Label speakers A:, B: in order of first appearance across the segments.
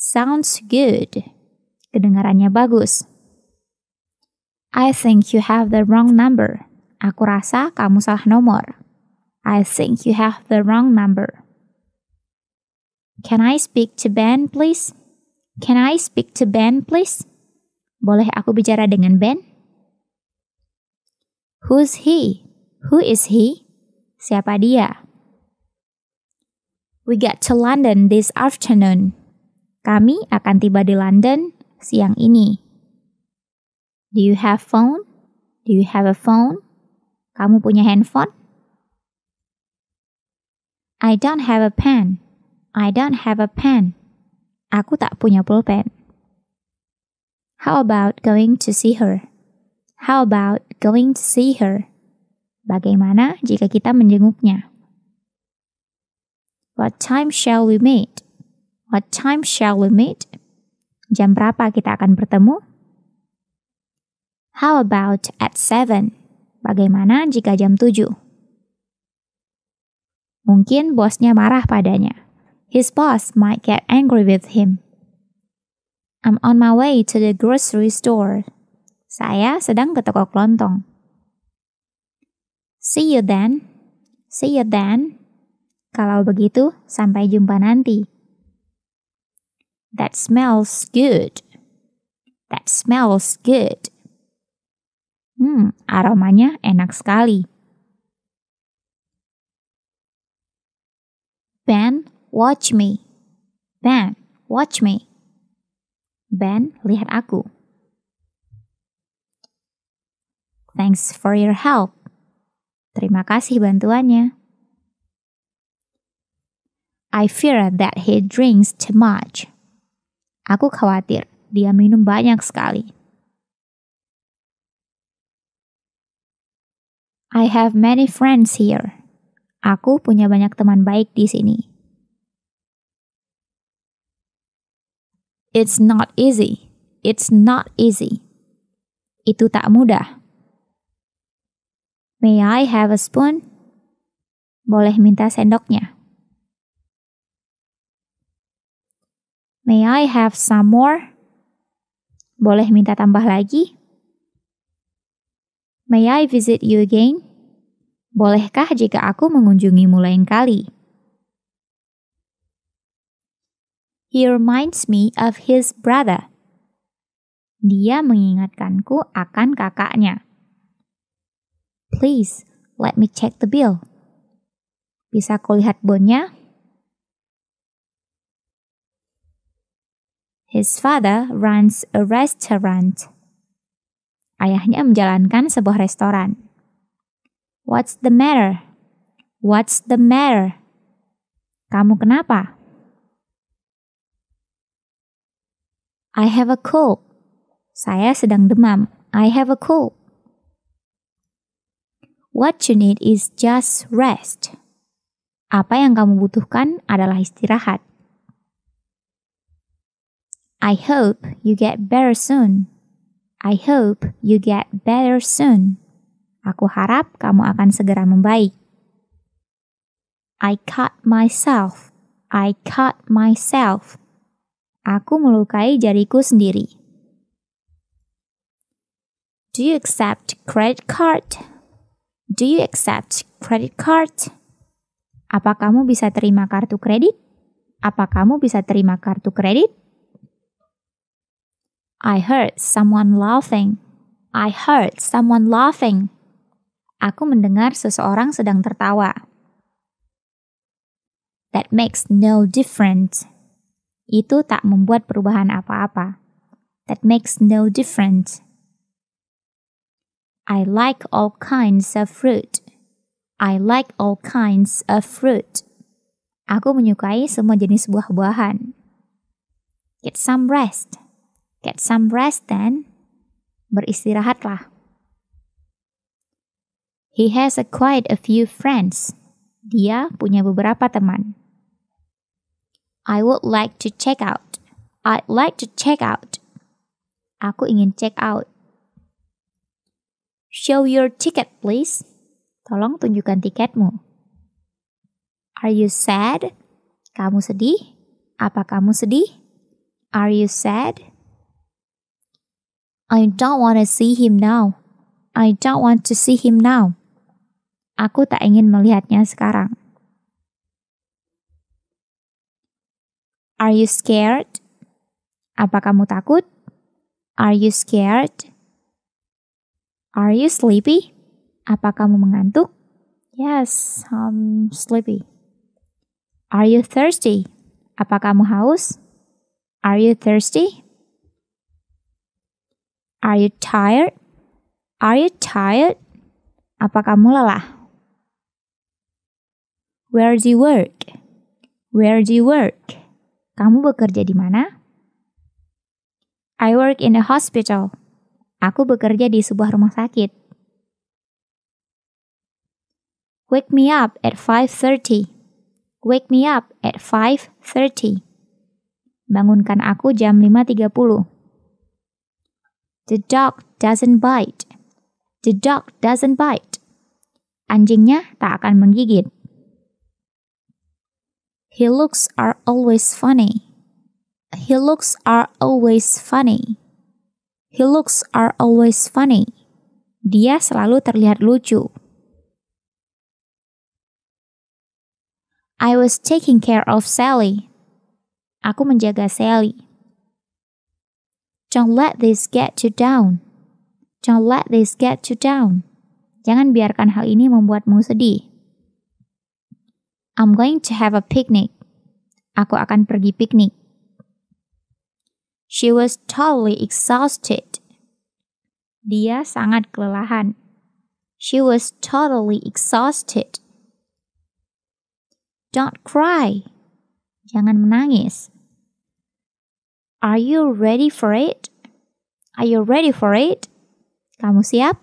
A: Sounds good. Kedengarannya bagus. I think you have the wrong number. Aku rasa kamu salah nomor. I think you have the wrong number. Can I speak to Ben, please? Can I speak to Ben, please? Boleh aku bicara dengan Ben? Who's he? Who is he? Siapa dia? We got to London this afternoon. Kami akan tiba di London siang ini. Do you have phone? Do you have a phone? Kamu punya handphone? I don't have a pen. I don't have a pen. Aku tak punya pulpen. How about going to see her? How about going to see her? Bagaimana jika kita menjenguknya? What time shall we meet? What time shall we meet? Jam berapa kita akan bertemu? How about at seven? Bagaimana jika jam tujuh? Mungkin bosnya marah padanya. His boss might get angry with him. I'm on my way to the grocery store. Saya sedang ke toko kelontong. See you then. See you then. Kalau begitu, sampai jumpa nanti. That smells good. That smells good. Hmm, aromanya enak sekali. Ben, watch me. Ben, watch me. Ben, lihat aku. Thanks for your help. Terima kasih bantuannya. I fear that he drinks too much. Aku khawatir dia minum banyak sekali. I have many friends here. Aku punya banyak teman baik di sini. It's not easy. It's not easy. Itu tak mudah. May I have a spoon? Boleh minta sendoknya. May I have some more? Boleh minta tambah lagi? May I visit you again? Bolehkah jika aku mengunjungimu lain kali? He reminds me of his brother. Dia mengingatkanku akan kakaknya. Please, let me check the bill. Bisa kulihat bonnya? His father runs a restaurant. Ayahnya menjalankan sebuah restoran. What's the matter? What's the matter? Kamu kenapa? I have a cold. Saya sedang demam. I have a cold. What you need is just rest. Apa yang kamu butuhkan adalah istirahat. I hope you get better soon. I hope you get better soon. Aku harap kamu akan segera membaik. I cut myself. I cut myself. Aku melukai jariku sendiri. Do you accept credit card? Do you accept credit card? Apa kamu bisa terima kartu kredit? Apa kamu bisa terima kartu kredit? I heard someone laughing. I heard someone laughing. Aku mendengar seseorang sedang tertawa. That makes no difference. Itu tak membuat perubahan apa-apa. That makes no difference. I like all kinds of fruit. I like all kinds of fruit. Aku menyukai semua jenis buah-buahan. Get some rest. Get some rest then. Beristirahatlah. He has acquired a few friends. Dia punya beberapa teman. I would like to check out. I'd like to check out. Aku ingin check out. Show your ticket, please. Tolong tunjukkan tiketmu. Are you sad? Kamu sedih? Apa kamu sedih? Are you sad? I don't want to see him now. I don't want to see him now. Aku tak ingin melihatnya sekarang. Are you scared? Apa kamu takut? Are you scared? Are you sleepy? Apa kamu mengantuk? Yes, I'm sleepy. Are you thirsty? Apa kamu haus? Are you thirsty? Are you tired? Are you tired? Apa kamu lelah? Where do you work? Where do you work? Kamu bekerja di mana? I work in a hospital. Aku bekerja di sebuah rumah sakit. Wake me up at 5:30. Wake me up at 5:30. Bangunkan aku jam 5.30. The dog doesn't bite. The dog doesn't bite. Anjingnya tak akan menggigit. His looks are always funny. His looks are always funny. His looks are always funny. Dia selalu terlihat lucu. I was taking care of Sally. Aku menjaga Sally. Don't let this get you down. Don't let this get you down. Jangan biarkan hal ini membuatmu sedih. I'm going to have a picnic. Aku akan pergi piknik. She was totally exhausted. Dia sangat kelelahan. She was totally exhausted. Don't cry. Jangan menangis. Are you ready for it? Are you ready for it? Kamu siap?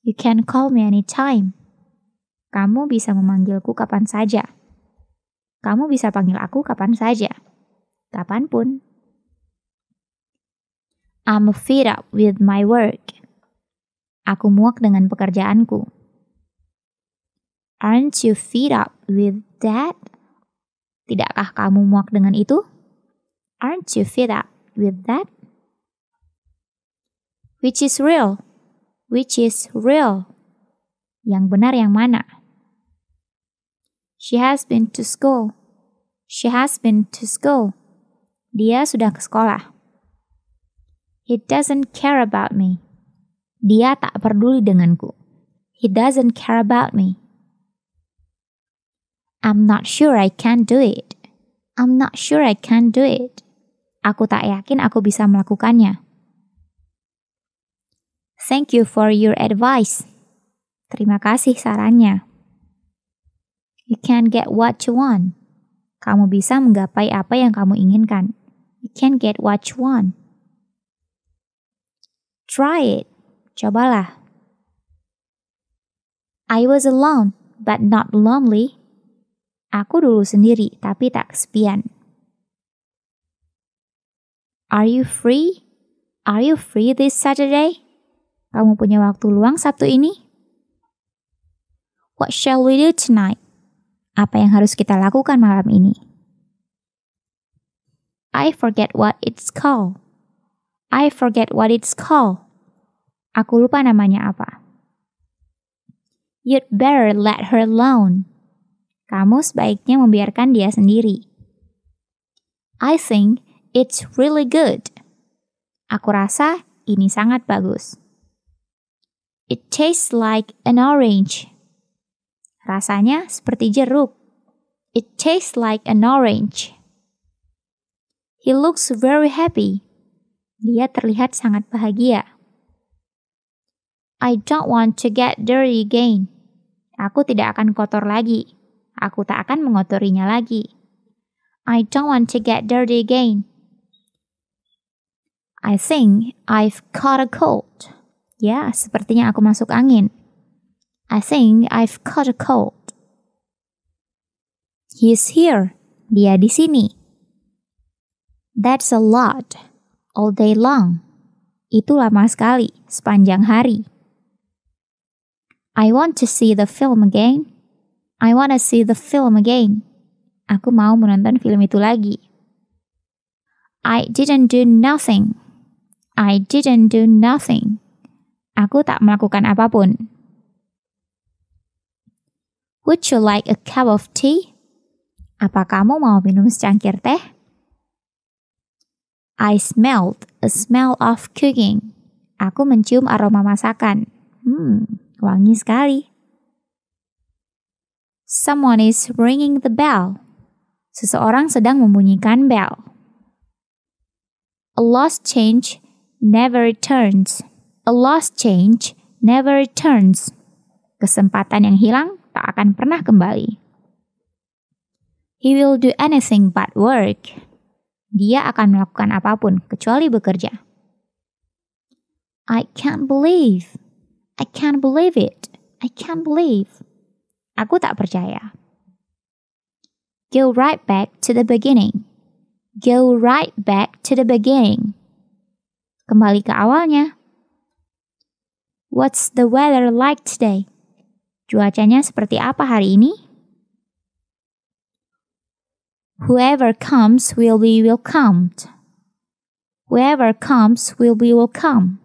A: You can call me anytime. Kamu bisa memanggilku kapan saja. Kamu bisa panggil aku kapan saja. Kapanpun. I'm fed up with my work. Aku muak dengan pekerjaanku. Aren't you fed up with that? Tidakkah kamu muak dengan itu? Aren't you fed up with that? Which is real? Which is real? Yang benar yang mana? She has been to school. She has been to school. Dia sudah ke sekolah. He doesn't care about me. Dia tak peduli denganku. He doesn't care about me. I'm not sure I can do it. I'm not sure I can do it. Aku tak yakin aku bisa melakukannya. Thank you for your advice. Terima kasih sarannya. You can get what you want. Kamu bisa menggapai apa yang kamu inginkan. You can get what you want. Try it. Cobalah. I was alone, but not lonely. Aku dulu sendiri, tapi tak sepian. Are you free? Are you free this Saturday? Kamu punya waktu luang Sabtu ini? What shall we do tonight? Apa yang harus kita lakukan malam ini? I forget what it's called. I forget what it's called. Aku lupa namanya apa. You'd better let her alone. Kamu sebaiknya membiarkan dia sendiri. I think It's really good. Aku rasa ini sangat bagus. It tastes like an orange. Rasanya seperti jeruk. It tastes like an orange. He looks very happy. Dia terlihat sangat bahagia. I don't want to get dirty again. Aku tidak akan kotor lagi. Aku tak akan mengotorinya lagi. I don't want to get dirty again. I think I've caught a cold. Ya, sepertinya aku masuk angin. I think I've caught a cold. He's here. Dia di sini. That's a lot. All day long. Itu lama sekali, sepanjang hari. I want to see the film again. I want to see the film again. Aku mau menonton film itu lagi. I didn't do nothing. I didn't do nothing. Aku tak melakukan apapun. Would you like a cup of tea? Apa kamu mau minum secangkir teh? I smelled a smell of cooking. Aku mencium aroma masakan. Hmm, wangi sekali. Someone is ringing the bell. Seseorang sedang membunyikan bel. A lost change never returns. A lost change never returns. Kesempatan yang hilang tak akan pernah kembali. He will do anything but work. Dia akan melakukan apapun kecuali bekerja. I can't believe. I can't believe it. I can't believe. Aku tak percaya. Go right back to the beginning. Go right back to the beginning. Kembali ke awalnya. What's the weather like today? Cuacanya seperti apa hari ini? Whoever comes will be welcomed. Whoever comes will be welcome.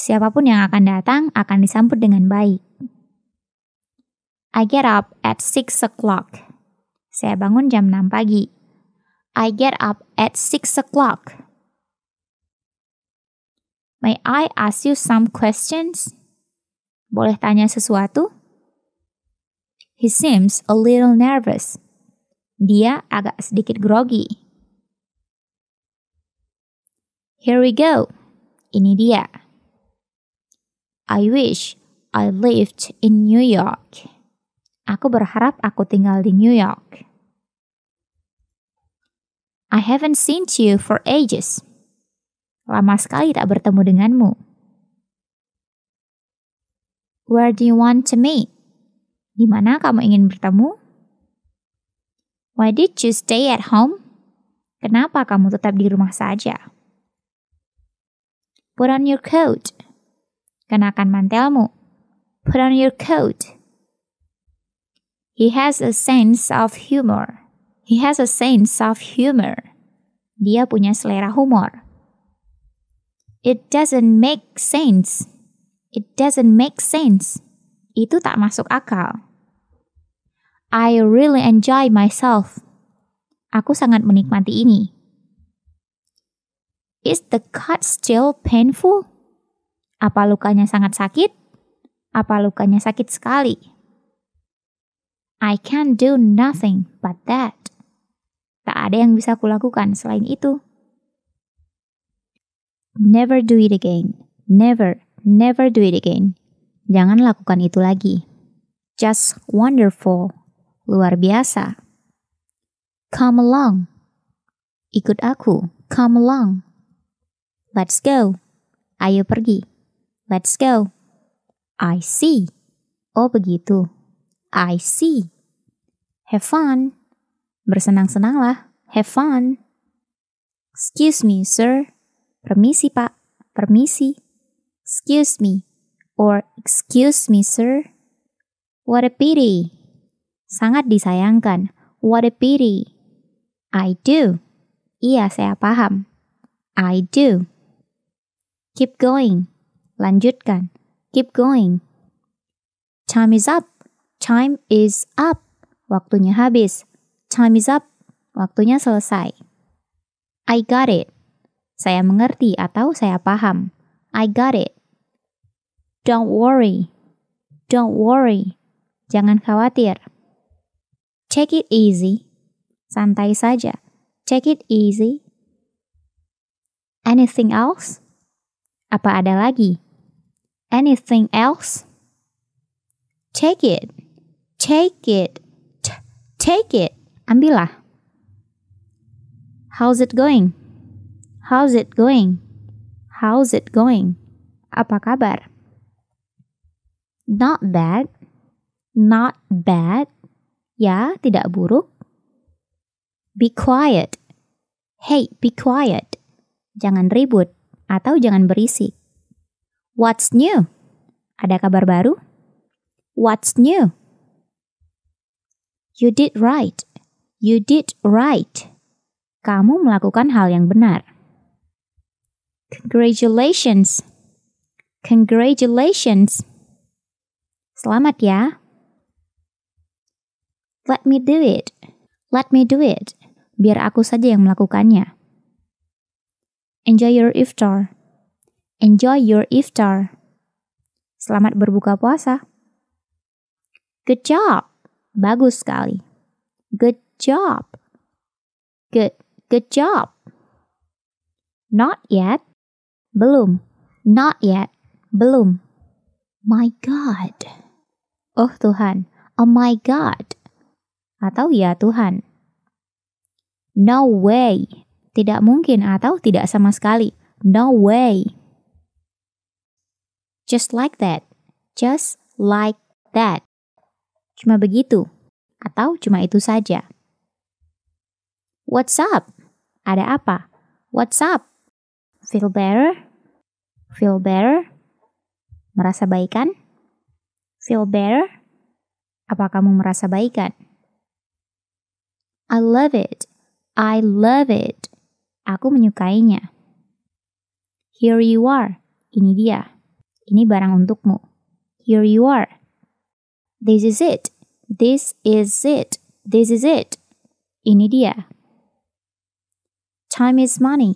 A: Siapapun yang akan datang akan disambut dengan baik. I get up at 6 o'clock. Saya bangun jam 6 pagi. I get up at 6 o'clock. May I ask you some questions? Boleh tanya sesuatu? He seems a little nervous. Dia agak sedikit grogi. Here we go. Ini dia. I wish I lived in New York. Aku berharap aku tinggal di New York. I haven't seen you for ages. Lama sekali tak bertemu denganmu. Where do you want to meet? Di mana kamu ingin bertemu? Why did you stay at home? Kenapa kamu tetap di rumah saja? Put on your coat. Kenakan mantelmu. Put on your coat. He has a sense of humor. He has a sense of humor. Dia punya selera humor. It doesn't make sense. It doesn't make sense. Itu tak masuk akal. I really enjoy myself. Aku sangat menikmati ini. Is the cut still painful? Apa lukanya sangat sakit? Apa lukanya sakit sekali? I can't do nothing but that. Tak ada yang bisa kulakukan selain itu. Never do it again. Never, never do it again. Jangan lakukan itu lagi. Just wonderful. Luar biasa. Come along. Ikut aku. Come along. Let's go. Ayo pergi. Let's go. I see. Oh begitu. I see. Have fun. Bersenang-senanglah. Have fun. Excuse me, sir. Permisi, Pak. Permisi. Excuse me. Or excuse me, sir. What a pity. Sangat disayangkan. What a pity. I do. Iya, saya paham. I do. Keep going. Lanjutkan. Keep going. Time is up. Time is up. Waktunya habis. Time is up. Waktunya selesai. I got it. Saya mengerti atau saya paham. I got it. Don't worry. Don't worry. Jangan khawatir. Take it easy. Santai saja. Take it easy. Anything else? Apa ada lagi? Anything else? Take it. Take it. T take it. Ambillah. How's it going? How's it going? How's it going? Apa kabar? Not bad. Not bad. Ya, tidak buruk. Be quiet. Hey, be quiet. Jangan ribut atau jangan berisik. What's new? Ada kabar baru? What's new? You did right. You did right. Kamu melakukan hal yang benar. Congratulations. Congratulations. Selamat ya. Let me do it. Let me do it. Biar aku saja yang melakukannya. Enjoy your iftar. Enjoy your iftar. Selamat berbuka puasa. Good job. Bagus sekali. Good job. Good good job. Not yet. Belum. Not yet. Belum. My God. Oh Tuhan. Oh my God. Atau ya Tuhan. No way. Tidak mungkin atau tidak sama sekali. No way. Just like that. Just like that. Cuma begitu. Atau cuma itu saja. What's up? Ada apa? What's up? feel better, feel better, merasa baikan, feel better, apa kamu merasa baikan? I love it, I love it, aku menyukainya. Here you are, ini dia, ini barang untukmu. Here you are, this is it, this is it, this is it, ini dia. Time is money.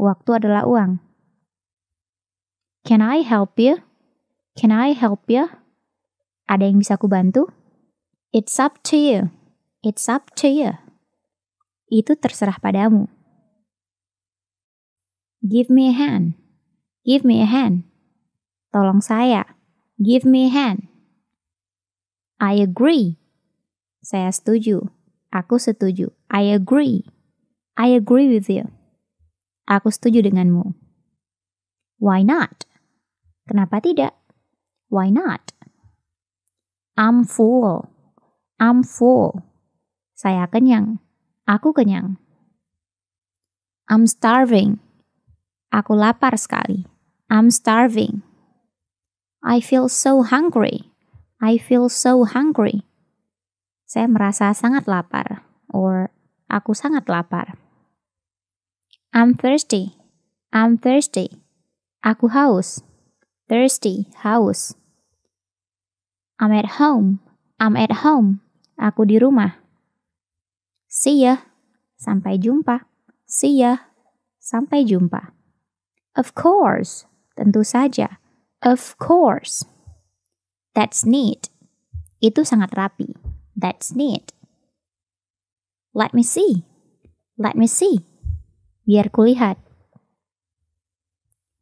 A: Waktu adalah uang. Can I help you? Can I help you? Ada yang bisa ku bantu? It's up to you. It's up to you. Itu terserah padamu. Give me a hand. Give me a hand. Tolong saya. Give me a hand. I agree. Saya setuju. Aku setuju. I agree. I agree with you. Aku setuju denganmu. Why not? Kenapa tidak? Why not? I'm full. I'm full. Saya kenyang. Aku kenyang. I'm starving. Aku lapar sekali. I'm starving. I feel so hungry. I feel so hungry. Saya merasa sangat lapar, or aku sangat lapar. I'm thirsty. I'm thirsty. Aku haus. Thirsty, haus. I'm at home. I'm at home. Aku di rumah. See ya. Sampai jumpa. See ya. Sampai jumpa. Of course. Tentu saja. Of course. That's neat. Itu sangat rapi. That's neat. Let me see. Let me see. Biar kulihat.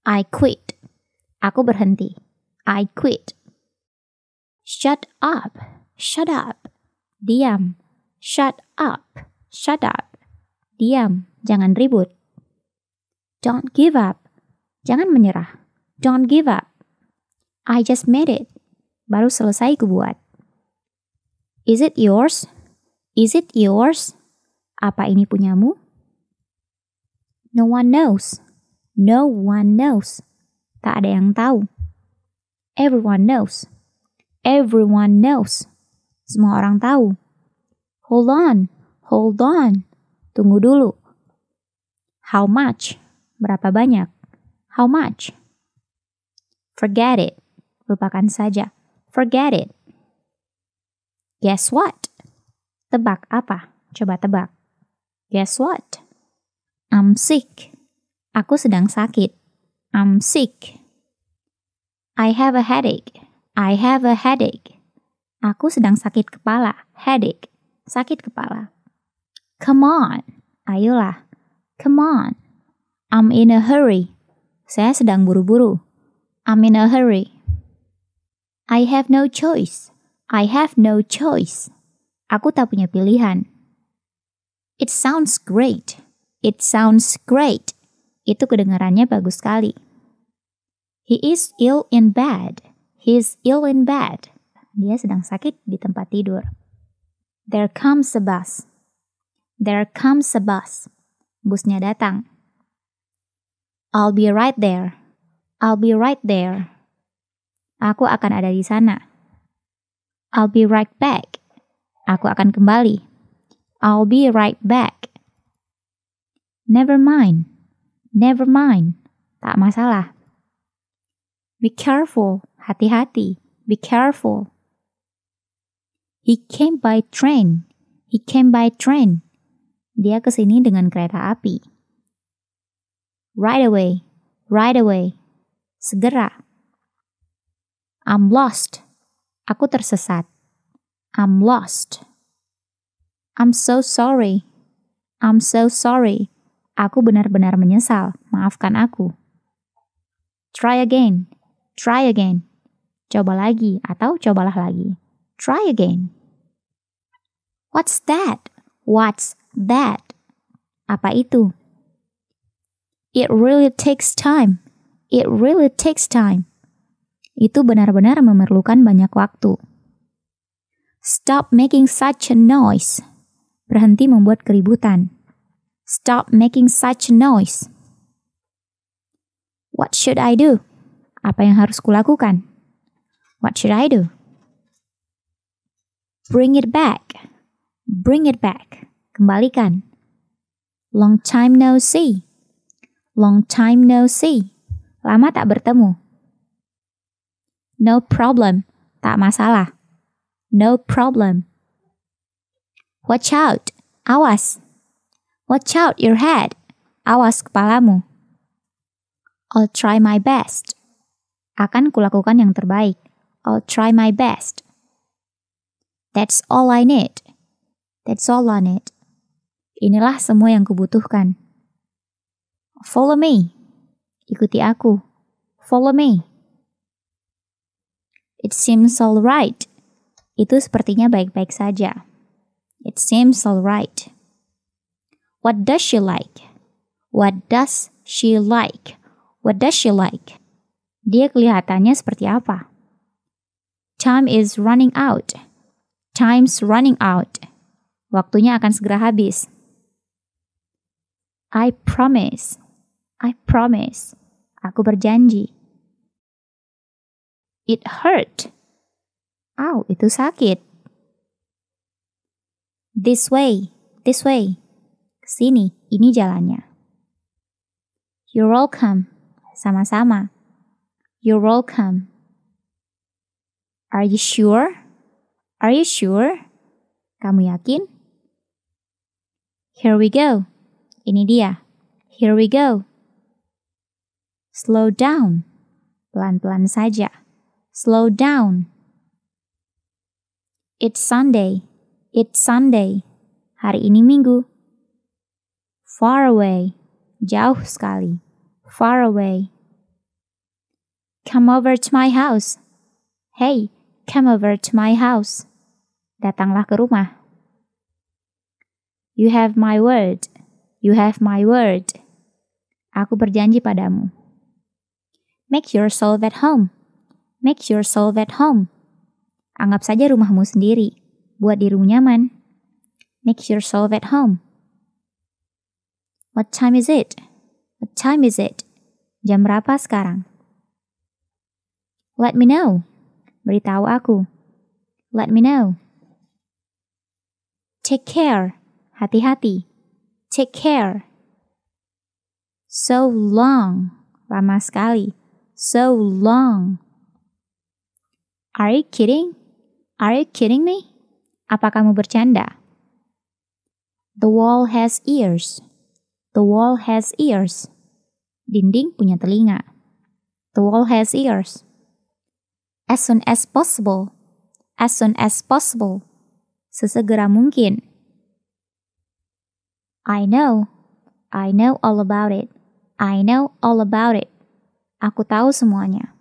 A: I quit. Aku berhenti. I quit. Shut up. Shut up. Diam. Shut up. Shut up. Diam. Jangan ribut. Don't give up. Jangan menyerah. Don't give up. I just made it. Baru selesai buat Is it yours? Is it yours? Apa ini punyamu? No one knows. No one knows. Tak ada yang tahu. Everyone knows. Everyone knows. Semua orang tahu. Hold on. Hold on. Tunggu dulu. How much? Berapa banyak? How much? Forget it. Lupakan saja. Forget it. Guess what? Tebak apa? Coba tebak. Guess what? I'm sick. Aku sedang sakit. I'm sick. I have a headache. I have a headache. Aku sedang sakit kepala. Headache. Sakit kepala. Come on. Ayolah. Come on. I'm in a hurry. Saya sedang buru-buru. I'm in a hurry. I have no choice. I have no choice. Aku tak punya pilihan. It sounds great. It sounds great. Itu kedengarannya bagus sekali. He is ill in bed. He is ill in bed. Dia sedang sakit di tempat tidur. There comes a bus. There comes a bus. Busnya datang. I'll be right there. I'll be right there. Aku akan ada di sana. I'll be right back. Aku akan kembali. I'll be right back. Never mind. Never mind. Tak masalah. Be careful. Hati-hati. Be careful. He came by train. He came by train. Dia ke sini dengan kereta api. Right away. Right away. Segera. I'm lost. Aku tersesat. I'm lost. I'm so sorry. I'm so sorry. Aku benar-benar menyesal, maafkan aku. Try again, try again. Coba lagi atau cobalah lagi. Try again. What's that? What's that? Apa itu? It really takes time. It really takes time. Itu benar-benar memerlukan banyak waktu. Stop making such a noise. Berhenti membuat keributan. Stop making such noise. What should I do? Apa yang harus kulakukan? What should I do? Bring it back. Bring it back. Kembalikan. Long time no see. Long time no see. Lama tak bertemu. No problem. Tak masalah. No problem. Watch out. Awas. Watch out your head. Awas kepalamu. I'll try my best. Akan kulakukan yang terbaik. I'll try my best. That's all I need. That's all I need. Inilah semua yang kubutuhkan. Follow me. Ikuti aku. Follow me. It seems all right. Itu sepertinya baik-baik saja. It seems all right. What does she like? What does she like? What does she like? Dia kelihatannya seperti apa? Time is running out. Time's running out. Waktunya akan segera habis. I promise. I promise. Aku berjanji. It hurt. Ow, itu sakit. This way. This way. Sini, ini jalannya. You're welcome. Sama-sama. You're welcome. Are you sure? Are you sure? Kamu yakin? Here we go. Ini dia. Here we go. Slow down. Pelan-pelan saja. Slow down. It's Sunday. It's Sunday. Hari ini Minggu far away, jauh sekali, far away. Come over to my house. Hey, come over to my house. Datanglah ke rumah. You have my word. You have my word. Aku berjanji padamu. Make yourself at home. Make yourself at home. Anggap saja rumahmu sendiri. Buat dirimu nyaman. Make yourself at home. What time is it? What time is it? Jam berapa sekarang? Let me know. Beritahu aku. Let me know. Take care. Hati-hati. Take care. So long. Lama sekali. So long. Are you kidding? Are you kidding me? Apa kamu bercanda? The wall has ears. The wall has ears. Dinding punya telinga. The wall has ears. As soon as possible. As soon as possible. Sesegera mungkin. I know. I know all about it. I know all about it. Aku tahu semuanya.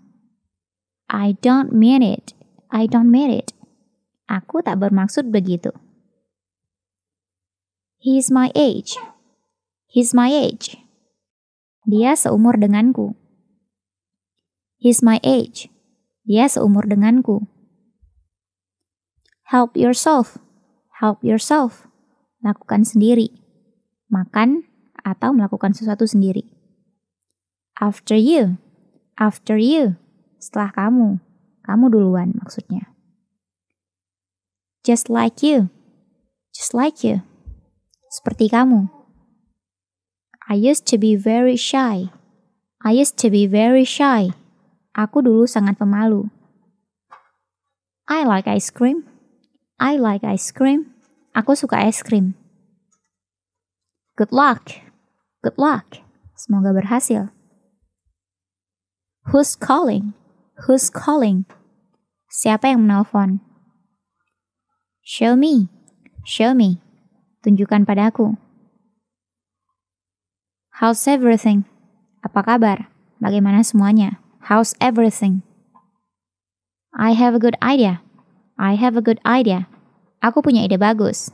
A: I don't mean it. I don't mean it. Aku tak bermaksud begitu. He is my age. He's my age. Dia seumur denganku. He's my age. Dia seumur denganku. Help yourself. Help yourself. Lakukan sendiri. Makan atau melakukan sesuatu sendiri. After you. After you. Setelah kamu. Kamu duluan maksudnya. Just like you. Just like you. Seperti kamu. I used to be very shy. I used to be very shy. Aku dulu sangat pemalu. I like ice cream. I like ice cream. Aku suka es krim. Good luck. Good luck. Semoga berhasil. Who's calling? Who's calling? Siapa yang menelpon? Show me. Show me. Tunjukkan padaku. How's everything? Apa kabar? Bagaimana semuanya? How's everything? I have a good idea. I have a good idea. Aku punya ide bagus.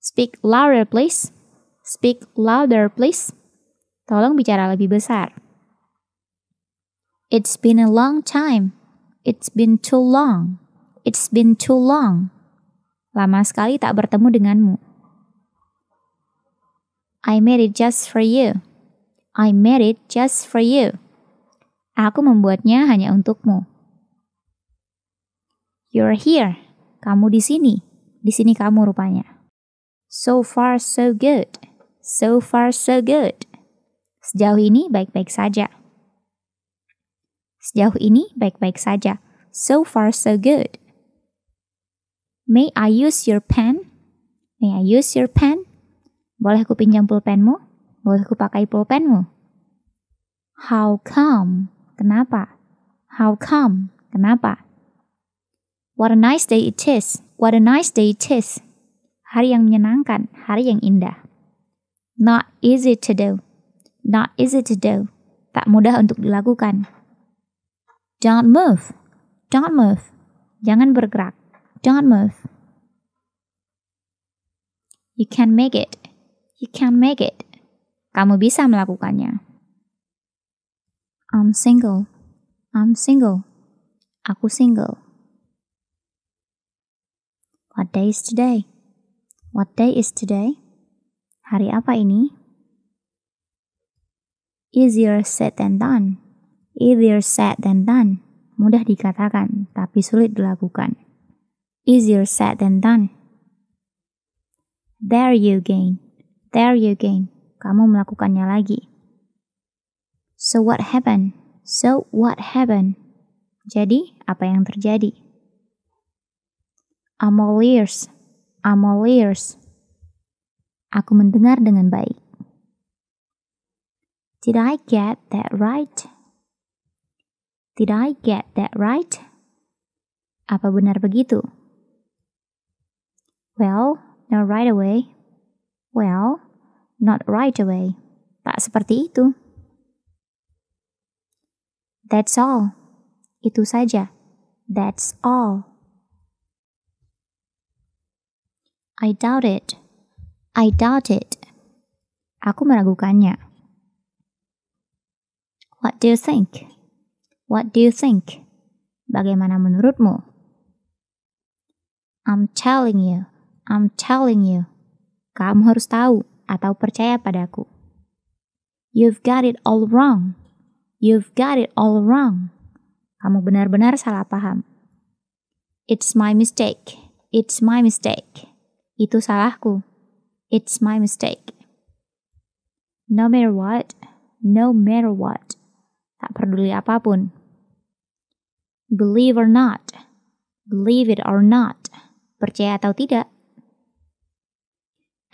A: Speak louder, please. Speak louder, please. Tolong bicara lebih besar. It's been a long time. It's been too long. It's been too long. Lama sekali tak bertemu denganmu. I made it just for you. I made it just for you. Aku membuatnya hanya untukmu. You're here. Kamu di sini. Di sini kamu rupanya. So far so good. So far so good. Sejauh ini baik-baik saja. Sejauh ini baik-baik saja. So far so good. May I use your pen? May I use your pen? Boleh ku pinjam pulpenmu? Boleh ku pakai pulpenmu? How come? Kenapa? How come? Kenapa? What a nice day it is. What a nice day it is. Hari yang menyenangkan, hari yang indah. Not easy to do. Not easy to do. Tak mudah untuk dilakukan. Don't move. Don't move. Jangan bergerak. Don't move. You can make it. You can make it. Kamu bisa melakukannya. I'm single. I'm single. Aku single. What day is today? What day is today? Hari apa ini? Easier said than done. Easier said than done. Mudah dikatakan, tapi sulit dilakukan. Easier said than done. There you gain. There you again. Kamu melakukannya lagi. So what happened? So what happened? Jadi, apa yang terjadi? I'm all ears. I'm all ears. Aku mendengar dengan baik. Did I get that right? Did I get that right? Apa benar begitu? Well, not right away. Well, not right away. Tak seperti itu. That's all. Itu saja. That's all. I doubt it. I doubt it. Aku meragukannya. What do you think? What do you think? Bagaimana menurutmu? I'm telling you. I'm telling you. Kamu harus tahu atau percaya padaku. You've got it all wrong. You've got it all wrong. Kamu benar-benar salah paham. It's my mistake. It's my mistake. Itu salahku. It's my mistake. No matter what, no matter what. Tak peduli apapun. Believe or not. Believe it or not. Percaya atau tidak,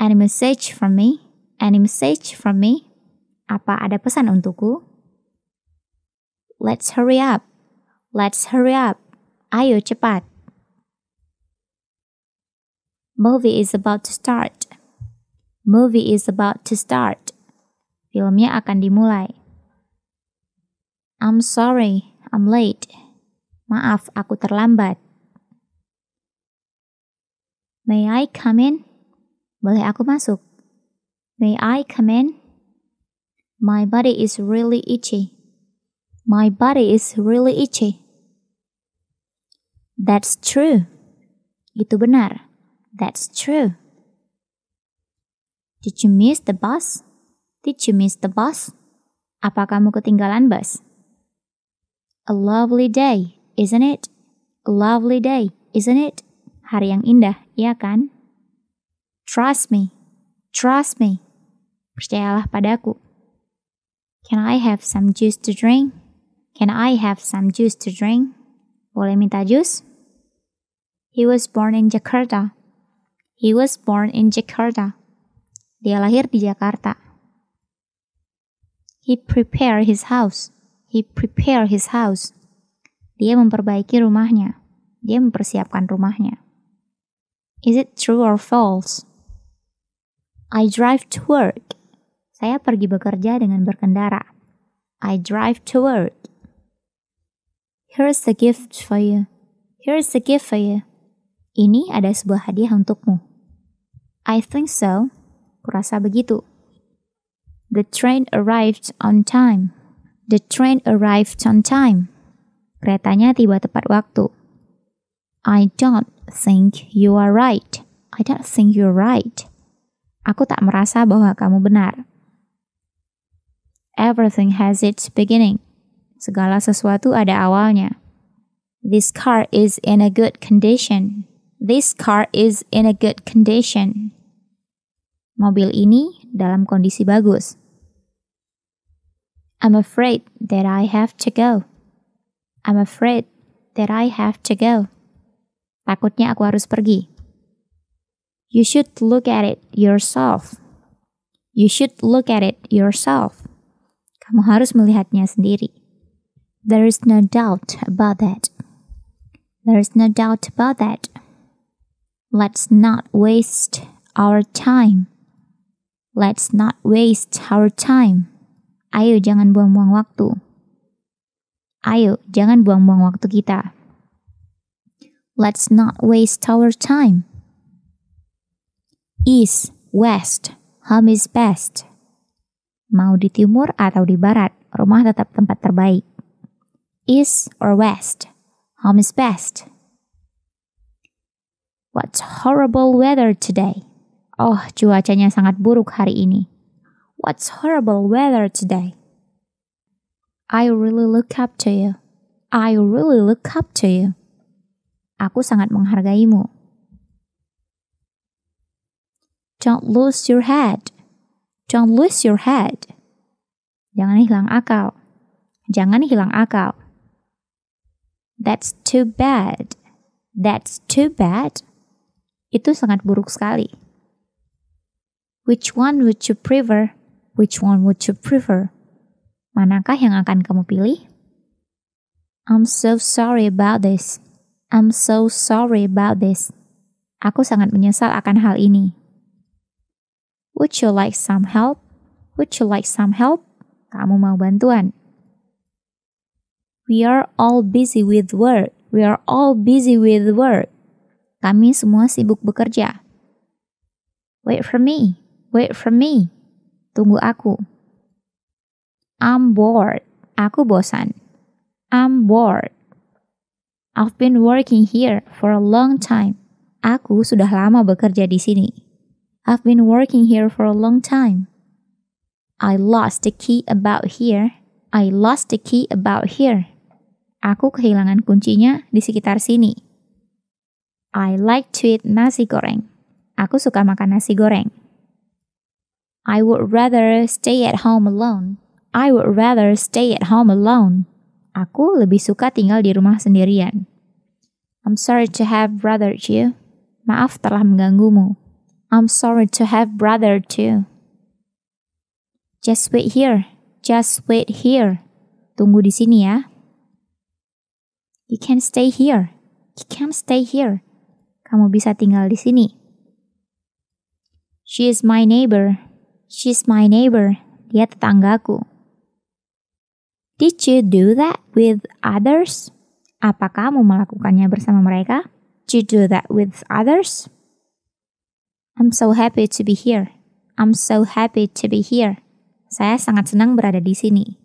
A: Any message from me? Any message from me? Apa ada pesan untukku? Let's hurry up. Let's hurry up. Ayo cepat. Movie is about to start. Movie is about to start. Filmnya akan dimulai. I'm sorry, I'm late. Maaf, aku terlambat. May I come in? Boleh aku masuk? May I come in? My body is really itchy. My body is really itchy. That's true. Itu benar. That's true. Did you miss the bus? Did you miss the bus? Apa kamu ketinggalan bus? A lovely day, isn't it? A lovely day, isn't it? Hari yang indah, iya kan? Trust me. Trust me. Percayalah padaku. Can I have some juice to drink? Can I have some juice to drink? Boleh minta jus? He was born in Jakarta. He was born in Jakarta. Dia lahir di Jakarta. He prepared his house. He prepared his house. Dia memperbaiki rumahnya. Dia mempersiapkan rumahnya. Is it true or false? I drive to work. Saya pergi bekerja dengan berkendara. I drive to work. Here's a gift for you. Here's a gift for you. Ini ada sebuah hadiah untukmu. I think so. Kurasa begitu. The train arrived on time. The train arrived on time. Keretanya tiba tepat waktu. I don't think you are right. I don't think you're right. Aku tak merasa bahwa kamu benar. Everything has its beginning. Segala sesuatu ada awalnya. This car is in a good condition. This car is in a good condition. Mobil ini dalam kondisi bagus. I'm afraid that I have to go. I'm afraid that I have to go. Takutnya aku harus pergi. You should look at it yourself. You should look at it yourself. Kamu harus melihatnya sendiri. There is no doubt about that. There is no doubt about that. Let's not waste our time. Let's not waste our time. Ayo jangan buang-buang waktu. Ayo jangan buang-buang waktu kita. Let's not waste our time. East, West, home is best. Mau di timur atau di barat, rumah tetap tempat terbaik. East or West, home is best. What's horrible weather today? Oh, cuacanya sangat buruk hari ini. What's horrible weather today? I really look up to you. I really look up to you. Aku sangat menghargaimu. Don't lose your head. Don't lose your head. Jangan hilang akal. Jangan hilang akal. That's too bad. That's too bad. Itu sangat buruk sekali. Which one would you prefer? Which one would you prefer? Manakah yang akan kamu pilih? I'm so sorry about this. I'm so sorry about this. Aku sangat menyesal akan hal ini. Would you like some help? Would you like some help? Kamu mau bantuan? We are all busy with work. We are all busy with work. Kami semua sibuk bekerja. Wait for me. Wait for me. Tunggu aku. I'm bored. Aku bosan. I'm bored. I've been working here for a long time. Aku sudah lama bekerja di sini. I've been working here for a long time. I lost the key about here. I lost the key about here. Aku kehilangan kuncinya di sekitar sini. I like to eat nasi goreng. Aku suka makan nasi goreng. I would rather stay at home alone. I would rather stay at home alone. Aku lebih suka tinggal di rumah sendirian. I'm sorry to have bothered you. Maaf telah mengganggumu. I'm sorry to have brother too. Just wait here. Just wait here. Tunggu di sini ya. You can stay here. You can stay here. Kamu bisa tinggal di sini. She is my neighbor. She is my neighbor. Dia tetanggaku. Did you do that with others? Apa kamu melakukannya bersama mereka? Did you do that with others? I'm so happy to be here. I'm so happy to be here. Saya sangat senang berada di sini.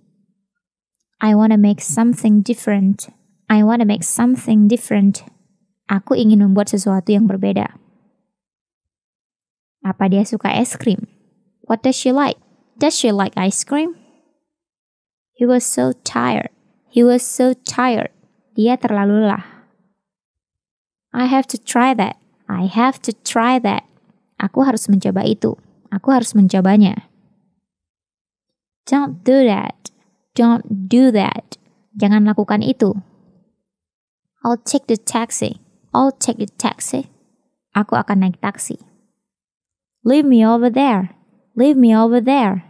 A: I want to make something different. I want to make something different. Aku ingin membuat sesuatu yang berbeda. Apa dia suka es krim? What does she like? Does she like ice cream? He was so tired. He was so tired. Dia terlalu lelah. I have to try that. I have to try that. Aku harus mencoba itu. Aku harus mencobanya. Don't do that. Don't do that. Jangan lakukan itu. I'll take the taxi. I'll take the taxi. Aku akan naik taksi. Leave me over there. Leave me over there.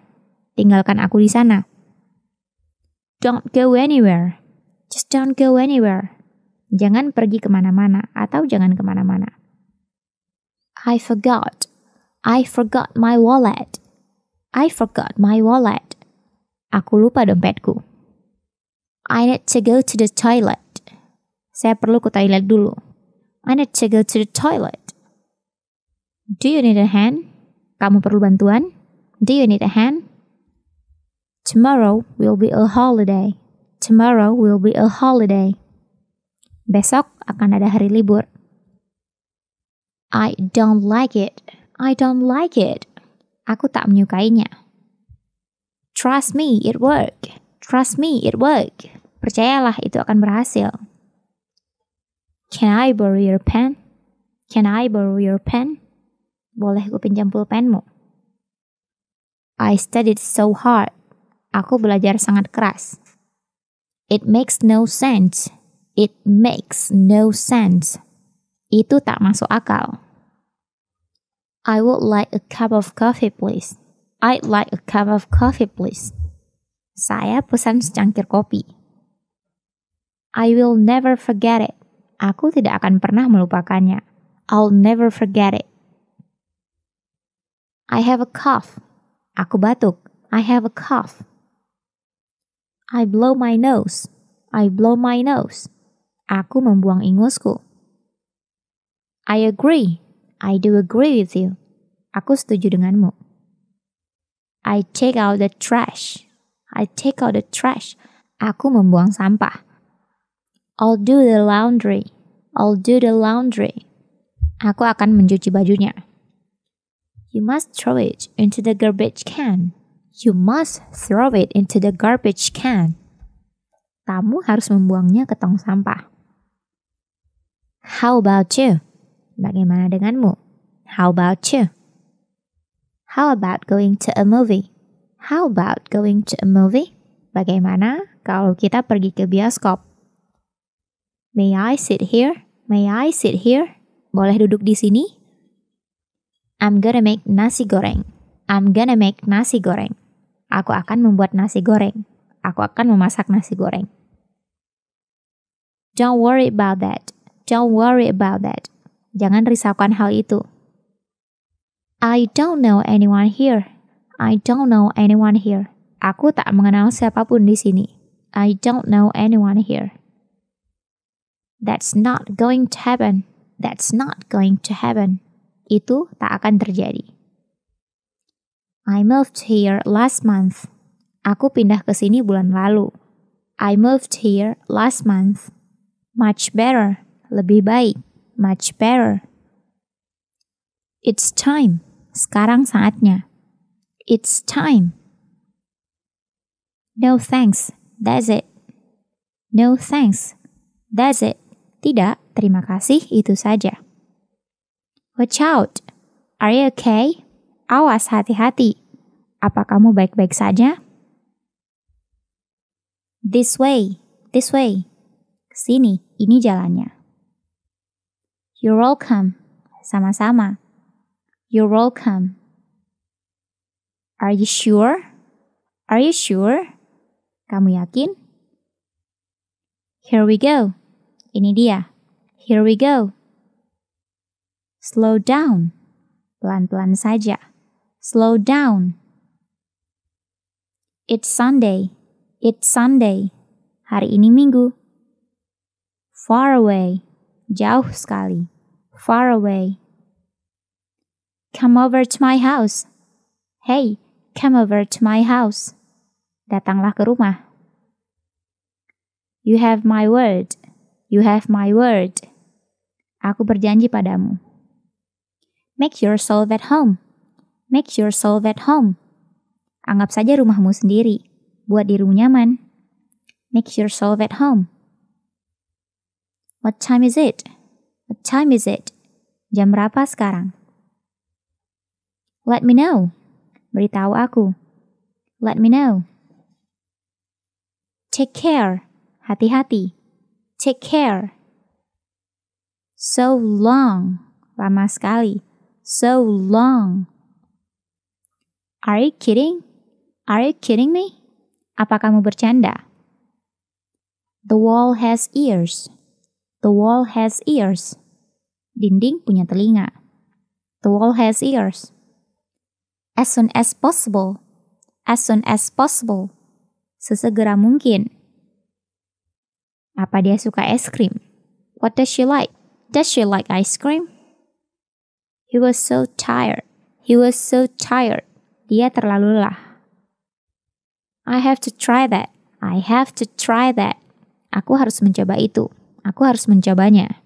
A: Tinggalkan aku di sana. Don't go anywhere. Just don't go anywhere. Jangan pergi kemana-mana atau jangan kemana-mana. I forgot. I forgot my wallet. I forgot my wallet. Aku lupa dompetku. I need to go to the toilet. Saya perlu ke toilet dulu. I need to go to the toilet. Do you need a hand? Kamu perlu bantuan? Do you need a hand? Tomorrow will be a holiday. Tomorrow will be a holiday. Besok akan ada hari libur. I don't like it. I don't like it. Aku tak menyukainya. Trust me, it work. Trust me, it work. Percayalah, itu akan berhasil. Can I borrow your pen? Can I borrow your pen? Boleh ku pinjam pulpenmu? I studied so hard. Aku belajar sangat keras. It makes no sense. It makes no sense. Itu tak masuk akal. I would like a cup of coffee, please. I'd like a cup of coffee, please. Saya pesan secangkir kopi. I will never forget it. Aku tidak akan pernah melupakannya. I'll never forget it. I have a cough. Aku batuk. I have a cough. I blow my nose. I blow my nose. Aku membuang ingusku. I agree. I do agree with you. Aku setuju denganmu. I take out the trash. I take out the trash. Aku membuang sampah. I'll do the laundry. I'll do the laundry. Aku akan mencuci bajunya. You must throw it into the garbage can. You must throw it into the garbage can. Kamu harus membuangnya ke tong sampah. How about you? Bagaimana denganmu? How about you? How about going to a movie? How about going to a movie? Bagaimana kalau kita pergi ke bioskop? May I sit here? May I sit here? Boleh duduk di sini? I'm gonna make nasi goreng. I'm gonna make nasi goreng. Aku akan membuat nasi goreng. Aku akan memasak nasi goreng. Don't worry about that. Don't worry about that. Jangan risaukan hal itu. I don't know anyone here. I don't know anyone here. Aku tak mengenal siapapun di sini. I don't know anyone here. That's not going to happen. That's not going to happen. Itu tak akan terjadi. I moved here last month. Aku pindah ke sini bulan lalu. I moved here last month. Much better. Lebih baik much better. It's time. Sekarang saatnya. It's time. No thanks. That's it. No thanks. That's it. Tidak, terima kasih, itu saja. Watch out. Are you okay? Awas, hati-hati. Apa kamu baik-baik saja? This way, this way. Sini, ini jalannya. You're welcome. Sama-sama. You're welcome. Are you sure? Are you sure? Kamu yakin? Here we go. Ini dia. Here we go. Slow down. Pelan-pelan saja. Slow down. It's Sunday. It's Sunday. Hari ini Minggu. Far away. jauh sekali, far away. Come over to my house. Hey, come over to my house. Datanglah ke rumah. You have my word. You have my word. Aku berjanji padamu. Make your soul at home. Make your soul at home. Anggap saja rumahmu sendiri. Buat dirimu nyaman. Make your soul at home. What time is it? What time is it? Jam berapa sekarang? Let me know. Beritahu aku. Let me know. Take care. Hati-hati. Take care. So long. Lama sekali. So long. Are you kidding? Are you kidding me? Apa kamu bercanda? The wall has ears. The wall has ears. Dinding punya telinga. The wall has ears. As soon as possible. As soon as possible. Sesegera mungkin. Apa dia suka es krim? What does she like? Does she like ice cream? He was so tired. He was so tired. Dia terlalu lelah. I have to try that. I have to try that. Aku harus mencoba itu. Aku harus mencobanya.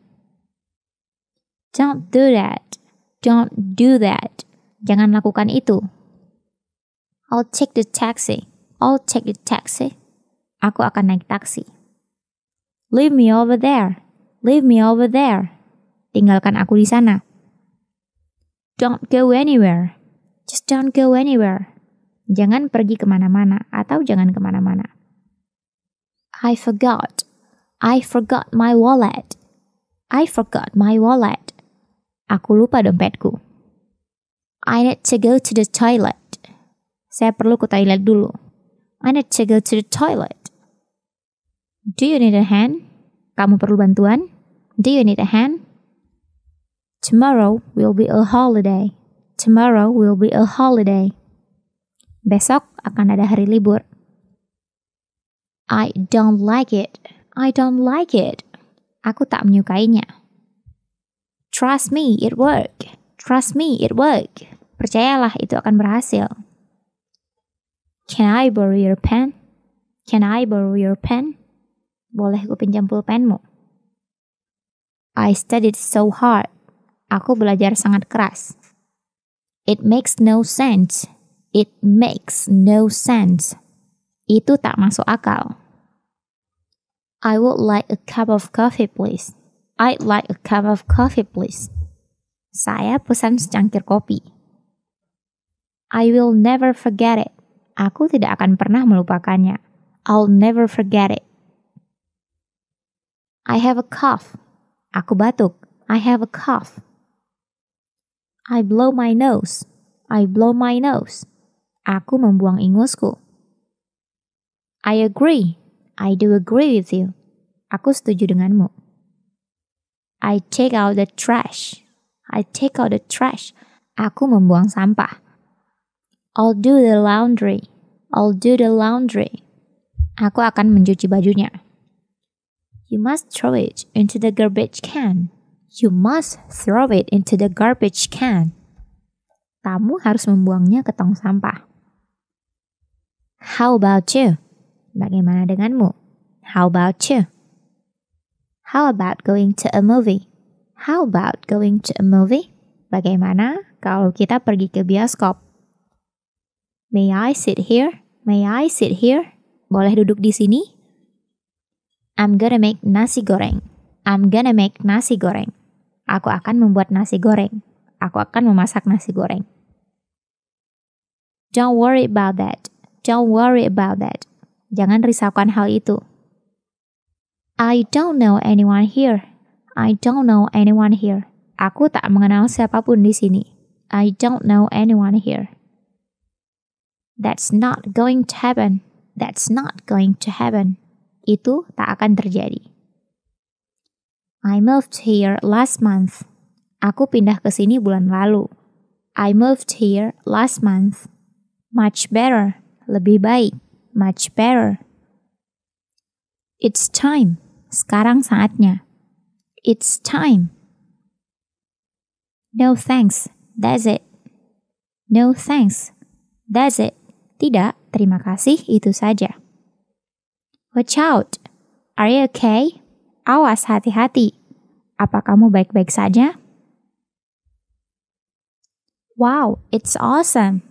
A: Don't do that. Don't do that. Jangan lakukan itu. I'll take the taxi. I'll take the taxi. Aku akan naik taksi. Leave me over there. Leave me over there. Tinggalkan aku di sana. Don't go anywhere. Just don't go anywhere. Jangan pergi kemana-mana atau jangan kemana-mana. I forgot. I forgot my wallet. I forgot my wallet. Aku lupa dompetku. I need to go to the toilet. Saya perlu ke toilet dulu. I need to go to the toilet. Do you need a hand? Kamu perlu bantuan? Do you need a hand? Tomorrow will be a holiday. Tomorrow will be a holiday. Besok akan ada hari libur. I don't like it. I don't like it. Aku tak menyukainya. Trust me, it work. Trust me, it work. Percayalah, itu akan berhasil. Can I borrow your pen? Can I borrow your pen? Boleh ku pinjam pulpenmu? I studied so hard. Aku belajar sangat keras. It makes no sense. It makes no sense. Itu tak masuk akal. I would like a cup of coffee, please. I'd like a cup of coffee, please. Saya pesan secangkir kopi. I will never forget it. Aku tidak akan pernah melupakannya. I'll never forget it. I have a cough. Aku batuk. I have a cough. I blow my nose. I blow my nose. Aku membuang ingusku. I agree. I do agree with you. Aku setuju denganmu. I take out the trash. I take out the trash. Aku membuang sampah. I'll do the laundry. I'll do the laundry. Aku akan mencuci bajunya. You must throw it into the garbage can. You must throw it into the garbage can. Kamu harus membuangnya ke tong sampah. How about you? Bagaimana denganmu? How about you? How about going to a movie? How about going to a movie? Bagaimana kalau kita pergi ke bioskop? May I sit here? May I sit here? Boleh duduk di sini? I'm gonna make nasi goreng. I'm gonna make nasi goreng. Aku akan membuat nasi goreng. Aku akan memasak nasi goreng. Don't worry about that. Don't worry about that. Jangan risaukan hal itu. I don't know anyone here. I don't know anyone here. Aku tak mengenal siapapun di sini. I don't know anyone here. That's not going to happen. That's not going to happen. Itu tak akan terjadi. I moved here last month. Aku pindah ke sini bulan lalu. I moved here last month. Much better. Lebih baik much better. It's time. Sekarang saatnya. It's time. No thanks. That's it. No thanks. That's it. Tidak, terima kasih, itu saja. Watch out. Are you okay? Awas, hati-hati. Apa kamu baik-baik saja? Wow, it's awesome.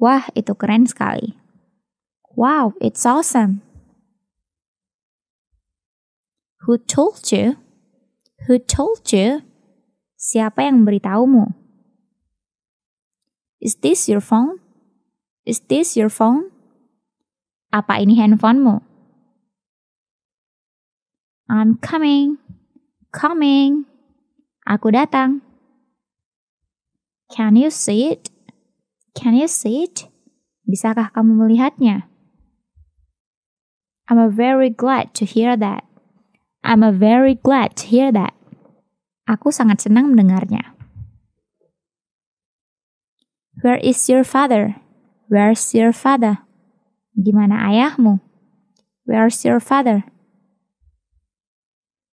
A: Wah, itu keren sekali. Wow, it's awesome. Who told you? Who told you? Siapa yang memberitahumu? Is this your phone? Is this your phone? Apa ini handphonemu? I'm coming. Coming. Aku datang. Can you see it? Can you see it? Bisakah kamu melihatnya? I'm very glad to hear that. I'm very glad to hear that. Aku sangat senang mendengarnya. Where is your father? Where's your father? Di mana ayahmu? Where's your father?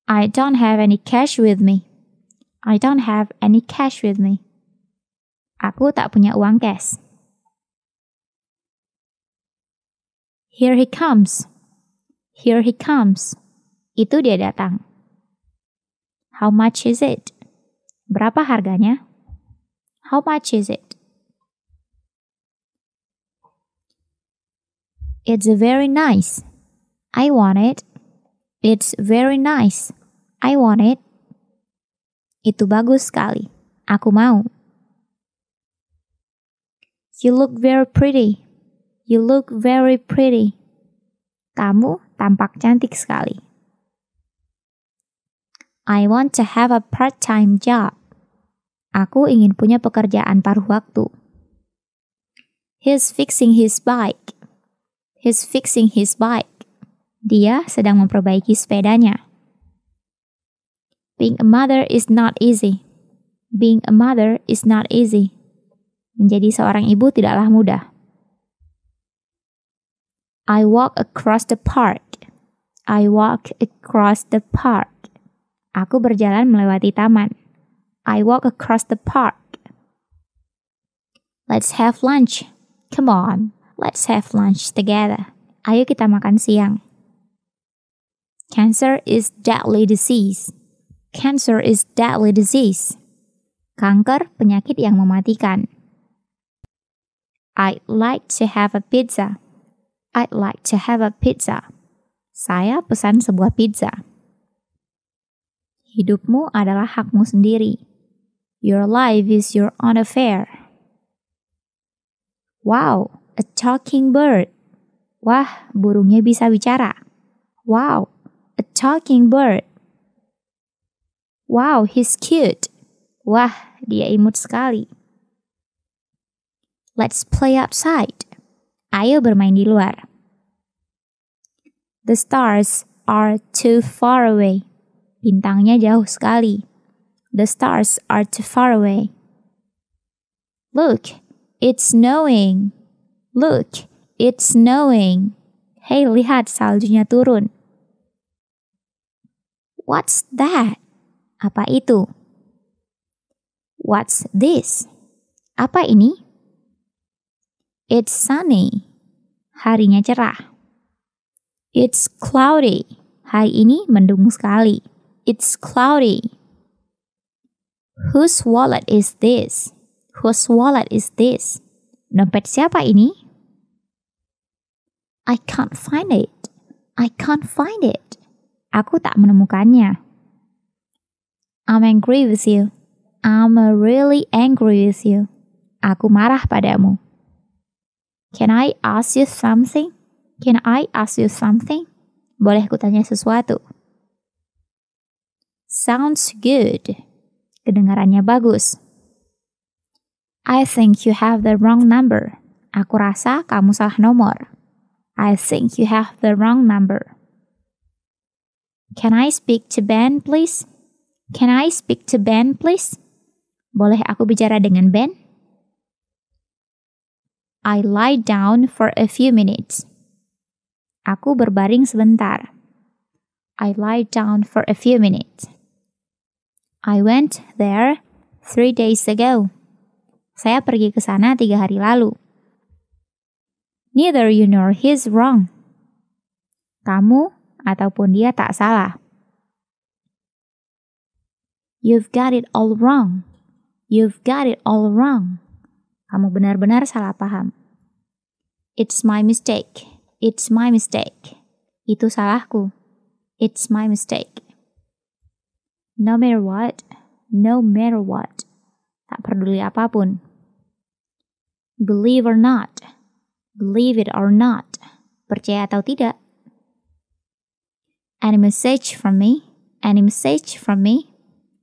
A: I don't have any cash with me. I don't have any cash with me. Aku tak punya uang cash. Here he comes. Here he comes. Itu dia datang. How much is it? Berapa harganya? How much is it? It's very nice. I want it. It's very nice. I want it. Itu bagus sekali. Aku mau. You look very pretty. You look very pretty. Kamu tampak cantik sekali. I want to have a part-time job. Aku ingin punya pekerjaan paruh waktu. He's fixing his bike. He's fixing his bike. Dia sedang memperbaiki sepedanya. Being a mother is not easy. Being a mother is not easy. Menjadi seorang ibu tidaklah mudah. I walk across the park. I walk across the park. Aku berjalan melewati taman. I walk across the park. Let's have lunch. Come on, let's have lunch together. Ayo kita makan siang. Cancer is deadly disease. Cancer is deadly disease. Kanker penyakit yang mematikan. I'd like to have a pizza. I'd like to have a pizza. Saya pesan sebuah pizza. Hidupmu adalah hakmu sendiri. Your life is your own affair. Wow, a talking bird. Wah, burungnya bisa bicara. Wow, a talking bird. Wow, he's cute. Wah, dia imut sekali. Let's play outside. Ayo bermain di luar. The stars are too far away. Bintangnya jauh sekali. The stars are too far away. Look, it's snowing. Look, it's snowing. Hey, lihat saljunya turun. What's that? Apa itu? What's this? Apa ini? It's sunny. Harinya cerah. It's cloudy. Hari ini mendung sekali. It's cloudy. Whose wallet is this? Whose wallet is this? Dompet siapa ini? I can't find it. I can't find it. Aku tak menemukannya. I'm angry with you. I'm really angry with you. Aku marah padamu. Can I ask you something? Can I ask you something? Boleh kutanya sesuatu? Sounds good. Kedengarannya bagus. I think you have the wrong number. Aku rasa kamu salah nomor. I think you have the wrong number. Can I speak to Ben, please? Can I speak to Ben, please? Boleh aku bicara dengan Ben? I lie down for a few minutes. Aku berbaring sebentar. I lie down for a few minutes. I went there three days ago. Saya pergi ke sana tiga hari lalu. Neither you nor he's wrong. Kamu ataupun dia tak salah. You've got it all wrong. You've got it all wrong. Kamu benar-benar salah paham. It's my mistake. It's my mistake. Itu salahku. It's my mistake. No matter what, no matter what. Tak peduli apapun. Believe or not. Believe it or not. Percaya atau tidak. Any message from me? Any message from me?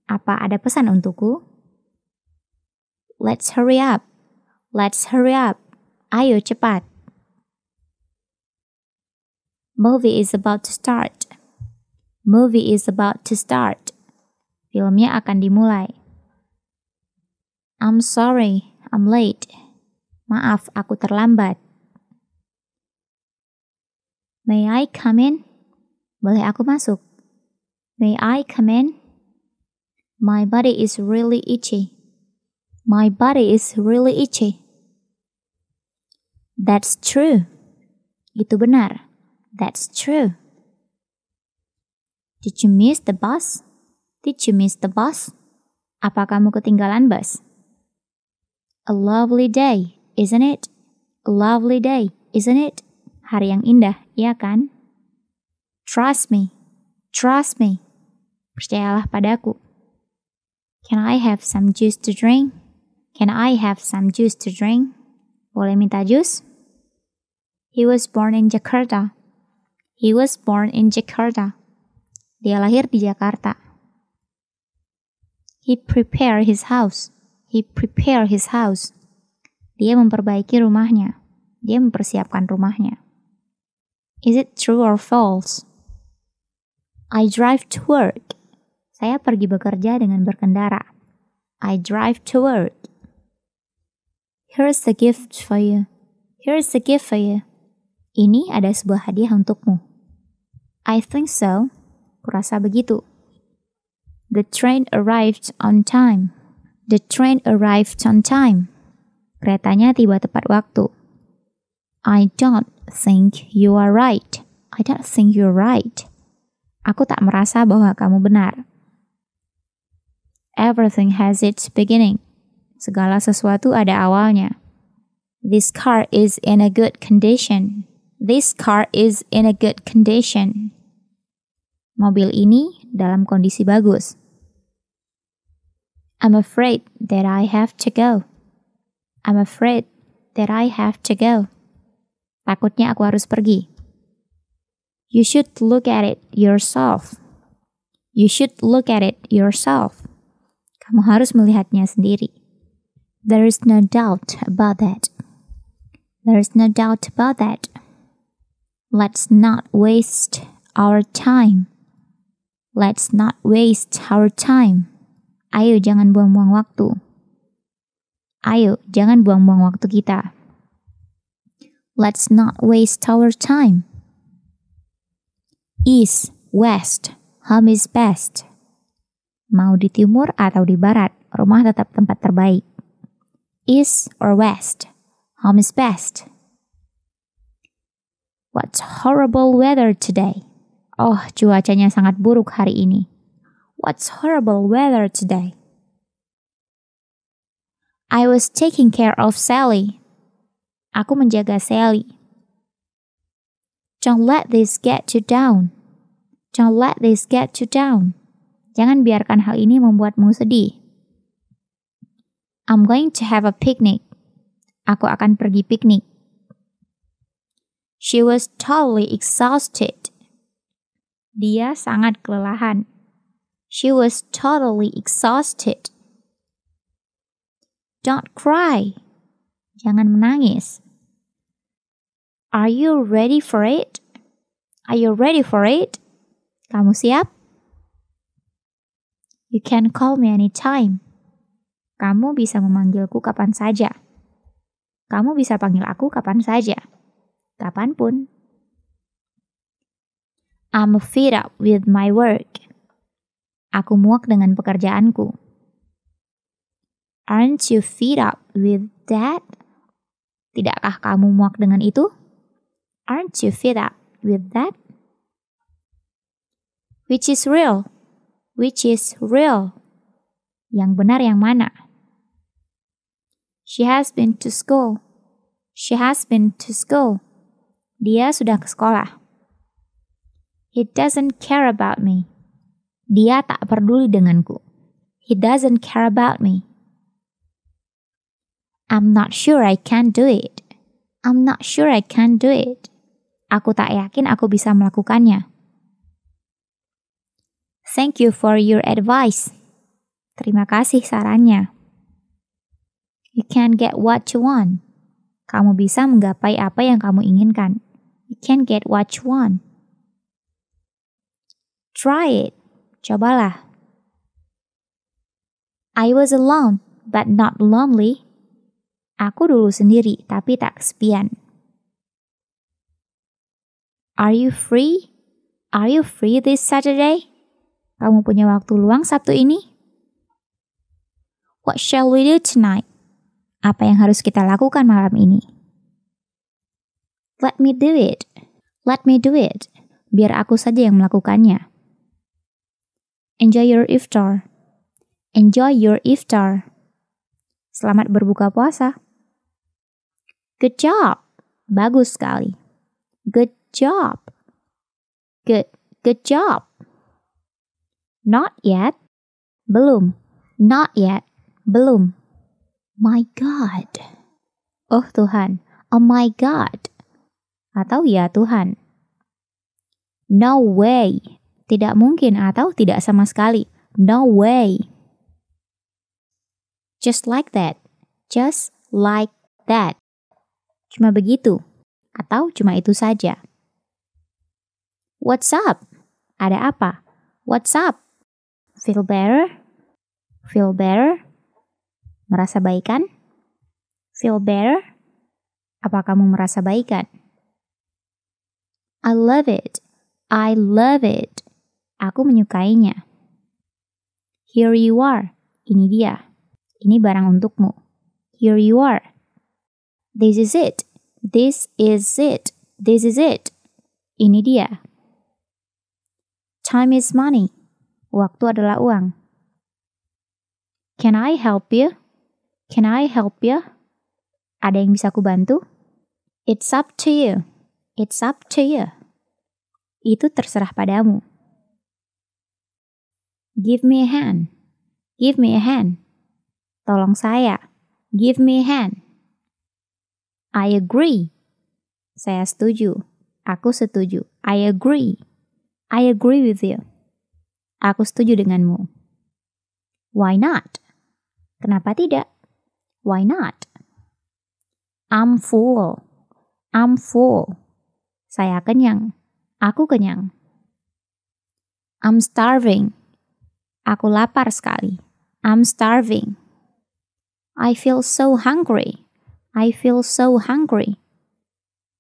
A: Apa ada pesan untukku? Let's hurry up. Let's hurry up. Ayo cepat. Movie is about to start. Movie is about to start. Filmnya akan dimulai. I'm sorry, I'm late. Maaf, aku terlambat. May I come in? Boleh aku masuk? May I come in? My body is really itchy. My body is really itchy. That's true. Itu benar. That's true. Did you miss the bus? Did you miss the bus? Apa kamu ketinggalan bus? A lovely day, isn't it? A lovely day, isn't it? Hari yang indah, iya kan? Trust me. Trust me. Percayalah padaku. Can I have some juice to drink? Can I have some juice to drink? Boleh minta jus? He was born in Jakarta, He was born in Jakarta. Dia lahir di Jakarta. He prepared his house. He prepared his house. Dia memperbaiki rumahnya. Dia mempersiapkan rumahnya. Is it true or false? I drive to work. Saya pergi bekerja dengan berkendara. I drive to work. Here's a gift for you. Here's a gift for you. Ini ada sebuah hadiah untukmu. I think so. Kurasa begitu. The train arrived on time. The train arrived on time. Keretanya tiba tepat waktu. I don't think you are right. I don't think you're right. Aku tak merasa bahwa kamu benar. Everything has its beginning. Segala sesuatu ada awalnya. This car is in a good condition. This car is in a good condition. Mobil ini dalam kondisi bagus. I'm afraid that I have to go. I'm afraid that I have to go. Takutnya aku harus pergi. You should look at it yourself. You should look at it yourself. Kamu harus melihatnya sendiri. There is no doubt about that. There is no doubt about that. Let's not waste our time. Let's not waste our time. Ayo jangan buang-buang waktu. Ayo jangan buang-buang waktu kita. Let's not waste our time. East, west, home is best. Mau di timur atau di barat, rumah tetap tempat terbaik. East or west, home is best. What's horrible weather today? Oh, cuacanya sangat buruk hari ini. What's horrible weather today? I was taking care of Sally. Aku menjaga Sally. Don't let this get you down. Don't let this get you down. Jangan biarkan hal ini membuatmu sedih. I'm going to have a picnic. Aku akan pergi piknik. She was totally exhausted. Dia sangat kelelahan. She was totally exhausted. Don't cry. Jangan menangis. Are you ready for it? Are you ready for it? Kamu siap? You can call me anytime. Kamu bisa memanggilku kapan saja. Kamu bisa panggil aku kapan saja kapanpun. I'm fed up with my work. Aku muak dengan pekerjaanku. Aren't you fed up with that? Tidakkah kamu muak dengan itu? Aren't you fed up with that? Which is real? Which is real? Yang benar yang mana? She has been to school. She has been to school. Dia sudah ke sekolah. He doesn't care about me. Dia tak peduli denganku. He doesn't care about me. I'm not sure I can do it. I'm not sure I can do it. Aku tak yakin aku bisa melakukannya. Thank you for your advice. Terima kasih sarannya. You can get what you want. Kamu bisa menggapai apa yang kamu inginkan. You can get what you want. Try it. Cobalah. I was alone, but not lonely. Aku dulu sendiri, tapi tak kesepian. Are you free? Are you free this Saturday? Kamu punya waktu luang Sabtu ini? What shall we do tonight? Apa yang harus kita lakukan malam ini? Let me do it. Let me do it. Biar aku saja yang melakukannya. Enjoy your iftar. Enjoy your iftar. Selamat berbuka puasa. Good job. Bagus sekali. Good job. Good good job. Not yet. Belum. Not yet. Belum. My God. Oh Tuhan. Oh my God atau ya Tuhan. No way, tidak mungkin atau tidak sama sekali. No way. Just like that. Just like that. Cuma begitu atau cuma itu saja. What's up? Ada apa? What's up? Feel better? Feel better? Merasa baikan? Feel better? Apa kamu merasa baikan? I love it. I love it. Aku menyukainya. Here you are. Ini dia. Ini barang untukmu. Here you are. This is it. This is it. This is it. Ini dia. Time is money. Waktu adalah uang. Can I help you? Can I help you? Ada yang bisa aku bantu? It's up to you. It's up to you. Itu terserah padamu. Give me a hand. Give me a hand. Tolong saya. Give me a hand. I agree. Saya setuju. Aku setuju. I agree. I agree with you. Aku setuju denganmu. Why not? Kenapa tidak? Why not? I'm full. I'm full. Saya kenyang. Aku kenyang. I'm starving. Aku lapar sekali. I'm starving. I feel so hungry. I feel so hungry.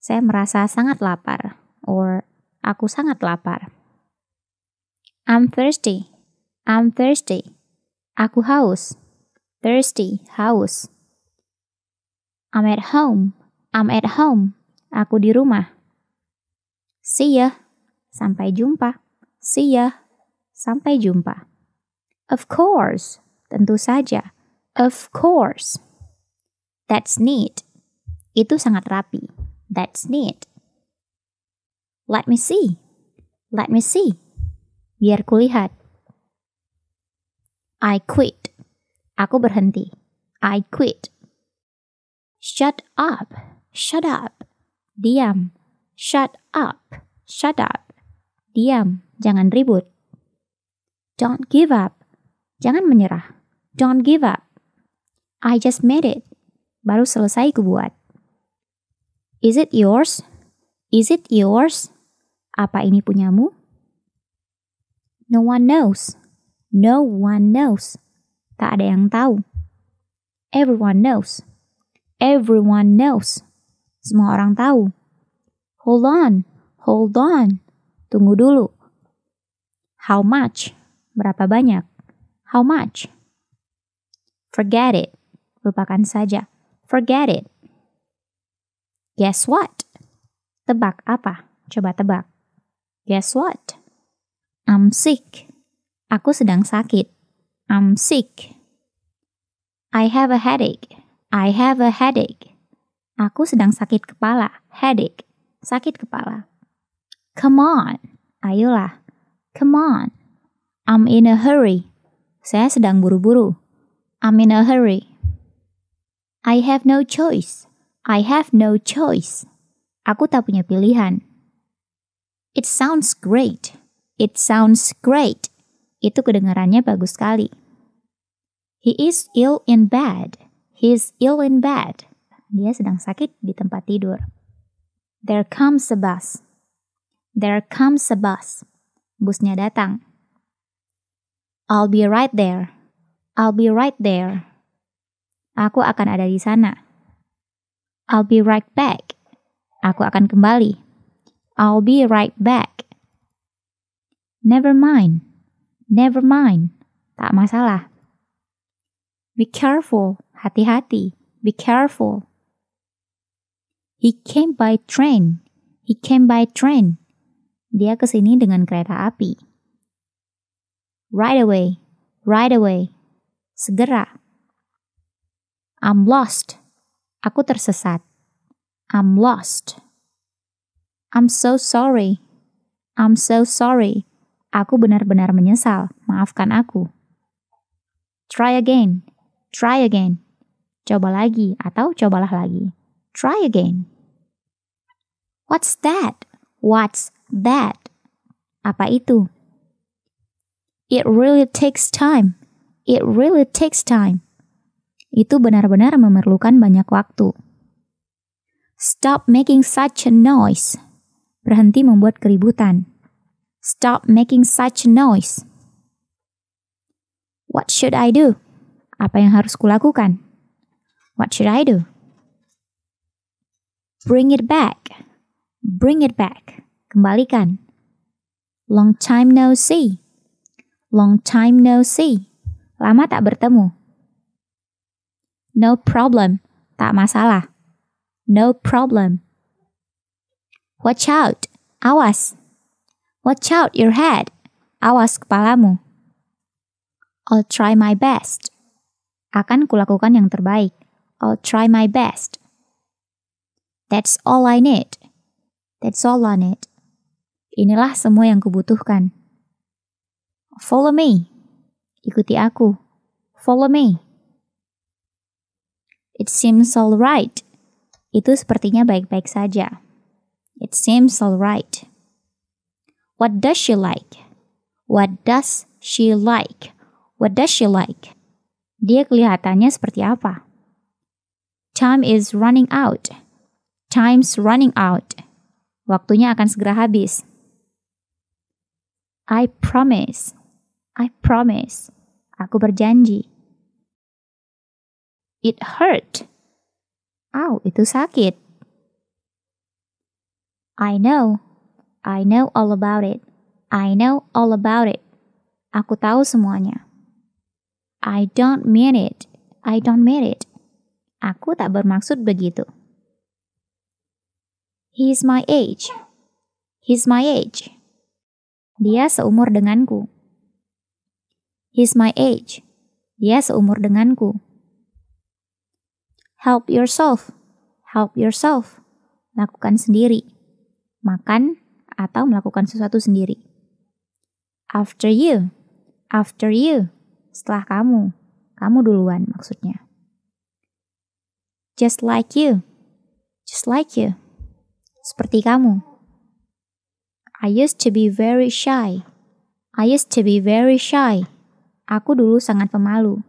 A: Saya merasa sangat lapar. Or aku sangat lapar. I'm thirsty. I'm thirsty. Aku haus. Thirsty, haus. I'm at home. I'm at home. Aku di rumah. See ya. Sampai jumpa. See ya. Sampai jumpa. Of course. Tentu saja. Of course. That's neat. Itu sangat rapi. That's neat. Let me see. Let me see. Biar kulihat. I quit. Aku berhenti. I quit. Shut up. Shut up. Diam. Shut up. Shut up. Diam, jangan ribut. Don't give up. Jangan menyerah. Don't give up. I just made it. Baru selesai buat. Is it yours? Is it yours? Apa ini punyamu? No one knows. No one knows. Tak ada yang tahu. Everyone knows. Everyone knows. Semua orang tahu. Hold on, hold on. Tunggu dulu. How much? Berapa banyak? How much? Forget it. Lupakan saja. Forget it. Guess what? Tebak apa? Coba tebak. Guess what? I'm sick. Aku sedang sakit. I'm sick. I have a headache. I have a headache. Aku sedang sakit kepala. Headache. Sakit kepala. Come on. Ayolah. Come on. I'm in a hurry. Saya sedang buru-buru. I'm in a hurry. I have no choice. I have no choice. Aku tak punya pilihan. It sounds great. It sounds great. Itu kedengarannya bagus sekali. He is ill in bed. He is ill in bed. Dia sedang sakit di tempat tidur. There comes a bus. There comes a bus. Busnya datang. I'll be right there. I'll be right there. Aku akan ada di sana. I'll be right back. Aku akan kembali. I'll be right back. Never mind. Never mind. Tak masalah. Be careful. Hati-hati. Be careful. He came by train. He came by train. Dia ke sini dengan kereta api. Right away. Right away. Segera. I'm lost. Aku tersesat. I'm lost. I'm so sorry. I'm so sorry. Aku benar-benar menyesal. Maafkan aku. Try again. Try again. Coba lagi atau cobalah lagi. Try again. What's that? What's that? Apa itu? It really takes time. It really takes time. Itu benar-benar memerlukan banyak waktu. Stop making such a noise. Berhenti membuat keributan. Stop making such a noise. What should I do? Apa yang harus kulakukan? What should I do? Bring it back. Bring it back. Kembalikan. Long time no see. Long time no see. Lama tak bertemu. No problem. Tak masalah. No problem. Watch out. Awas. Watch out your head. Awas kepalamu. I'll try my best. Akan kulakukan yang terbaik. I'll try my best. That's all I need. That's all I need. Inilah semua yang kubutuhkan. Follow me. Ikuti aku. Follow me. It seems all right. Itu sepertinya baik-baik saja. It seems all right. What does she like? What does she like? What does she like? Dia kelihatannya seperti apa? Time is running out. Time's running out. Waktunya akan segera habis. I promise. I promise. Aku berjanji. It hurt. Au, itu sakit. I know. I know all about it. I know all about it. Aku tahu semuanya. I don't mean it. I don't mean it. Aku tak bermaksud begitu. He's my age. He's my age. Dia seumur denganku. He's my age. Dia seumur denganku. Help yourself. Help yourself. Lakukan sendiri. Makan atau melakukan sesuatu sendiri. After you. After you. Setelah kamu. Kamu duluan maksudnya. Just like you. Just like you seperti kamu. I used to be very shy. I used to be very shy. Aku dulu sangat pemalu.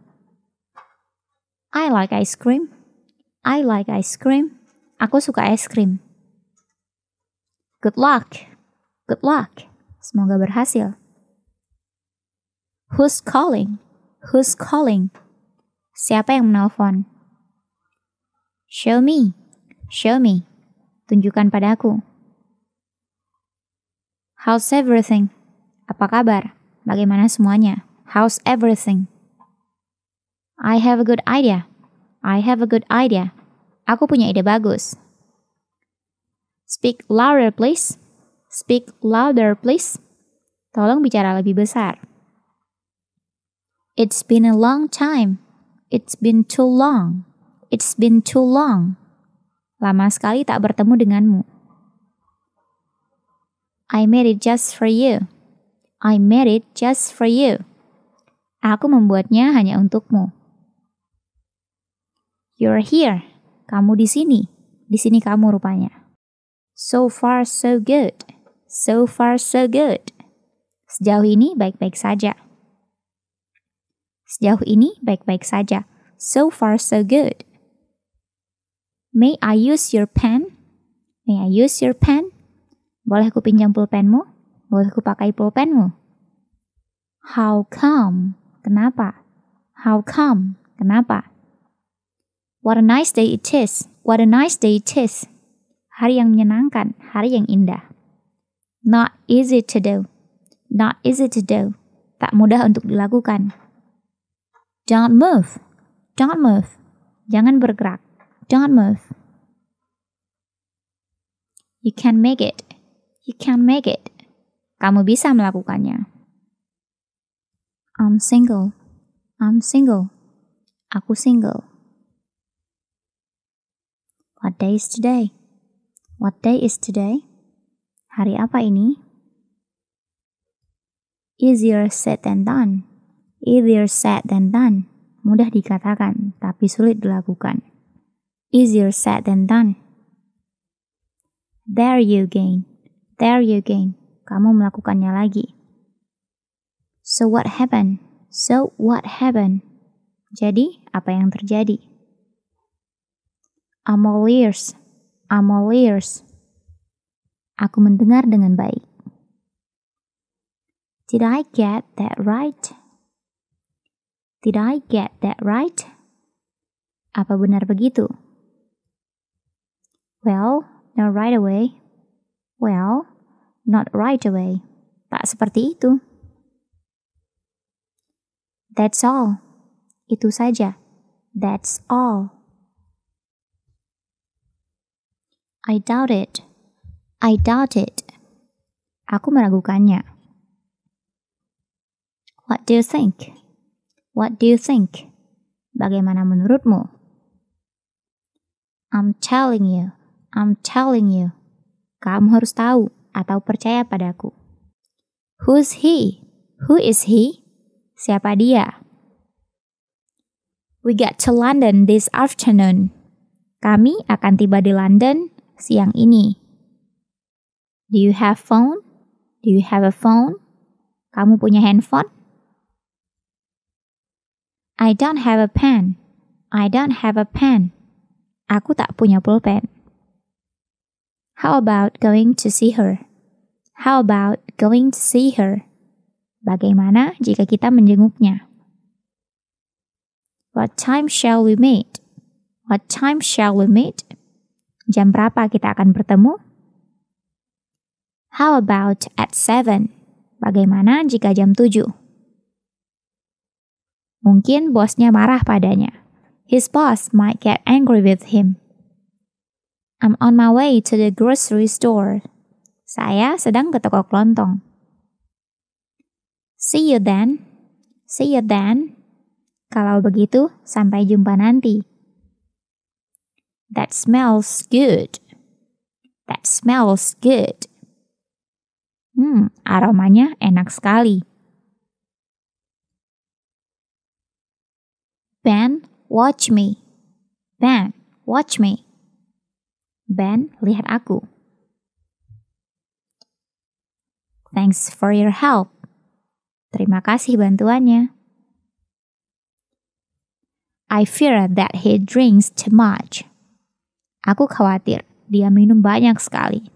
A: I like ice cream. I like ice cream. Aku suka es krim. Good luck. Good luck. Semoga berhasil. Who's calling? Who's calling? Siapa yang menelpon? Show me. Show me. Tunjukkan padaku. How's everything? Apa kabar? Bagaimana semuanya? How's everything? I have a good idea. I have a good idea. Aku punya ide bagus. Speak louder, please. Speak louder, please. Tolong bicara lebih besar. It's been a long time. It's been too long. It's been too long. Lama sekali tak bertemu denganmu. I made it just for you. I made it just for you. Aku membuatnya hanya untukmu. You're here. Kamu di sini. Di sini kamu rupanya. So far so good. So far so good. Sejauh ini baik-baik saja. Sejauh ini baik-baik saja. So far so good. May I use your pen? May I use your pen? Boleh aku pinjam pulpenmu? Boleh aku pakai pulpenmu? How come? Kenapa? How come? Kenapa? What a nice day it is. What a nice day it is. Hari yang menyenangkan, hari yang indah. Not easy to do. Not easy to do. Tak mudah untuk dilakukan. Don't move. Don't move. Jangan bergerak. Don't move. You can make it. You can make it. Kamu bisa melakukannya. I'm single. I'm single. Aku single. What day is today? What day is today? Hari apa ini? Easier said than done. Easier said than done. Mudah dikatakan, tapi sulit dilakukan easier said than done. There you again, there you again, kamu melakukannya lagi. So what happened? So what happened? Jadi, apa yang terjadi? I'm all ears, I'm all ears. Aku mendengar dengan baik. Did I get that right? Did I get that right? Apa benar begitu? Well, not right away. Well, not right away. Tak seperti itu. That's all. Itu saja. That's all. I doubt it. I doubt it. Aku meragukannya. What do you think? What do you think? Bagaimana menurutmu? I'm telling you. I'm telling you. Kamu harus tahu atau percaya padaku. Who's he? Who is he? Siapa dia? We get to London this afternoon. Kami akan tiba di London siang ini. Do you have phone? Do you have a phone? Kamu punya handphone? I don't have a pen. I don't have a pen. Aku tak punya pulpen. How about going to see her? How about going to see her? Bagaimana jika kita menjenguknya? What time shall we meet? What time shall we meet? Jam berapa kita akan bertemu? How about at seven? Bagaimana jika jam tujuh? Mungkin bosnya marah padanya. His boss might get angry with him. I'm on my way to the grocery store. Saya sedang ke toko kelontong. See you then. See you then. Kalau begitu, sampai jumpa nanti. That smells good. That smells good. Hmm, aromanya enak sekali. Ben, watch me. Ben, watch me. Ben, lihat aku. Thanks for your help. Terima kasih bantuannya. I fear that he drinks too much. Aku khawatir dia minum banyak sekali.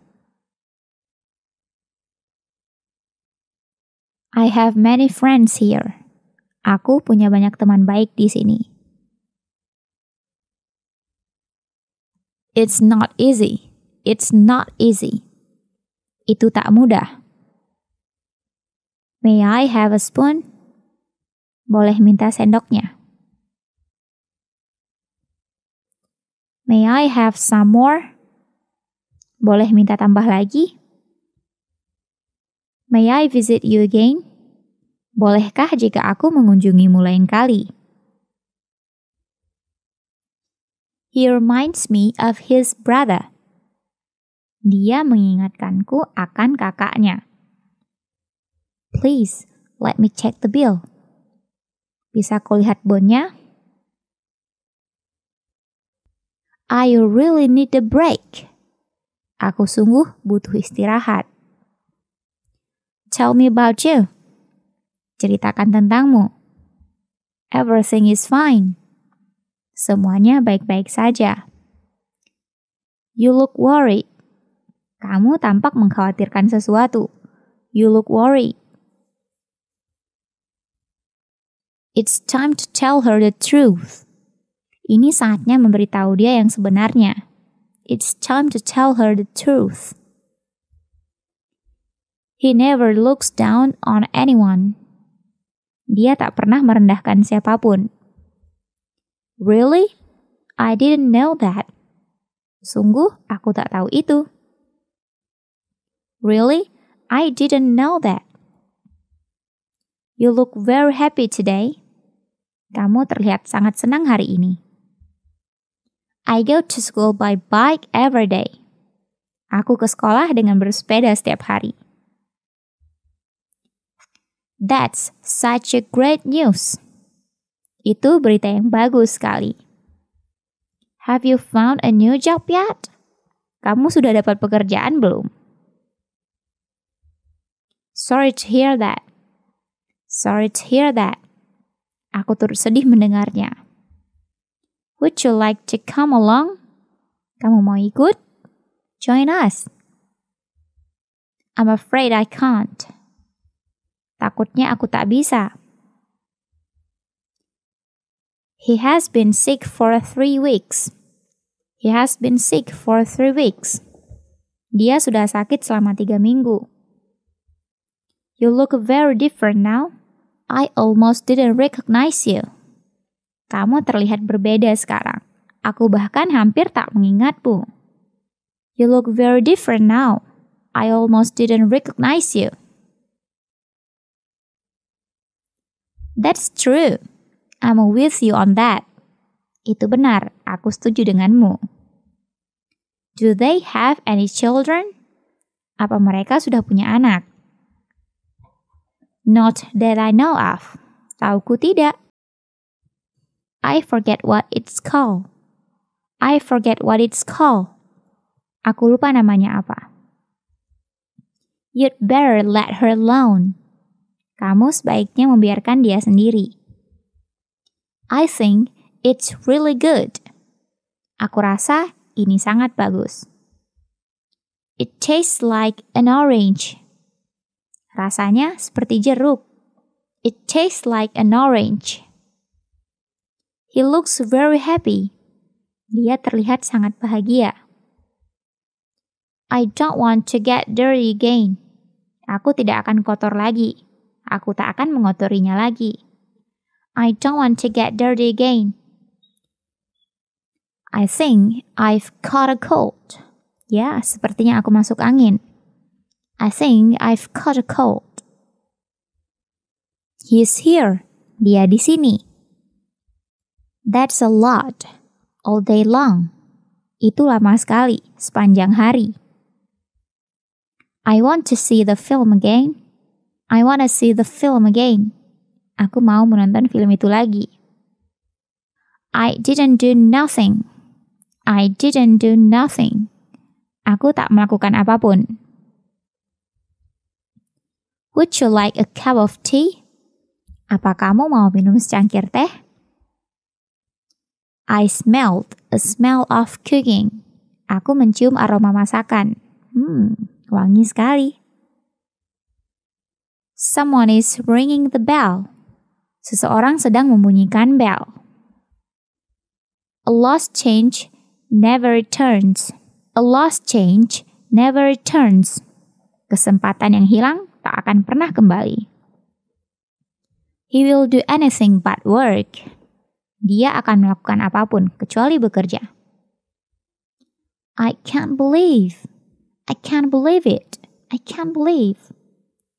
A: I have many friends here. Aku punya banyak teman baik di sini. It's not easy. It's not easy. Itu tak mudah. May I have a spoon? Boleh minta sendoknya. May I have some more? Boleh minta tambah lagi? May I visit you again? Bolehkah jika aku mengunjungimu lain kali? He reminds me of his brother. Dia mengingatkanku akan kakaknya. Please, let me check the bill. Bisa kulihat bonnya? I really need a break. Aku sungguh butuh istirahat. Tell me about you. Ceritakan tentangmu. Everything is fine. Semuanya baik-baik saja. You look worried. Kamu tampak mengkhawatirkan sesuatu. You look worried. It's time to tell her the truth. Ini saatnya memberitahu dia yang sebenarnya. It's time to tell her the truth. He never looks down on anyone. Dia tak pernah merendahkan siapapun. Really? I didn't know that. Sungguh, aku tak tahu itu. Really? I didn't know that. You look very happy today. Kamu terlihat sangat senang hari ini. I go to school by bike every day. Aku ke sekolah dengan bersepeda setiap hari. That's such a great news. Itu berita yang bagus sekali. Have you found a new job yet? Kamu sudah dapat pekerjaan belum? Sorry to hear that. Sorry to hear that. Aku turut sedih mendengarnya. Would you like to come along? Kamu mau ikut? Join us. I'm afraid I can't. Takutnya aku tak bisa. He has been sick for three weeks. He has been sick for three weeks. Dia sudah sakit selama tiga minggu. You look very different now. I almost didn't recognize you. Kamu terlihat berbeda sekarang. Aku bahkan hampir tak mengingatmu. You look very different now. I almost didn't recognize you. That's true. I'm with you on that. Itu benar, aku setuju denganmu. Do they have any children? Apa mereka sudah punya anak? Not that I know of. Tauku tidak. I forget what it's called. I forget what it's called. Aku lupa namanya apa. You'd better let her alone. Kamu sebaiknya membiarkan dia sendiri. I think it's really good. Aku rasa ini sangat bagus. It tastes like an orange. Rasanya seperti jeruk. It tastes like an orange. He looks very happy. Dia terlihat sangat bahagia. I don't want to get dirty again. Aku tidak akan kotor lagi. Aku tak akan mengotorinya lagi. I don't want to get dirty again. I think I've caught a cold. Ya, sepertinya aku masuk angin. I think I've caught a cold. He's here. Dia di sini. That's a lot. All day long. Itu lama sekali, sepanjang hari. I want to see the film again. I want to see the film again. Aku mau menonton film itu lagi. I didn't do nothing. I didn't do nothing. Aku tak melakukan apapun. Would you like a cup of tea? Apa kamu mau minum secangkir teh? I smelled a smell of cooking. Aku mencium aroma masakan. Hmm, wangi sekali. Someone is ringing the bell seseorang sedang membunyikan bel. A lost change never returns. A lost change never returns. Kesempatan yang hilang tak akan pernah kembali. He will do anything but work. Dia akan melakukan apapun kecuali bekerja. I can't believe. I can't believe it. I can't believe.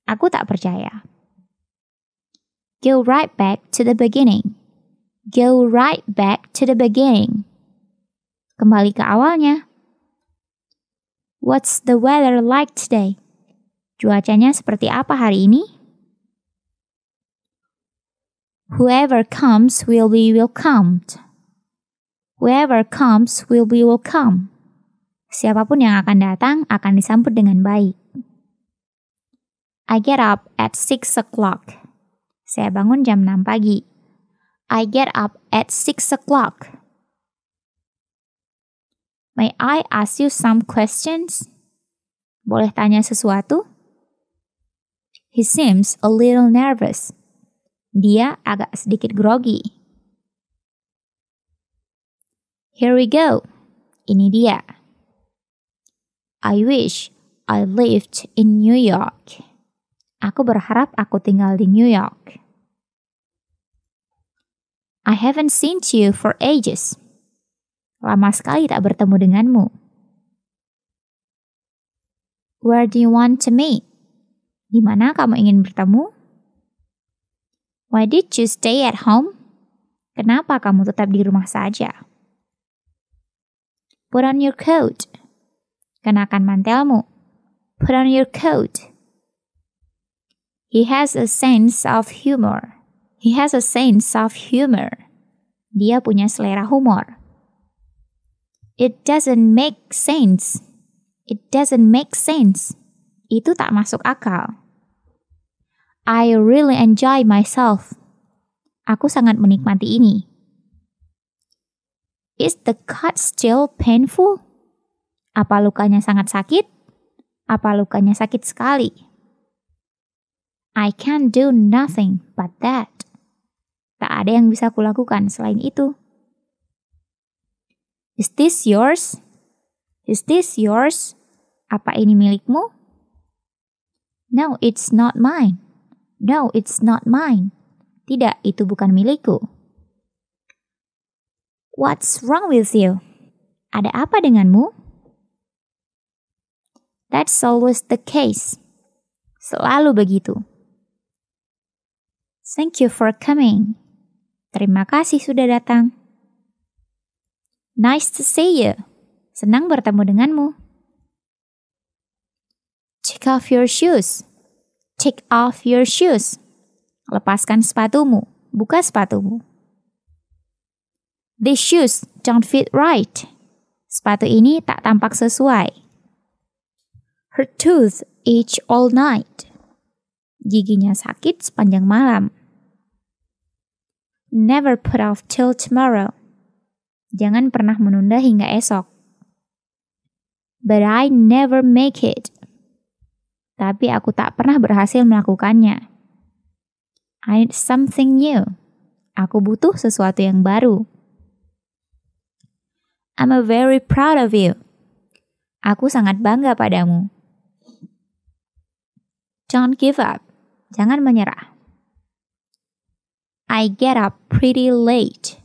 A: Aku tak percaya. Go right back to the beginning. Go right back to the beginning. Kembali ke awalnya. What's the weather like today? Cuacanya seperti apa hari ini? Whoever comes will be welcomed. Whoever comes will be welcomed. Siapapun yang akan datang akan disambut dengan baik. I get up at 6 o'clock. Saya bangun jam 6 pagi. I get up at 6 o'clock. May I ask you some questions? Boleh tanya sesuatu? He seems a little nervous. Dia agak sedikit grogi. Here we go. Ini dia. I wish I lived in New York. Aku berharap aku tinggal di New York. I haven't seen you for ages. Lama sekali tak bertemu denganmu. Where do you want to meet? Di mana kamu ingin bertemu? Why did you stay at home? Kenapa kamu tetap di rumah saja? Put on your coat. Kenakan mantelmu. Put on your coat. He has a sense of humor. He has a sense of humor. Dia punya selera humor. It doesn't make sense. It doesn't make sense. Itu tak masuk akal. I really enjoy myself. Aku sangat menikmati ini. Is the cut still painful? Apa lukanya sangat sakit? Apa lukanya sakit sekali? I can't do nothing but that. Tak ada yang bisa kulakukan selain itu. Is this yours? Is this yours? Apa ini milikmu? No, it's not mine. No, it's not mine. Tidak, itu bukan milikku. What's wrong with you? Ada apa denganmu? That's always the case. Selalu begitu. Thank you for coming. Terima kasih sudah datang. Nice to see you. Senang bertemu denganmu. Take off your shoes. Take off your shoes. Lepaskan sepatumu. Buka sepatumu. These shoes don't fit right. Sepatu ini tak tampak sesuai. Her tooth itch all night. Giginya sakit sepanjang malam. Never put off till tomorrow. Jangan pernah menunda hingga esok. But I never make it. Tapi aku tak pernah berhasil melakukannya. I need something new. Aku butuh sesuatu yang baru. I'm a very proud of you. Aku sangat bangga padamu. Don't give up. Jangan menyerah. I get up pretty late.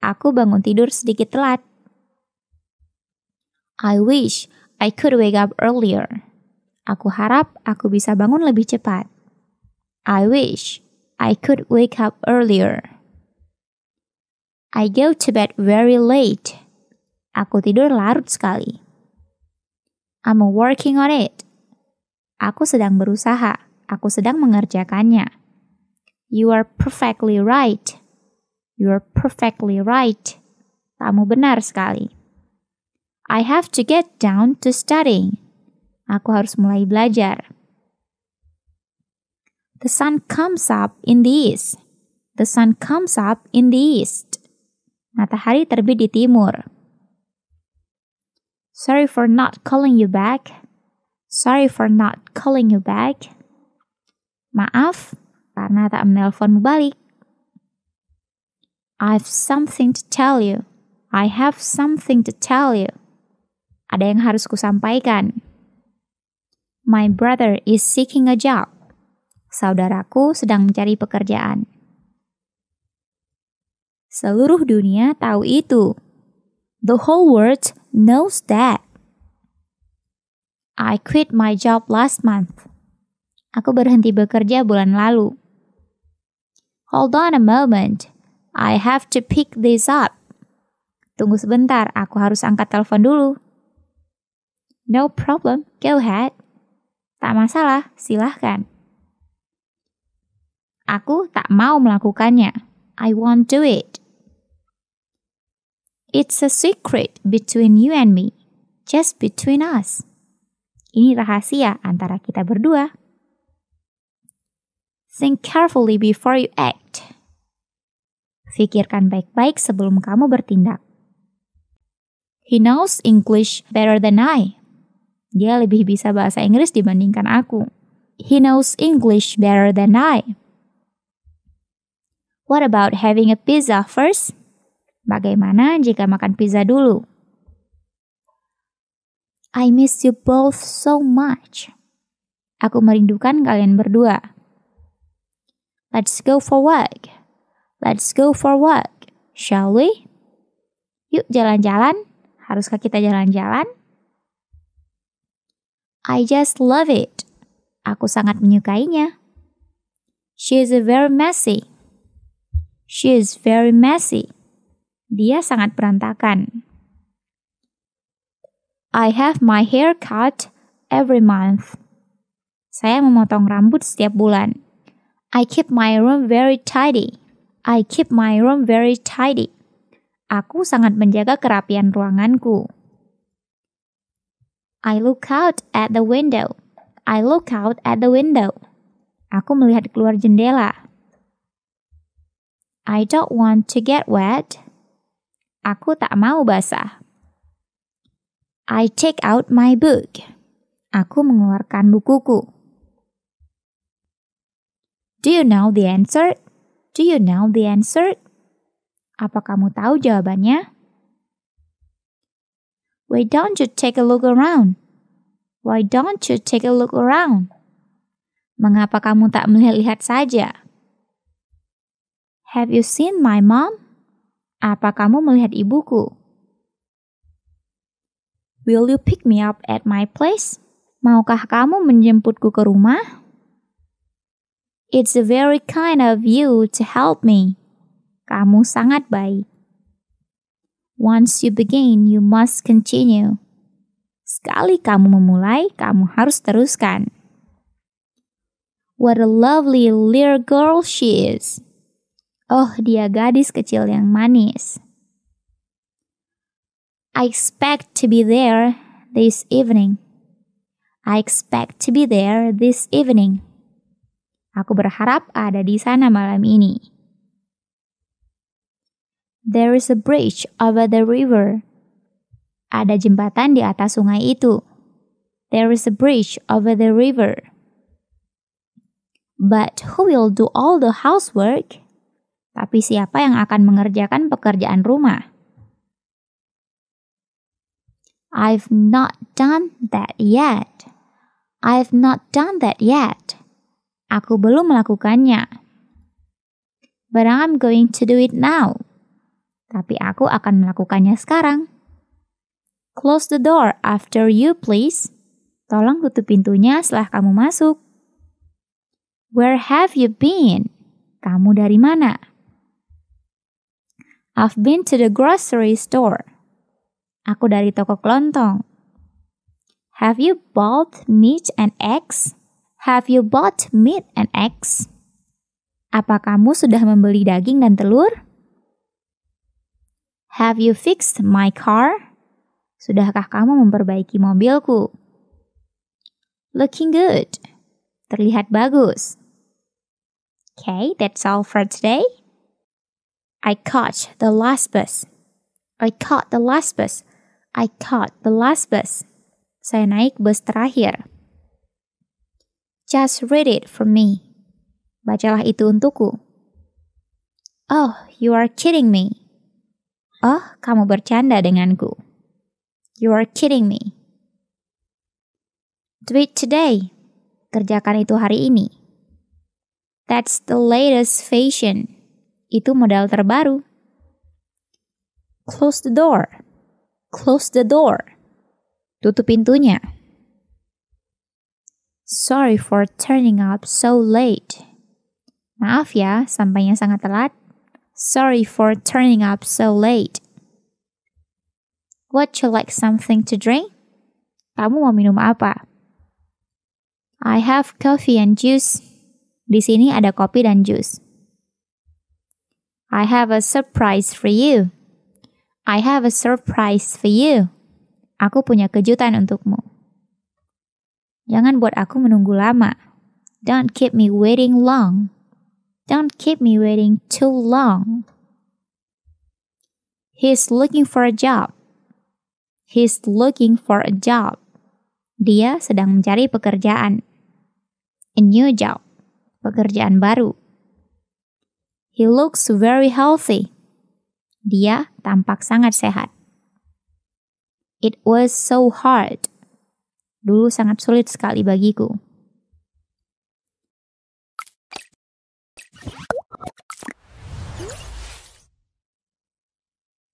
A: Aku bangun tidur sedikit telat. I wish I could wake up earlier. Aku harap aku bisa bangun lebih cepat. I wish I could wake up earlier. I go to bed very late. Aku tidur larut sekali. I'm working on it. Aku sedang berusaha. Aku sedang mengerjakannya. You are perfectly right. You are perfectly right. Kamu benar sekali. I have to get down to studying. Aku harus mulai belajar. The sun comes up in the east. The sun comes up in the east. Matahari terbit di timur. Sorry for not calling you back. Sorry for not calling you back. Maaf, karena tak menelpon balik. I've something to tell you. I have something to tell you. Ada yang harus kusampaikan. My brother is seeking a job. Saudaraku sedang mencari pekerjaan. Seluruh dunia tahu itu. The whole world knows that. I quit my job last month. Aku berhenti bekerja bulan lalu. Hold on a moment. I have to pick this up. Tunggu sebentar, aku harus angkat telepon dulu. No problem, go ahead. Tak masalah, silahkan. Aku tak mau melakukannya. I won't do it. It's a secret between you and me. Just between us. Ini rahasia antara kita berdua. Think carefully before you act. Pikirkan baik-baik sebelum kamu bertindak. He knows English better than I. Dia lebih bisa bahasa Inggris dibandingkan aku. He knows English better than I. What about having a pizza first? Bagaimana jika makan pizza dulu? I miss you both so much. Aku merindukan kalian berdua. Let's go for walk. Let's go for walk. Shall we? Yuk jalan-jalan. Haruskah kita jalan-jalan? I just love it. Aku sangat menyukainya. She is very messy. She is very messy. Dia sangat berantakan. I have my hair cut every month. Saya memotong rambut setiap bulan. I keep my room very tidy. I keep my room very tidy. Aku sangat menjaga kerapian ruanganku. I look out at the window. I look out at the window. Aku melihat keluar jendela. I don't want to get wet. Aku tak mau basah. I take out my book. Aku mengeluarkan bukuku. Do you know the answer? Do you know the answer? Apa kamu tahu jawabannya? Why don't you take a look around? Why don't you take a look around? Mengapa kamu tak melihat-lihat saja? Have you seen my mom? Apa kamu melihat ibuku? Will you pick me up at my place? Maukah kamu menjemputku ke rumah? It's very kind of you to help me. Kamu sangat baik. Once you begin, you must continue. Sekali kamu memulai, kamu harus teruskan. What a lovely little girl she is. Oh, dia gadis kecil yang manis. I expect to be there this evening. I expect to be there this evening. Aku berharap ada di sana malam ini. There is a bridge over the river. Ada jembatan di atas sungai itu. There is a bridge over the river. But who will do all the housework? Tapi siapa yang akan mengerjakan pekerjaan rumah? I've not done that yet. I've not done that yet. Aku belum melakukannya. But I'm going to do it now. Tapi aku akan melakukannya sekarang. Close the door after you, please. Tolong tutup pintunya setelah kamu masuk. Where have you been? Kamu dari mana? I've been to the grocery store. Aku dari toko kelontong. Have you bought meat and eggs? Have you bought meat and eggs? Apa kamu sudah membeli daging dan telur? Have you fixed my car? Sudahkah kamu memperbaiki mobilku? Looking good. Terlihat bagus. Okay, that's all for today. I caught the last bus. I caught the last bus. I caught the last bus. Saya naik bus terakhir. Just read it for me. Bacalah itu untukku. Oh, you are kidding me. Oh, kamu bercanda denganku. You are kidding me. Do it today. Kerjakan itu hari ini. That's the latest fashion. Itu modal terbaru. Close the door. Close the door. Tutup pintunya. Sorry for turning up so late. Maaf ya, sampainya sangat telat. Sorry for turning up so late. Would you like something to drink? Kamu mau minum apa? I have coffee and juice. Di sini ada kopi dan jus. I have a surprise for you. I have a surprise for you. Aku punya kejutan untukmu. Jangan buat aku menunggu lama. Don't keep me waiting long. Don't keep me waiting too long. He's looking for a job. He's looking for a job. Dia sedang mencari pekerjaan. A new job. Pekerjaan baru. He looks very healthy. Dia tampak sangat sehat. It was so hard dulu sangat sulit sekali bagiku.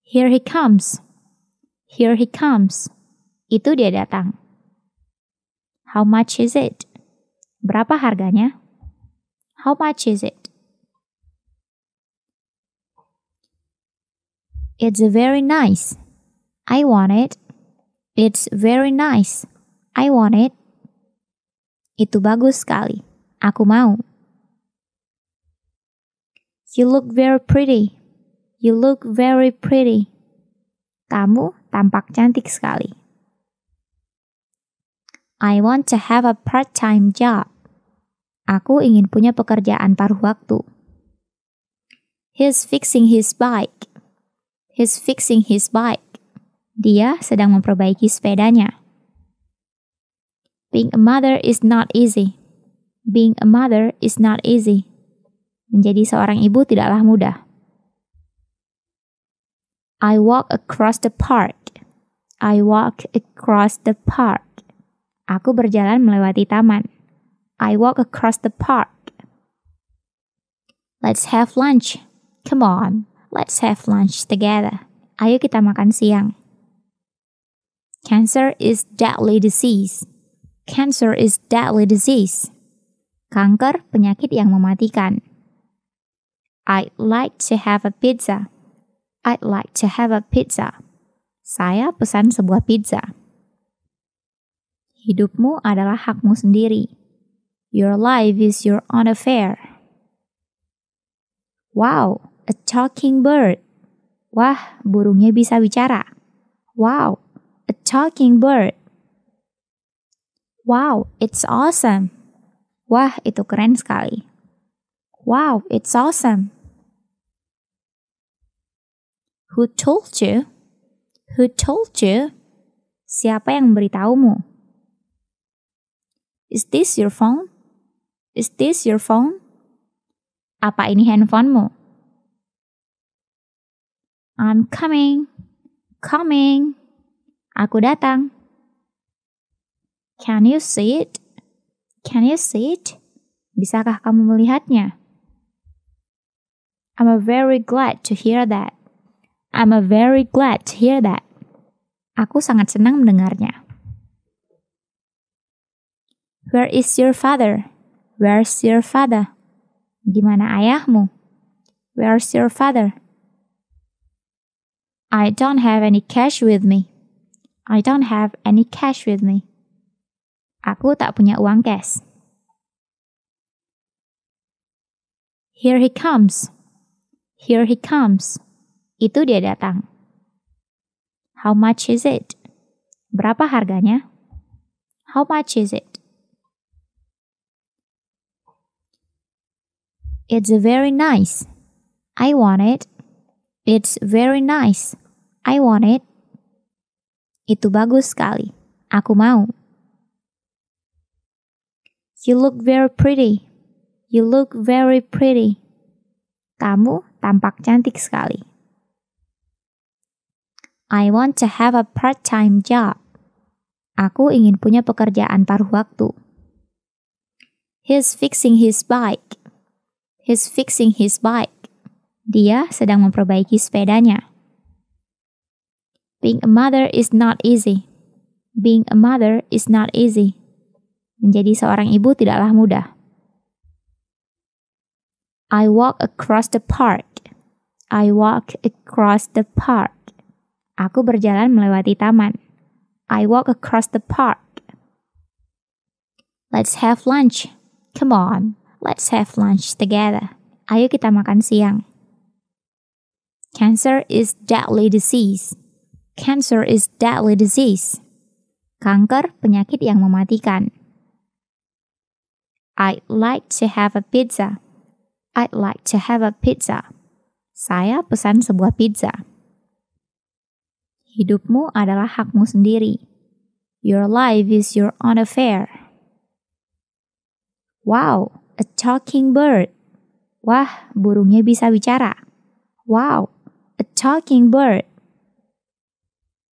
A: Here he comes. Here he comes. Itu dia datang. How much is it? Berapa harganya? How much is it? It's very nice. I want it. It's very nice. I want it. Itu bagus sekali. Aku mau. You look very pretty. You look very pretty. Kamu tampak cantik sekali. I want to have a part-time job. Aku ingin punya pekerjaan paruh waktu. He's fixing his bike. He's fixing his bike. Dia sedang memperbaiki sepedanya. Being a mother is not easy. Being a mother is not easy. Menjadi seorang ibu tidaklah mudah. I walk across the park. I walk across the park. Aku berjalan melewati taman. I walk across the park. Let's have lunch. Come on, let's have lunch together. Ayo kita makan siang. Cancer is deadly disease. Cancer is deadly disease. Kanker penyakit yang mematikan. I'd like to have a pizza. I'd like to have a pizza. Saya pesan sebuah pizza. Hidupmu adalah hakmu sendiri. Your life is your own affair. Wow, a talking bird. Wah, burungnya bisa bicara. Wow, a talking bird. Wow, it's awesome. Wah, itu keren sekali. Wow, it's awesome. Who told you? Who told you? Siapa yang memberitahumu? Is this your phone? Is this your phone? Apa ini handphonemu? I'm coming. Coming. Aku datang. Can you see it? Can you see it? Bisakah kamu melihatnya? I'm very glad to hear that. I'm very glad to hear that. Aku sangat senang mendengarnya. Where is your father? Where's your father? Di mana ayahmu? Where's your father? I don't have any cash with me. I don't have any cash with me. Aku tak punya uang cash. Here he comes. Here he comes. Itu dia datang. How much is it? Berapa harganya? How much is it? It's very nice. I want it. It's very nice. I want it. Itu bagus sekali. Aku mau. You look very pretty. You look very pretty. Kamu tampak cantik sekali. I want to have a part-time job. Aku ingin punya pekerjaan paruh waktu. He's fixing his bike. He's fixing his bike. Dia sedang memperbaiki sepedanya. Being a mother is not easy. Being a mother is not easy. Menjadi seorang ibu tidaklah mudah. I walk across the park. I walk across the park. Aku berjalan melewati taman. I walk across the park. Let's have lunch. Come on, let's have lunch together. Ayo kita makan siang. Cancer is deadly disease. Cancer is deadly disease. Kanker penyakit yang mematikan. I'd like to have a pizza. I'd like to have a pizza. Saya pesan sebuah pizza. Hidupmu adalah hakmu sendiri. Your life is your own affair. Wow, a talking bird. Wah, burungnya bisa bicara. Wow, a talking bird.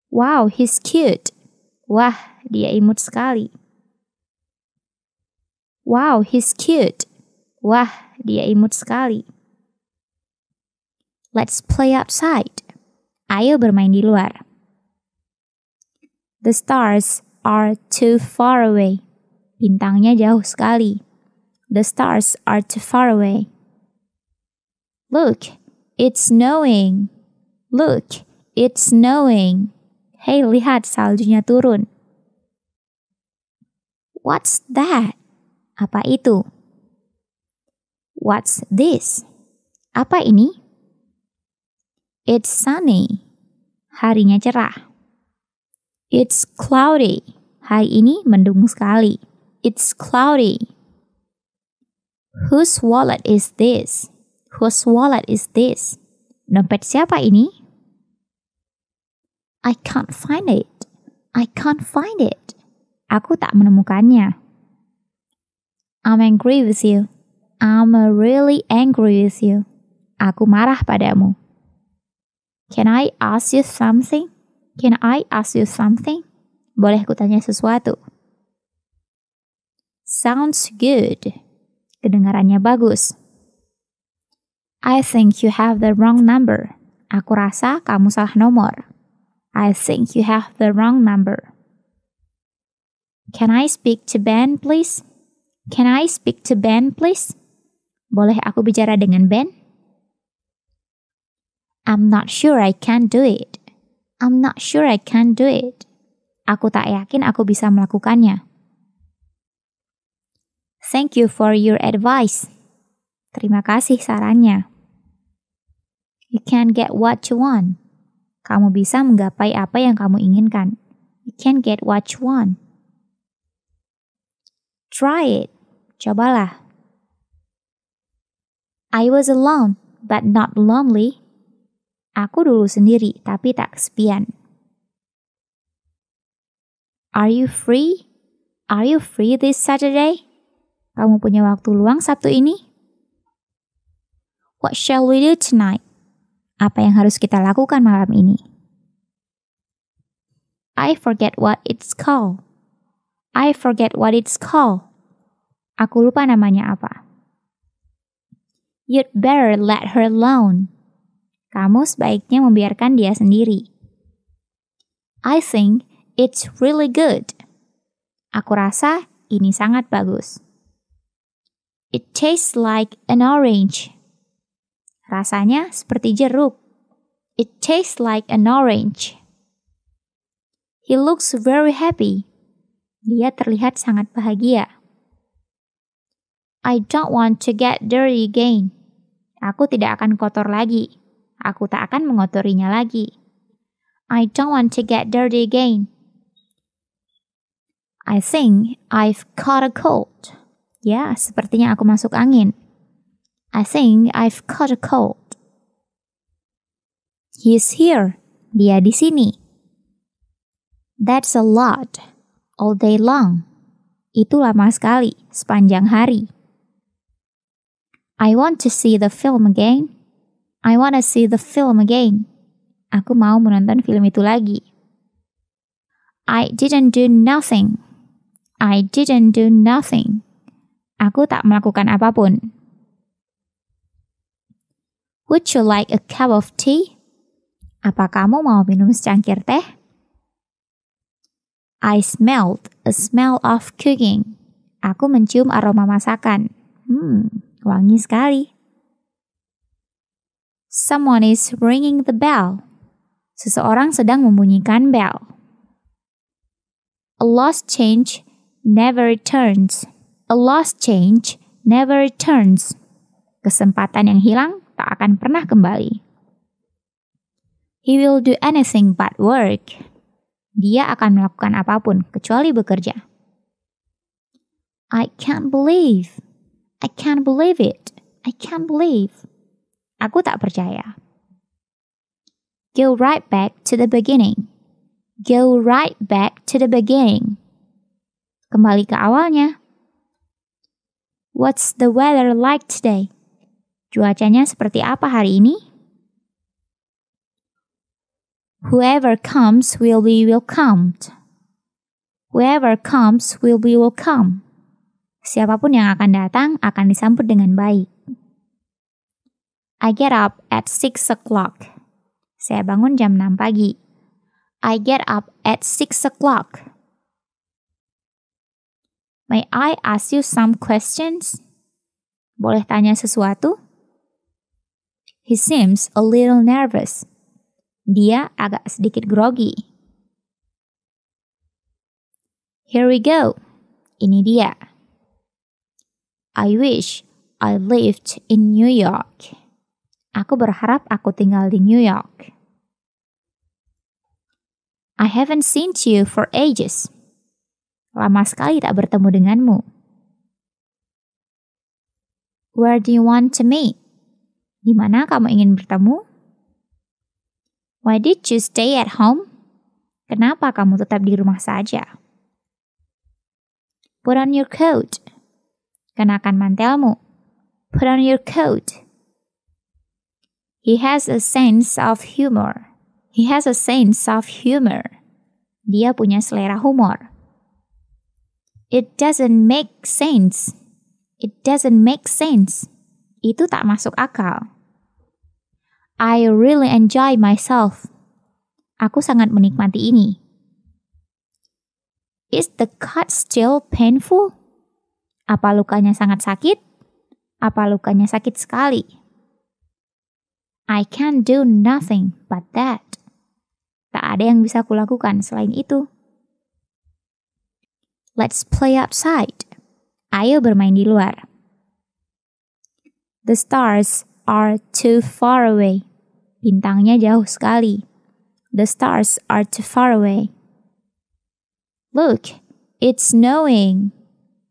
A: Wow, he's cute. Wah, dia imut sekali. Wow, he's cute. Wah, dia imut sekali. Let's play outside. Ayo bermain di luar. The stars are too far away. Bintangnya jauh sekali. The stars are too far away. Look, it's snowing. Look, it's snowing. Hey, lihat saljunya turun. What's that? Apa itu? What's this? Apa ini? It's sunny. Harinya cerah. It's cloudy. Hari ini mendung sekali. It's cloudy. Whose wallet is this? Whose wallet is this? Dompet siapa ini? I can't find it. I can't find it. Aku tak menemukannya. I'm angry with you. I'm really angry with you. Aku marah padamu. Can I ask you something? Can I ask you something? Boleh kutanya sesuatu? Sounds good. Kedengarannya bagus. I think you have the wrong number. Aku rasa kamu salah nomor. I think you have the wrong number. Can I speak to Ben, please? Can I speak to Ben, please? Boleh aku bicara dengan Ben? I'm not sure I can do it. I'm not sure I can do it. Aku tak yakin aku bisa melakukannya. Thank you for your advice. Terima kasih sarannya. You can get what you want. Kamu bisa menggapai apa yang kamu inginkan. You can get what you want. Try it. Cobalah. I was alone, but not lonely. Aku dulu sendiri, tapi tak kesepian. Are you free? Are you free this Saturday? Kamu punya waktu luang Sabtu ini? What shall we do tonight? Apa yang harus kita lakukan malam ini? I forget what it's called. I forget what it's called. Aku lupa namanya apa. You'd better let her alone. Kamu sebaiknya membiarkan dia sendiri. I think it's really good. Aku rasa ini sangat bagus. It tastes like an orange. Rasanya seperti jeruk. It tastes like an orange. He looks very happy. Dia terlihat sangat bahagia. I don't want to get dirty again. Aku tidak akan kotor lagi. Aku tak akan mengotorinya lagi. I don't want to get dirty again. I think I've caught a cold. Ya, sepertinya aku masuk angin. I think I've caught a cold. He's here. Dia di sini. That's a lot. All day long. Itu lama sekali, sepanjang hari. I want to see the film again. I want to see the film again. Aku mau menonton film itu lagi. I didn't do nothing. I didn't do nothing. Aku tak melakukan apapun. Would you like a cup of tea? Apa kamu mau minum secangkir teh? I smelled a smell of cooking. Aku mencium aroma masakan. Hmm, Wangi sekali. Someone is ringing the bell. Seseorang sedang membunyikan bell. A lost change never returns. A lost change never returns. Kesempatan yang hilang tak akan pernah kembali. He will do anything but work. Dia akan melakukan apapun kecuali bekerja. I can't believe I can't believe it. I can't believe. Aku tak percaya. Go right back to the beginning. Go right back to the beginning. Kembali ke awalnya. What's the weather like today? Cuacanya seperti apa hari ini? Whoever comes will be welcomed. Whoever comes will be welcomed. Siapapun yang akan datang akan disambut dengan baik. I get up at 6 o'clock. Saya bangun jam 6 pagi. I get up at 6 o'clock. May I ask you some questions? Boleh tanya sesuatu? He seems a little nervous. Dia agak sedikit grogi. Here we go. Ini dia. I wish I lived in New York. Aku berharap aku tinggal di New York. I haven't seen you for ages. Lama sekali tak bertemu denganmu. Where do you want to meet? Di mana kamu ingin bertemu? Why did you stay at home? Kenapa kamu tetap di rumah saja? Put on your coat. Kenakan mantelmu. Put on your coat. He has a sense of humor. He has a sense of humor. Dia punya selera humor. It doesn't make sense. It doesn't make sense. Itu tak masuk akal. I really enjoy myself. Aku sangat menikmati ini. Is the cut still painful? Apa lukanya sangat sakit? Apa lukanya sakit sekali? I can do nothing but that. Tak ada yang bisa kulakukan selain itu. Let's play outside. Ayo bermain di luar. The stars are too far away. Bintangnya jauh sekali. The stars are too far away. Look, it's snowing.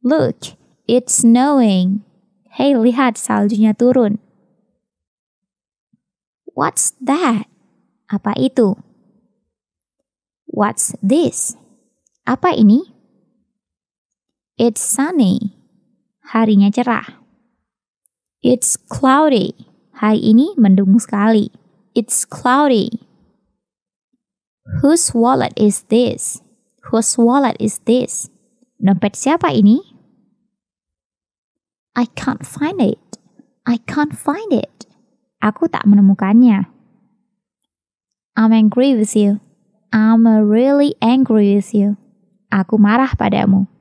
A: Look, It's snowing. Hey, lihat saljunya turun. What's that? Apa itu? What's this? Apa ini? It's sunny. Harinya cerah. It's cloudy. Hari ini mendung sekali. It's cloudy. Whose wallet is this? Whose wallet is this? Dompet siapa ini? I can't find it. I can't find it. Aku tak menemukannya. I'm angry with you. I'm really angry with you. Aku marah padamu.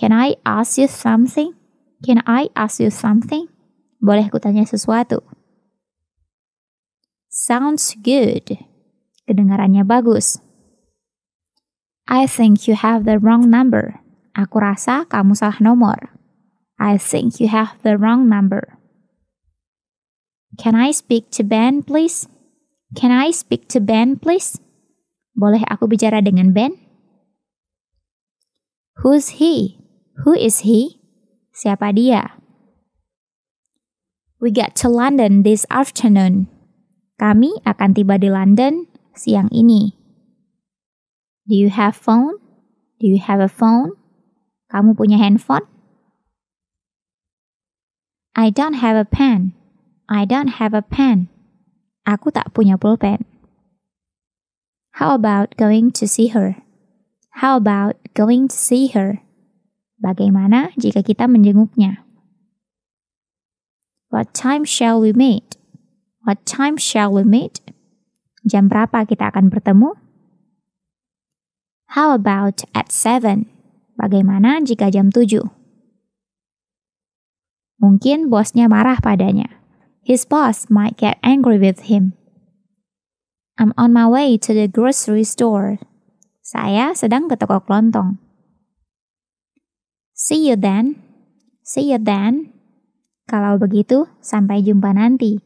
A: Can I ask you something? Can I ask you something? Boleh kutanya sesuatu? Sounds good. Kedengarannya bagus. I think you have the wrong number. Aku rasa kamu salah nomor. I think you have the wrong number. Can I speak to Ben, please? Can I speak to Ben, please? Boleh aku bicara dengan Ben? Who's he? Who is he? Siapa dia? We got to London this afternoon. Kami akan tiba di London siang ini. Do you have phone? Do you have a phone? Kamu punya handphone? I don't have a pen. I don't have a pen. Aku tak punya pulpen. How about going to see her? How about going to see her? Bagaimana jika kita menjenguknya? What time shall we meet? What time shall we meet? Jam berapa kita akan bertemu? How about at seven? Bagaimana jika jam tujuh? Mungkin bosnya marah padanya. His boss might get angry with him. I'm on my way to the grocery store. Saya sedang ke toko kelontong. See you then. See you then. Kalau begitu, sampai jumpa nanti.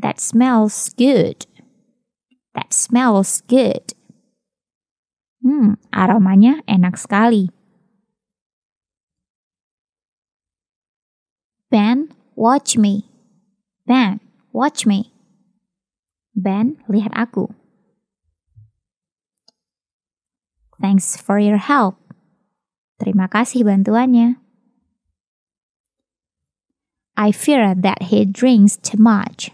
A: That smells good. That smells good. Hmm, aromanya enak sekali. Ben, watch me. Ben, watch me. Ben, lihat aku. Thanks for your help. Terima kasih bantuannya. I fear that he drinks too much.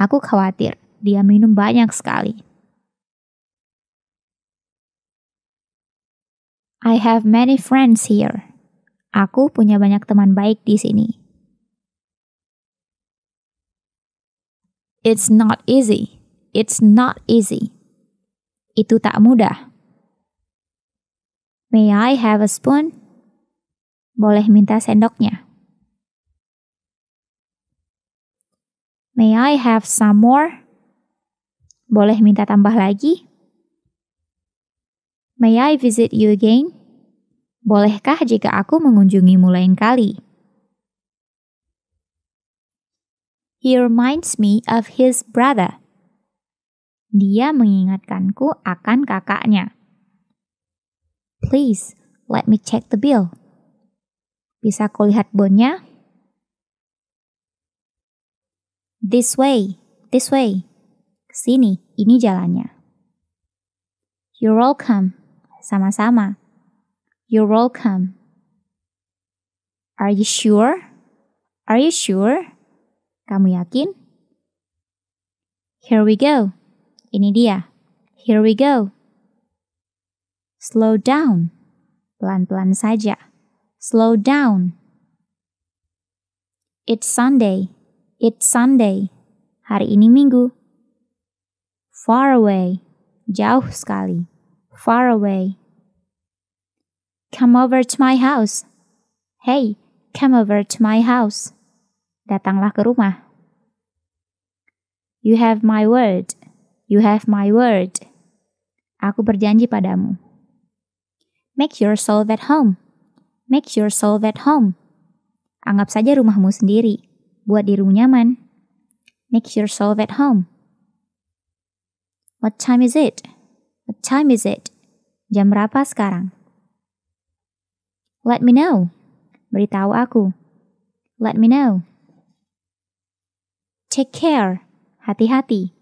A: Aku khawatir dia minum banyak sekali. I have many friends here. Aku punya banyak teman baik di sini. It's not easy. It's not easy. Itu tak mudah. May I have a spoon? Boleh minta sendoknya. May I have some more? Boleh minta tambah lagi? May I visit you again? Bolehkah jika aku mengunjungimu lain kali? He reminds me of his brother. Dia mengingatkanku akan kakaknya. Please, let me check the bill. Bisa kulihat lihat bonnya? This way, this way. Sini, ini jalannya. You're welcome. Sama-sama. You're welcome. Are you sure? Are you sure? Kamu yakin? Here we go. Ini dia. Here we go. Slow down. Pelan-pelan saja. Slow down. It's Sunday. It's Sunday. Hari ini Minggu. Far away. Jauh sekali. Far away. Come over to my house. Hey, come over to my house. Datanglah ke rumah. You have my word. You have my word. Aku berjanji padamu. Make yourself at home. Make yourself at home. Anggap saja rumahmu sendiri. Buat dirimu nyaman. Make yourself at home. What time is it? What time is it? Jam berapa sekarang? Let me know. Beritahu aku. Let me know. Take care. Hati-hati.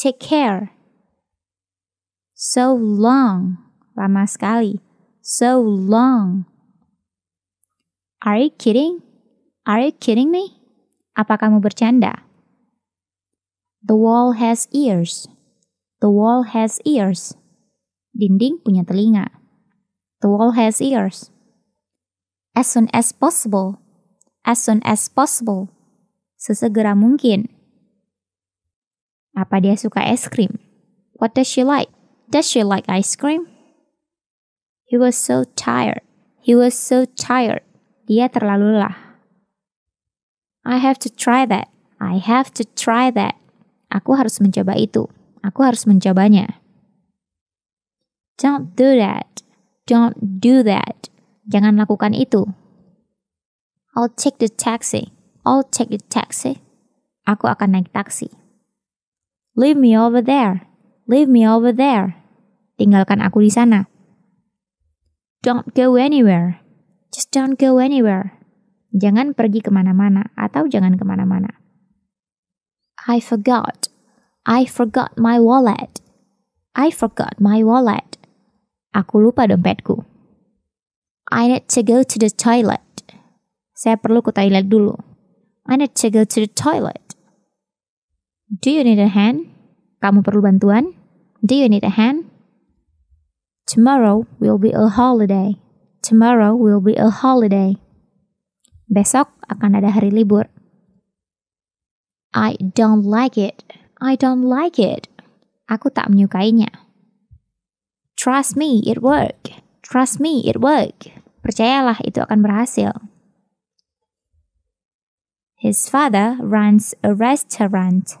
A: Take care. So long. Lama sekali. So long. Are you kidding? Are you kidding me? Apa kamu bercanda? The wall has ears. The wall has ears. Dinding punya telinga. The wall has ears. As soon as possible. As soon as possible. Sesegera mungkin. Apa dia suka es krim? What does she like? Does she like ice cream? He was so tired. He was so tired. Dia terlalu lelah. I have to try that. I have to try that. Aku harus mencoba itu. Aku harus mencobanya. Don't do that. Don't do that. Jangan lakukan itu. I'll take the taxi. I'll take the taxi. Aku akan naik taksi. Leave me over there. Leave me over there. Tinggalkan aku di sana. Don't go anywhere. Just don't go anywhere. Jangan pergi kemana-mana atau jangan kemana-mana. I forgot. I forgot my wallet. I forgot my wallet. Aku lupa dompetku. I need to go to the toilet. Saya perlu ke toilet dulu. I need to go to the toilet. Do you need a hand? Kamu perlu bantuan? Do you need a hand? Tomorrow will be a holiday. Tomorrow will be a holiday. Besok akan ada hari libur. I don't like it. I don't like it. Aku tak menyukainya. Trust me, it worked. Trust me, it work. Percayalah, itu akan berhasil. His father runs a restaurant.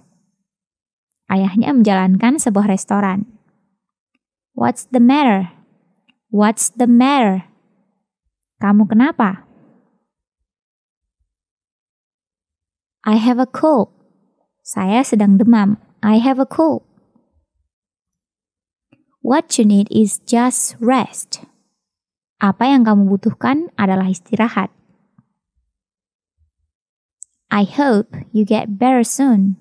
A: Ayahnya menjalankan sebuah restoran. What's the matter? What's the matter? Kamu kenapa? I have a cold. Saya sedang demam. I have a cold. What you need is just rest. Apa yang kamu butuhkan adalah istirahat. I hope you get better soon.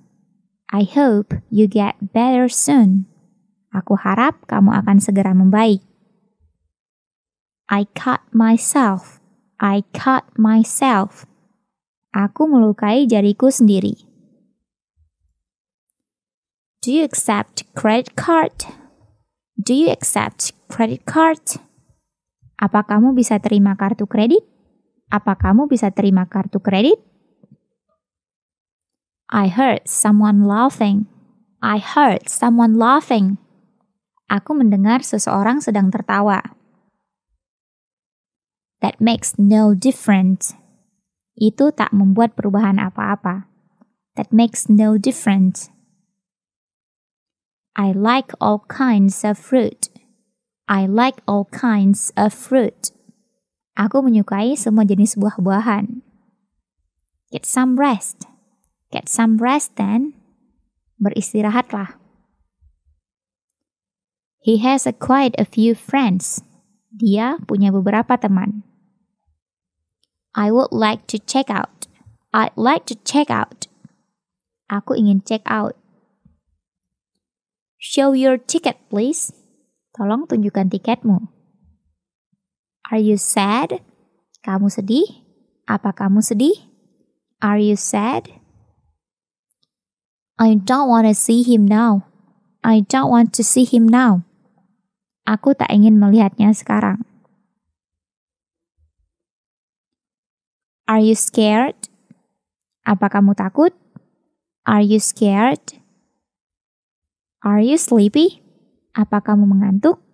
A: I hope you get better soon. Aku harap kamu akan segera membaik. I cut myself. I cut myself. Aku melukai jariku sendiri. Do you accept credit card? Do you accept credit card? Apa kamu bisa terima kartu kredit? Apa kamu bisa terima kartu kredit? I heard someone laughing. I heard someone laughing. Aku mendengar seseorang sedang tertawa. That makes no difference. Itu tak membuat perubahan apa-apa. That makes no difference. I like all kinds of fruit. I like all kinds of fruit. Aku menyukai semua jenis buah-buahan. Get some rest. Get some rest then. Beristirahatlah. He has acquired a few friends. Dia punya beberapa teman. I would like to check out. I'd like to check out. Aku ingin check out. Show your ticket, please. Tolong tunjukkan tiketmu. Are you sad? Kamu sedih? Apa kamu sedih? Are you sad? I don't want to see him now. I don't want to see him now. Aku tak ingin melihatnya sekarang. Are you scared? Apa kamu takut? Are you scared? Are you sleepy? Apa kamu mengantuk?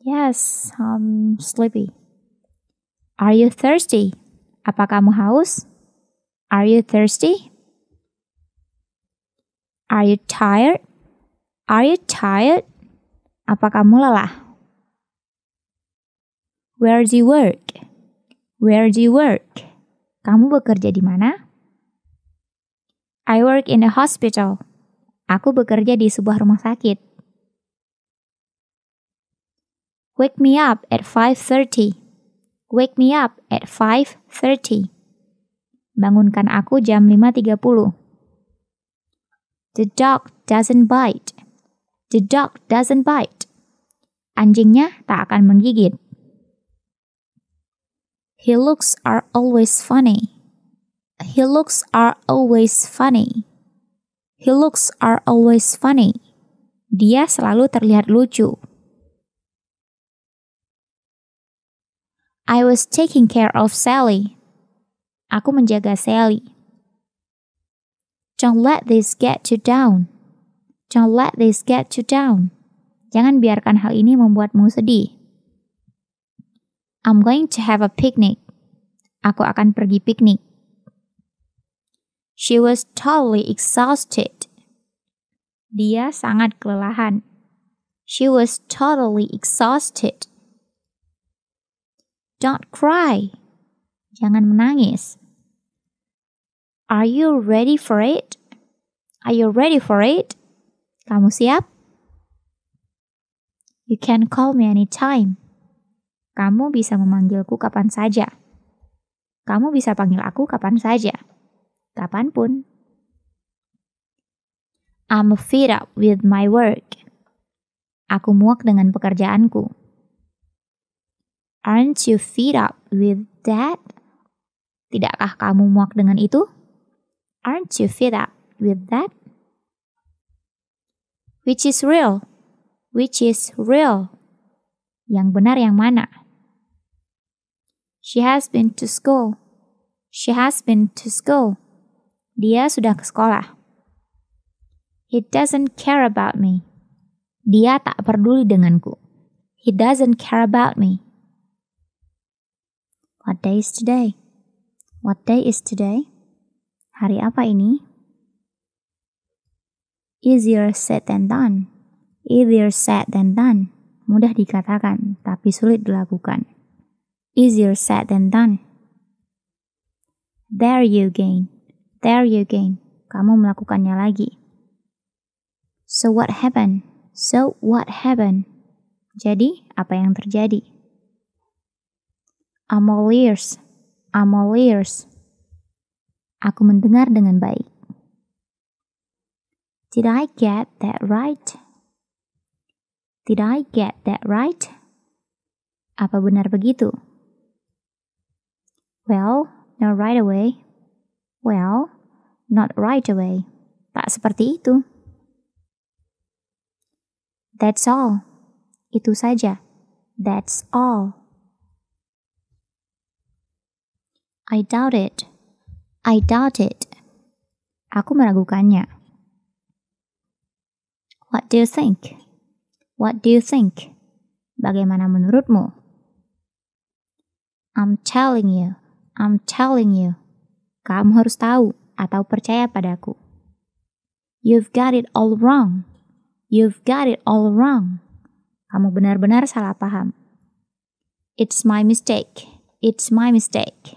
A: Yes, I'm sleepy. Are you thirsty? Apa kamu haus? Are you thirsty? Are you tired? Are you tired? Apa kamu lelah? Where do you work? Where do you work? Kamu bekerja di mana? I work in a hospital. Aku bekerja di sebuah rumah sakit. Wake me up at 5.30. Wake me up at 5.30. Bangunkan aku jam 5.30. The dog doesn't bite. The dog doesn't bite. Anjingnya tak akan menggigit. His looks are always funny. His looks are always funny. His looks are always funny. Dia selalu terlihat lucu. I was taking care of Sally. Aku menjaga Sally. Don't let this get you down. Don't let this get you down. Jangan biarkan hal ini membuatmu sedih. I'm going to have a picnic. Aku akan pergi piknik. She was totally exhausted. Dia sangat kelelahan. She was totally exhausted. Don't cry. Jangan menangis. Are you ready for it? Are you ready for it? Kamu siap? You can call me anytime. Kamu bisa memanggilku kapan saja. Kamu bisa panggil aku kapan saja. Kapanpun. I'm fed up with my work. Aku muak dengan pekerjaanku. Aren't you fed up with that? Tidakkah kamu muak dengan itu? Aren't you fed up with that? Which is real? Which is real? Yang benar yang mana? She has been to school. She has been to school. Dia sudah ke sekolah. He doesn't care about me. Dia tak peduli denganku. He doesn't care about me. What day is today? What day is today? Hari apa ini? Easier said than done. Easier said than done. Mudah dikatakan, tapi sulit dilakukan. Easier said than done. There you again. There you again. Kamu melakukannya lagi. So what happened? So what happened? Jadi, apa yang terjadi? Amoliers, Amoliers. Aku mendengar dengan baik. Did I get that right? Did I get that right? Apa benar begitu? Well, not right away. Well, not right away. Tak seperti itu. That's all. Itu saja. That's all. I doubt it. I doubt it. Aku meragukannya. What do you think? What do you think? Bagaimana menurutmu? I'm telling you. I'm telling you. Kamu harus tahu atau percaya padaku. You've got it all wrong. You've got it all wrong. Kamu benar-benar salah paham. It's my mistake. It's my mistake.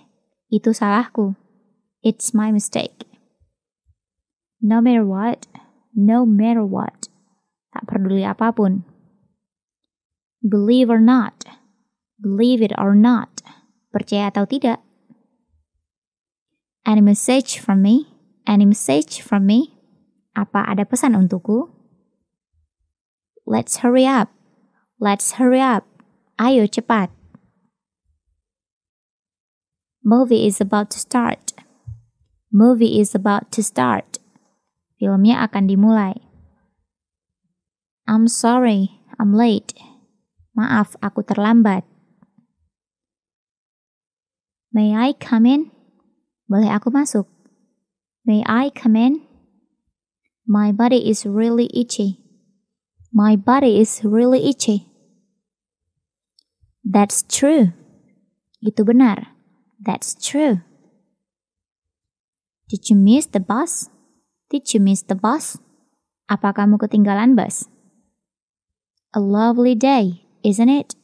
A: Itu salahku. It's my mistake. No matter what, no matter what. Tak peduli apapun. Believe or not. Believe it or not. Percaya atau tidak. Any message from me? Any message from me? Apa ada pesan untukku? Let's hurry up. Let's hurry up. Ayo cepat. Movie is about to start. Movie is about to start. Filmnya akan dimulai. I'm sorry, I'm late. Maaf, aku terlambat. May I come in? Boleh aku masuk? May I come in? My body is really itchy. My body is really itchy. That's true. Itu benar. That's true. Did you miss the bus? Did you miss the bus? Apa kamu ketinggalan bus? A lovely day, isn't it?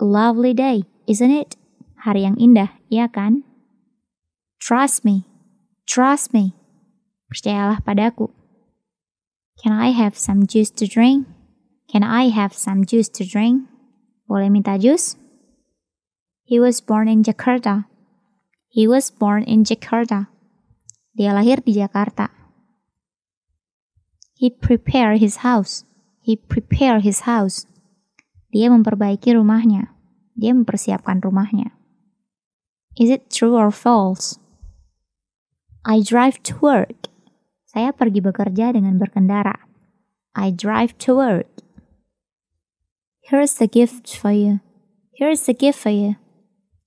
A: A lovely day, isn't it? Hari yang indah, ya kan? Trust me. Trust me. Percayalah padaku. Can I have some juice to drink? Can I have some juice to drink? Boleh minta jus? He was born in Jakarta. He was born in Jakarta. Dia lahir di Jakarta. He prepared his house. He prepared his house. Dia memperbaiki rumahnya. Dia mempersiapkan rumahnya. Is it true or false? I drive to work. Saya pergi bekerja dengan berkendara. I drive to work. Here's a gift for you. Here's a gift for you.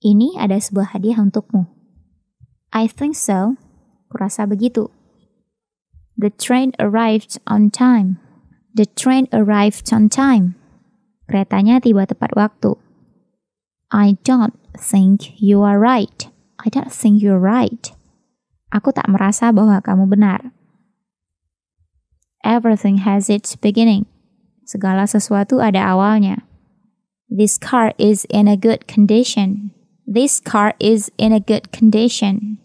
A: Ini ada sebuah hadiah untukmu. I think so. Kurasa begitu. The train arrived on time. The train arrived on time. Keretanya tiba tepat waktu. I don't think you are right. I don't think you're right. Aku tak merasa bahwa kamu benar. Everything has its beginning. Segala sesuatu ada awalnya. This car is in a good condition. This car is in a good condition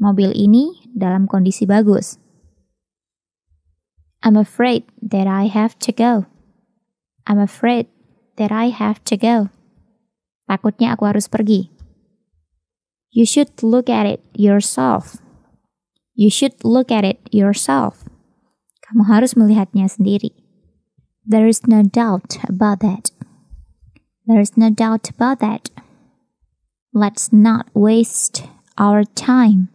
A: mobil ini dalam kondisi bagus. I'm afraid that I have to go. I'm afraid that I have to go. Takutnya aku harus pergi. You should look at it yourself. You should look at it yourself. Kamu harus melihatnya sendiri. There is no doubt about that. There is no doubt about that. Let's not waste our time.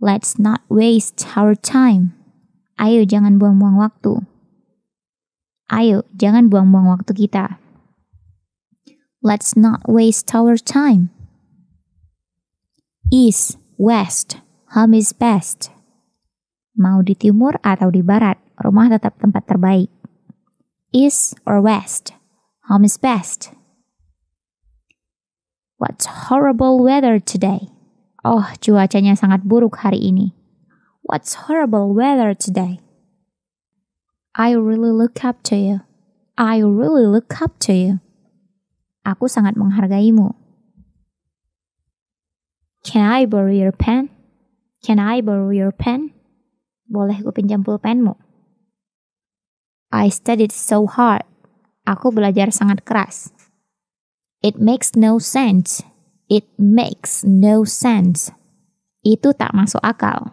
A: Let's not waste our time. Ayo jangan buang-buang waktu. Ayo jangan buang-buang waktu kita. Let's not waste our time. East, west, home is best. Mau di timur atau di barat, rumah tetap tempat terbaik. East or west, home is best. What horrible weather today? Oh, cuacanya sangat buruk hari ini. What's horrible weather today? I really look up to you. I really look up to you. Aku sangat menghargaimu. Can I borrow your pen? Can I borrow your pen? Boleh ku pinjam pulpenmu? I studied so hard. Aku belajar sangat keras. It makes no sense. It makes no sense. Itu tak masuk akal.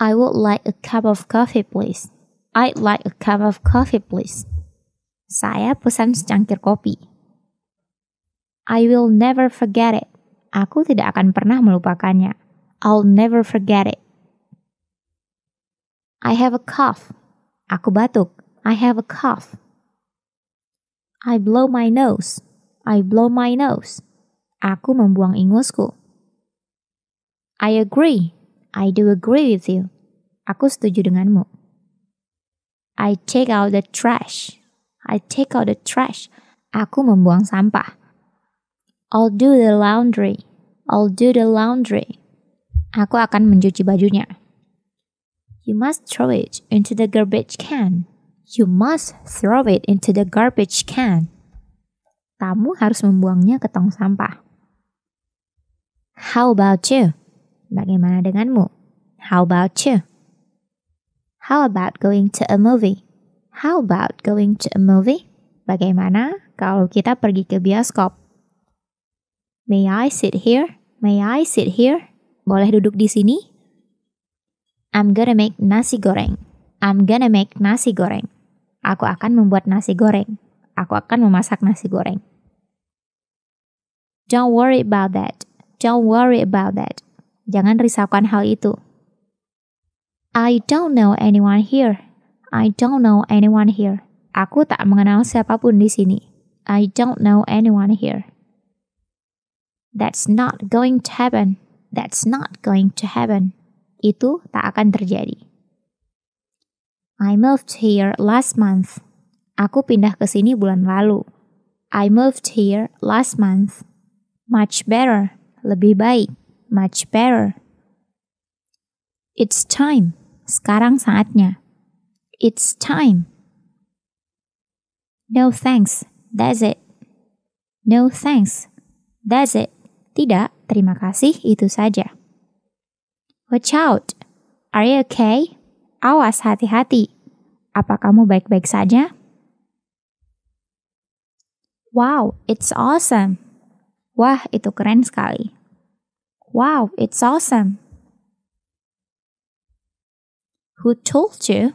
A: I would like a cup of coffee, please. I'd like a cup of coffee, please. Saya pesan secangkir kopi. I will never forget it. Aku tidak akan pernah melupakannya. I'll never forget it. I have a cough. Aku batuk. I have a cough. I blow my nose. I blow my nose. Aku membuang ingusku. I agree. I do agree with you. Aku setuju denganmu. I take out the trash. I take out the trash. Aku membuang sampah. I'll do the laundry. I'll do the laundry. Aku akan mencuci bajunya. You must throw it into the garbage can. You must throw it into the garbage can. Kamu harus membuangnya ke tong sampah. How about you? Bagaimana denganmu? How about you? How about going to a movie? How about going to a movie? Bagaimana kalau kita pergi ke bioskop? May I sit here? May I sit here? Boleh duduk di sini? I'm gonna make nasi goreng. I'm gonna make nasi goreng. Aku akan membuat nasi goreng. Aku akan memasak nasi goreng. Don't worry about that. Don't worry about that. Jangan risaukan hal itu. I don't know anyone here. I don't know anyone here. Aku tak mengenal siapapun di sini. I don't know anyone here. That's not going to happen. That's not going to happen. Itu tak akan terjadi. I moved here last month. Aku pindah ke sini bulan lalu. I moved here last month. Much better lebih baik, much better. It's time, sekarang saatnya. It's time. No thanks, that's it. No thanks, that's it. Tidak, terima kasih, itu saja. Watch out, are you okay? Awas, hati-hati. Apa kamu baik-baik saja? Wow, it's awesome. Wah, itu keren sekali. Wow, it's awesome. Who told you?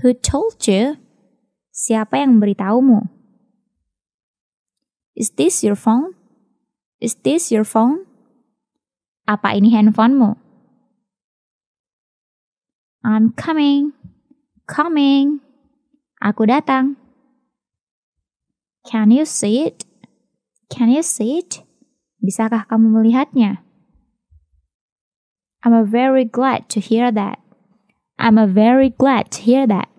A: Who told you? Siapa yang memberitahumu? Is this your phone? Is this your phone? Apa ini handphonemu? I'm coming. Coming. Aku datang. Can you see it? Can you see it? Bisakah kamu melihatnya? I'm a very glad to hear that. I'm a very glad to hear that.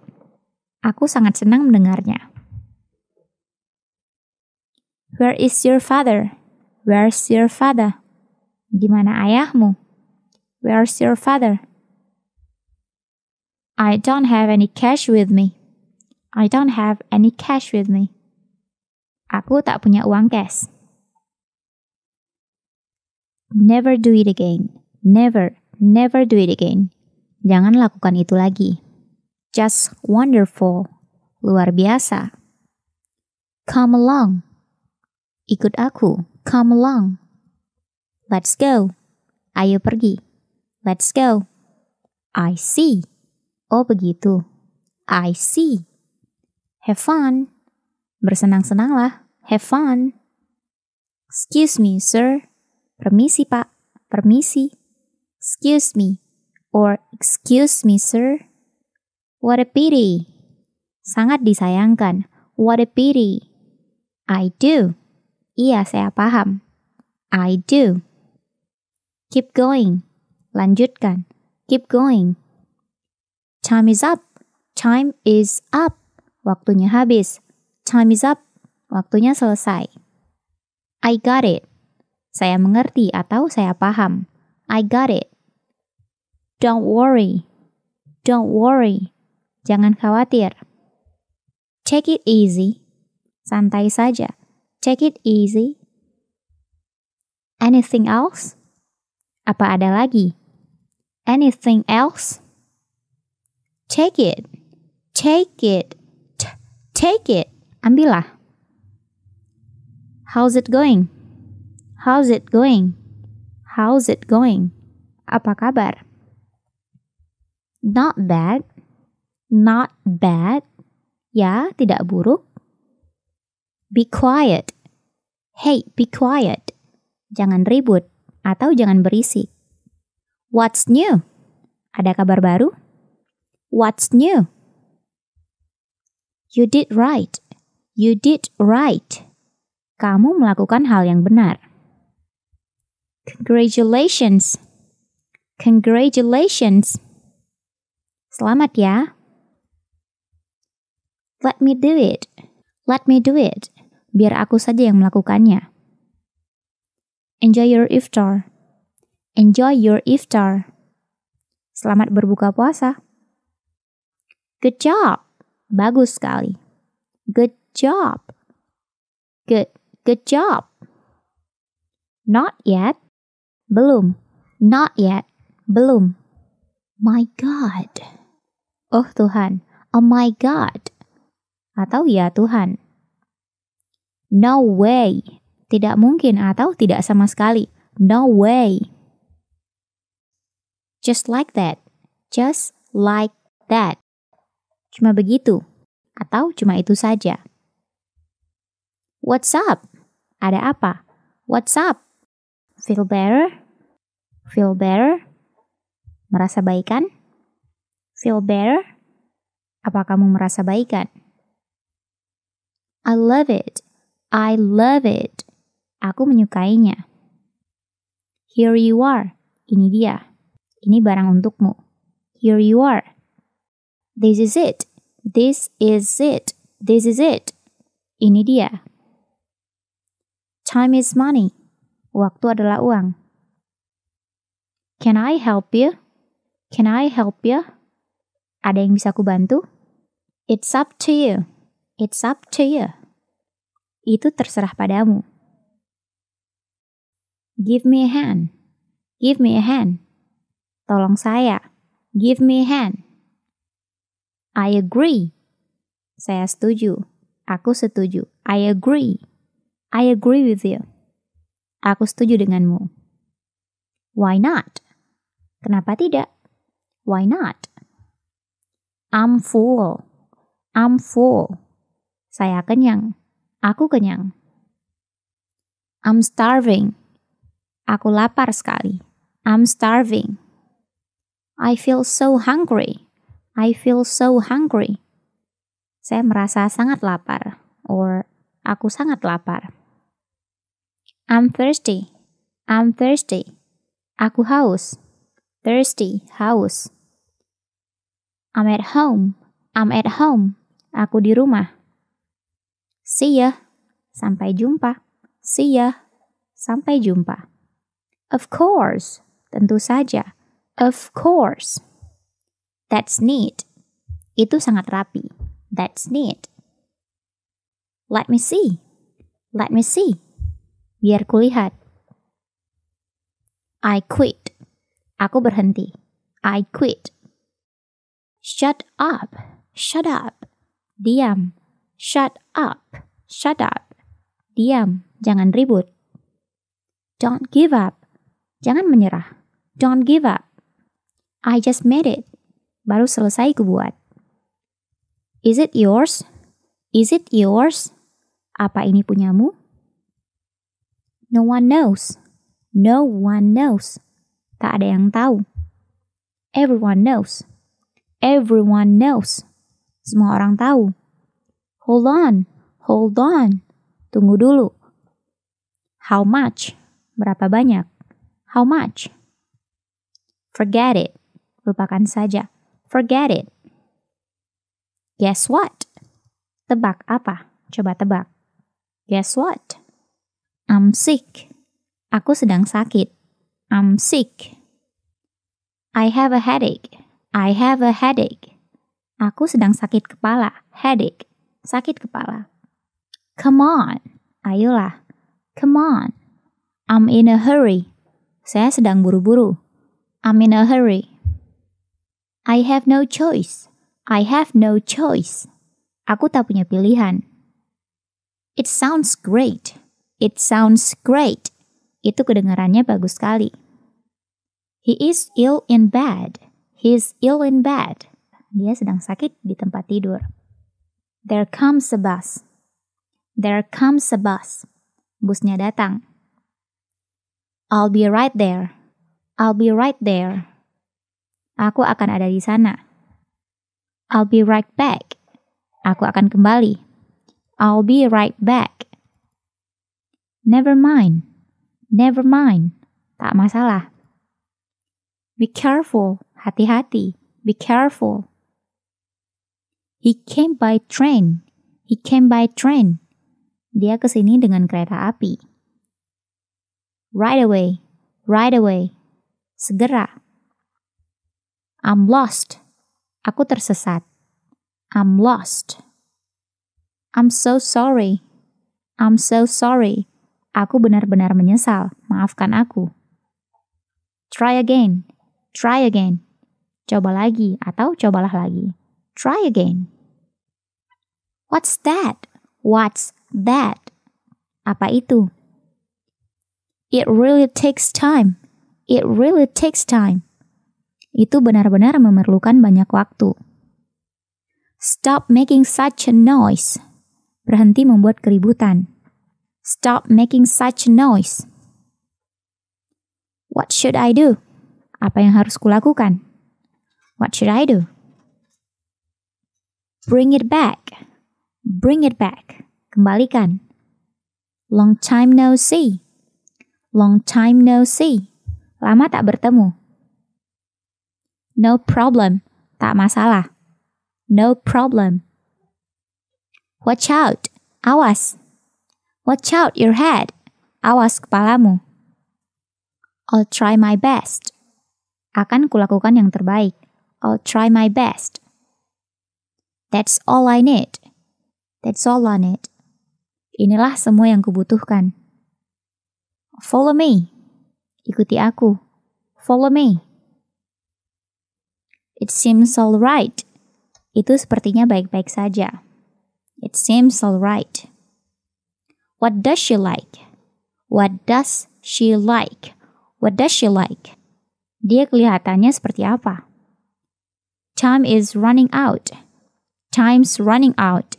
A: Aku sangat senang mendengarnya. Where is your father? Where's your father? Di mana ayahmu? Where's your father? I don't have any cash with me. I don't have any cash with me. Aku tak punya uang cash. Never do it again. Never, never do it again. Jangan lakukan itu lagi. Just wonderful. Luar biasa. Come along. Ikut aku. Come along. Let's go. Ayo pergi. Let's go. I see. Oh begitu. I see. Have fun. Bersenang-senanglah. Have fun. Excuse me, sir. Permisi, Pak. Permisi. Excuse me. Or excuse me, sir. What a pity. Sangat disayangkan. What a pity. I do. Iya, saya paham. I do. Keep going. Lanjutkan. Keep going. Time is up. Time is up. Waktunya habis. Time is up. Waktunya selesai. I got it. Saya mengerti atau saya paham. I got it. Don't worry. Don't worry. Jangan khawatir. Take it easy. Santai saja. Take it easy. Anything else? Apa ada lagi? Anything else? Take it. Take it. T take it. Ambillah. How's it going? How's it going? How's it going? Apa kabar? Not bad. Not bad. Ya, tidak buruk. Be quiet. Hey, be quiet. Jangan ribut atau jangan berisik. What's new? Ada kabar baru? What's new? You did right. You did right. Kamu melakukan hal yang benar. Congratulations. Congratulations. Selamat ya. Let me do it. Let me do it. Biar aku saja yang melakukannya. Enjoy your iftar. Enjoy your iftar. Selamat berbuka puasa. Good job. Bagus sekali. Good job. Good, good job. Not yet. Belum. Not yet. Belum. My God. Oh Tuhan. Oh my God. Atau ya Tuhan. No way. Tidak mungkin atau tidak sama sekali. No way. Just like that. Just like that. Cuma begitu. Atau cuma itu saja. What's up? Ada apa? What's up? Feel better? Feel better? Merasa baikan? Feel better? Apa kamu merasa baikan? I love it. I love it. Aku menyukainya. Here you are. Ini dia. Ini barang untukmu. Here you are. This is it. This is it. This is it. Ini dia. Time is money. Waktu adalah uang. Can I help you? Can I help you? Ada yang bisa aku bantu? It's up to you. It's up to you. Itu terserah padamu. Give me a hand. Give me a hand. Tolong saya. Give me a hand. I agree. Saya setuju. Aku setuju. I agree. I agree with you. Aku setuju denganmu. Why not? Kenapa tidak? Why not? I'm full. I'm full. Saya kenyang. Aku kenyang. I'm starving. Aku lapar sekali. I'm starving. I feel so hungry. I feel so hungry. Saya merasa sangat lapar or aku sangat lapar. I'm thirsty. I'm thirsty. Aku haus. Thirsty, haus. I'm at home. I'm at home. Aku di rumah. See ya. Sampai jumpa. See ya. Sampai jumpa. Of course. Tentu saja. Of course. That's neat. Itu sangat rapi. That's neat. Let me see. Let me see. Biar kulihat. I quit. Aku berhenti. I quit. Shut up. Shut up. Diam. Shut up. Shut up. Diam. Jangan ribut. Don't give up. Jangan menyerah. Don't give up. I just made it. Baru selesai buat Is it yours? Is it yours? Apa ini punyamu? No one knows. No one knows. Tak ada yang tahu. Everyone knows. Everyone knows. Semua orang tahu. Hold on. Hold on. Tunggu dulu. How much? Berapa banyak? How much? Forget it. Lupakan saja. Forget it. Guess what? Tebak apa? Coba tebak. Guess what? I'm sick. Aku sedang sakit. I'm sick. I have a headache. I have a headache. Aku sedang sakit kepala. Headache. Sakit kepala. Come on. Ayolah. Come on. I'm in a hurry. Saya sedang buru-buru. I'm in a hurry. I have no choice. I have no choice. Aku tak punya pilihan. It sounds great. It sounds great. Itu kedengarannya bagus sekali. He is ill in bed. He is ill in bed. Dia sedang sakit di tempat tidur. There comes a bus. There comes a bus. Busnya datang. I'll be right there. I'll be right there. Aku akan ada di sana. I'll be right back. Aku akan kembali. I'll be right back. Never mind. Never mind. Tak masalah. Be careful. Hati-hati. Be careful. He came by train. He came by train. Dia ke sini dengan kereta api. Right away. Right away. Segera. I'm lost. Aku tersesat. I'm lost. I'm so sorry. I'm so sorry. Aku benar-benar menyesal, maafkan aku. Try again, try again. Coba lagi atau cobalah lagi. Try again. What's that? What's that? Apa itu? It really takes time. It really takes time. Itu benar-benar memerlukan banyak waktu. Stop making such a noise. Berhenti membuat keributan. Stop making such noise. What should I do? Apa yang harus kulakukan? What should I do? Bring it back. Bring it back. Kembalikan. Long time no see. Long time no see. Lama tak bertemu. No problem. Tak masalah. No problem. Watch out. Awas. Watch out your head. Awas kepalamu. I'll try my best. Akan kulakukan yang terbaik. I'll try my best. That's all I need. That's all I need. Inilah semua yang kubutuhkan. Follow me. Ikuti aku. Follow me. It seems all right. Itu sepertinya baik-baik saja. It seems all right. What does she like? What does she like? What does she like? Dia kelihatannya seperti apa? Time is running out. Time's running out.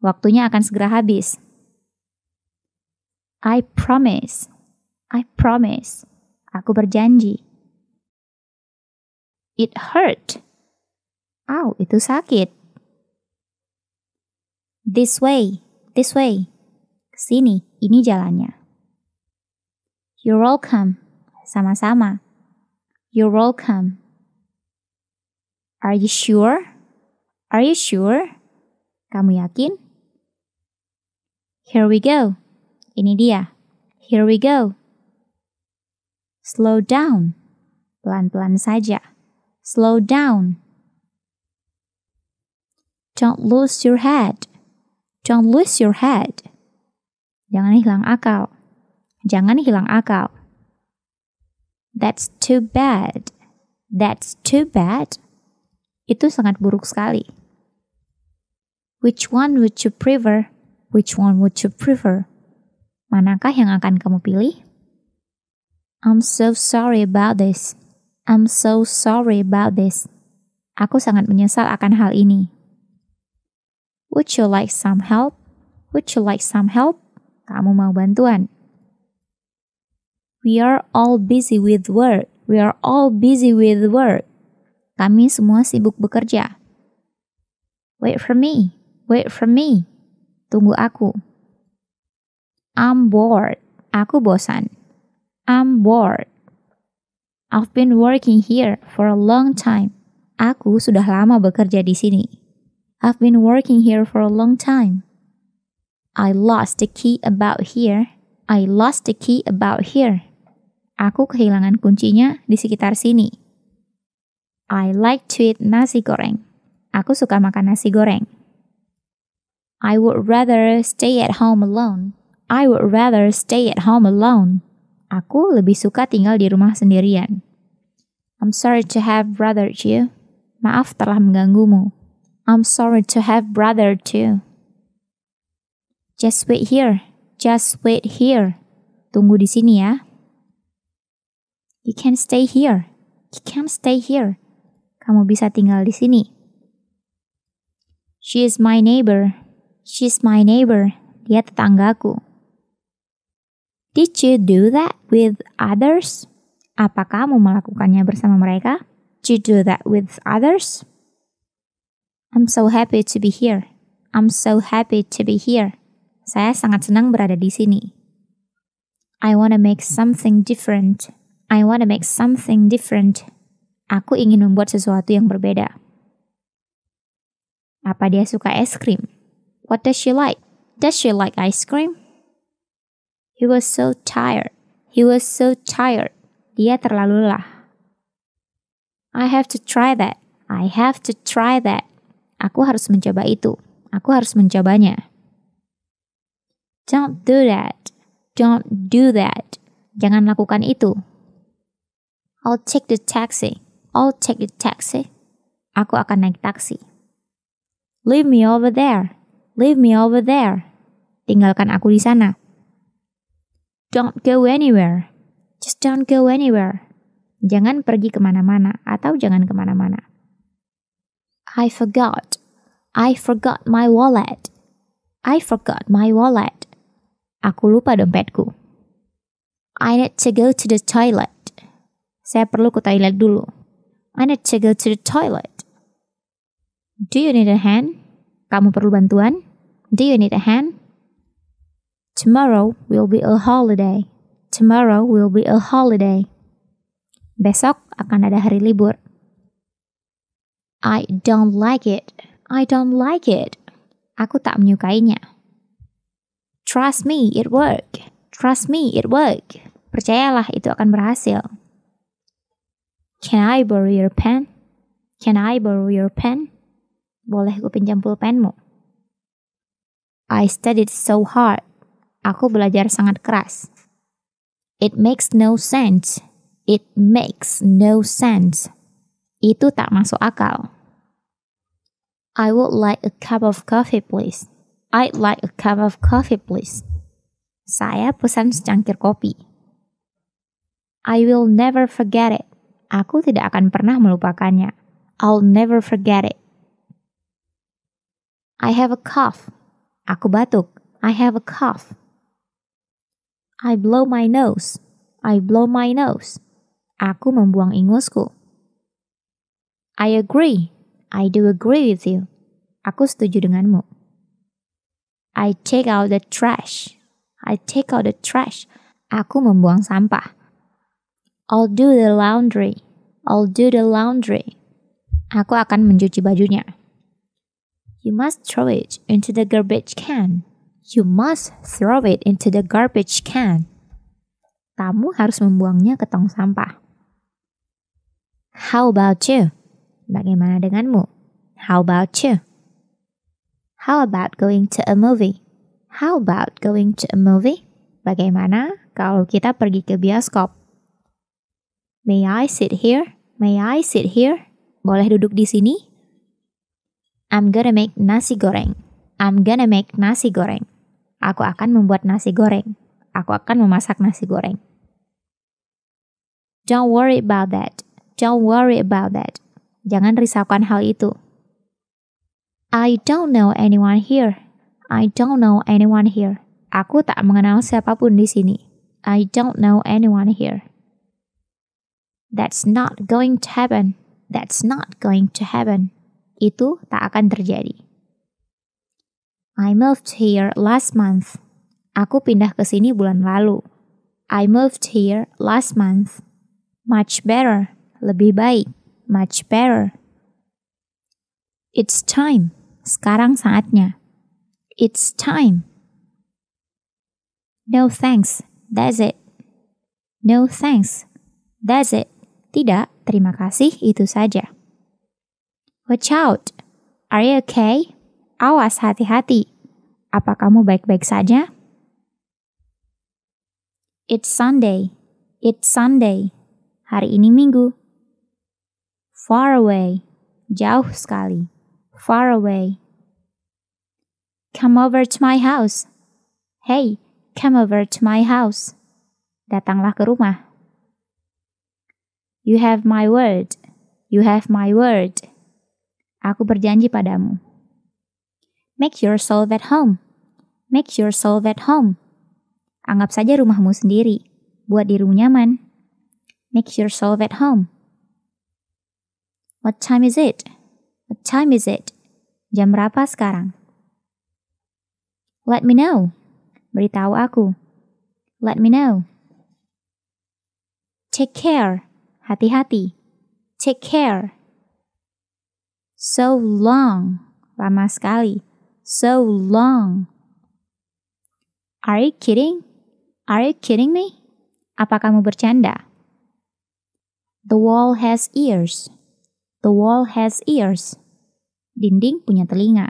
A: Waktunya akan segera habis. I promise. I promise. Aku berjanji. It hurt. Ow, itu sakit. This way. This way. Sini, ini jalannya. You're welcome. Sama-sama. You're welcome. Are you sure? Are you sure? Kamu yakin? Here we go. Ini dia. Here we go. Slow down. Pelan-pelan saja. Slow down. Don't lose your head. Don't lose your head. Jangan hilang akal. Jangan hilang akal. That's too bad. That's too bad. Itu sangat buruk sekali. Which one would you prefer? Which one would you prefer? Manakah yang akan kamu pilih? I'm so sorry about this. I'm so sorry about this. Aku sangat menyesal akan hal ini. Would you like some help? Would you like some help? Kamu mau bantuan? We are all busy with work. We are all busy with work. Kami semua sibuk bekerja. Wait for me. Wait for me. Tunggu aku. I'm bored. Aku bosan. I'm bored. I've been working here for a long time. Aku sudah lama bekerja di sini. I've been working here for a long time. I lost the key about here. I lost the key about here. Aku kehilangan kuncinya di sekitar sini. I like to eat nasi goreng. Aku suka makan nasi goreng. I would rather stay at home alone. I would rather stay at home alone. Aku lebih suka tinggal di rumah sendirian. I'm sorry to have bothered you. Maaf telah mengganggumu. I'm sorry to have bothered you. Just wait here. Just wait here. Tunggu di sini ya. You can stay here. You can stay here. Kamu bisa tinggal di sini. She is my neighbor. She's my neighbor. Dia tetanggaku. Did you do that with others? Apa kamu melakukannya bersama mereka? Did you do that with others? I'm so happy to be here. I'm so happy to be here. Saya sangat senang berada di sini. I wanna make something different. I wanna make something different. Aku ingin membuat sesuatu yang berbeda. Apa dia suka es krim? What does she like? Does she like ice cream? He was so tired. He was so tired. Dia terlalu lelah. I have to try that. I have to try that. Aku harus mencoba itu. Aku harus mencobanya. Don't do that. Don't do that. Jangan lakukan itu. I'll take the taxi. I'll take the taxi. Aku akan naik taksi. Leave me over there. Leave me over there. Tinggalkan aku di sana. Don't go anywhere. Just don't go anywhere. Jangan pergi kemana-mana atau jangan kemana-mana. I forgot. I forgot my wallet. I forgot my wallet. Aku lupa dompetku. I need to go to the toilet. Saya perlu ke toilet dulu. I need to go to the toilet. Do you need a hand? Kamu perlu bantuan? Do you need a hand? Tomorrow will be a holiday. Tomorrow will be a holiday. Besok akan ada hari libur. I don't like it. I don't like it. Aku tak menyukainya. Trust me, it work. Trust me, it work. Percayalah, itu akan berhasil. Can I borrow your pen? Can I borrow your pen? Boleh gue pinjam pulpenmu? I studied so hard. Aku belajar sangat keras. It makes no sense. It makes no sense. Itu tak masuk akal. I would like a cup of coffee, please. I'd like a cup of coffee, please. Saya pesan secangkir kopi. I will never forget it. Aku tidak akan pernah melupakannya. I'll never forget it. I have a cough. Aku batuk. I have a cough. I blow my nose. I blow my nose. Aku membuang ingusku. I agree. I do agree with you. Aku setuju denganmu. I take out the trash. I take out the trash. Aku membuang sampah. I'll do the laundry. I'll do the laundry. Aku akan mencuci bajunya. You must throw it into the garbage can. You must throw it into the garbage can. Kamu harus membuangnya ke tong sampah. How about you? Bagaimana denganmu? How about you? How about going to a movie? How about going to a movie? Bagaimana kalau kita pergi ke bioskop? May I sit here? May I sit here? Boleh duduk di sini? I'm gonna make nasi goreng. I'm gonna make nasi goreng. Aku akan membuat nasi goreng. Aku akan memasak nasi goreng. Don't worry about that. Don't worry about that. Jangan risaukan hal itu. I don't know anyone here. I don't know anyone here. Aku tak mengenal siapapun di sini. I don't know anyone here. That's not going to happen. That's not going to happen. Itu tak akan terjadi. I moved here last month. Aku pindah ke sini bulan lalu. I moved here last month. Much better. Lebih baik. Much better. It's time. Sekarang saatnya. It's time. No thanks. That's it. No thanks. That's it. Tidak, terima kasih, itu saja. Watch out. Are you okay? Awas, hati-hati. Apa kamu baik-baik saja? It's Sunday. It's Sunday. Hari ini Minggu. Far away. Jauh sekali far away. Come over to my house. Hey, come over to my house. Datanglah ke rumah. You have my word. You have my word. Aku berjanji padamu. Make yourself at home. Make yourself at home. Anggap saja rumahmu sendiri. Buat dirimu nyaman. Make yourself at home. What time is it? time is it? Jam berapa sekarang? Let me know. Beritahu aku. Let me know. Take care. Hati-hati. Take care. So long. Lama sekali. So long. Are you kidding? Are you kidding me? Apa kamu bercanda? The wall has ears. The wall has ears. Dinding punya telinga.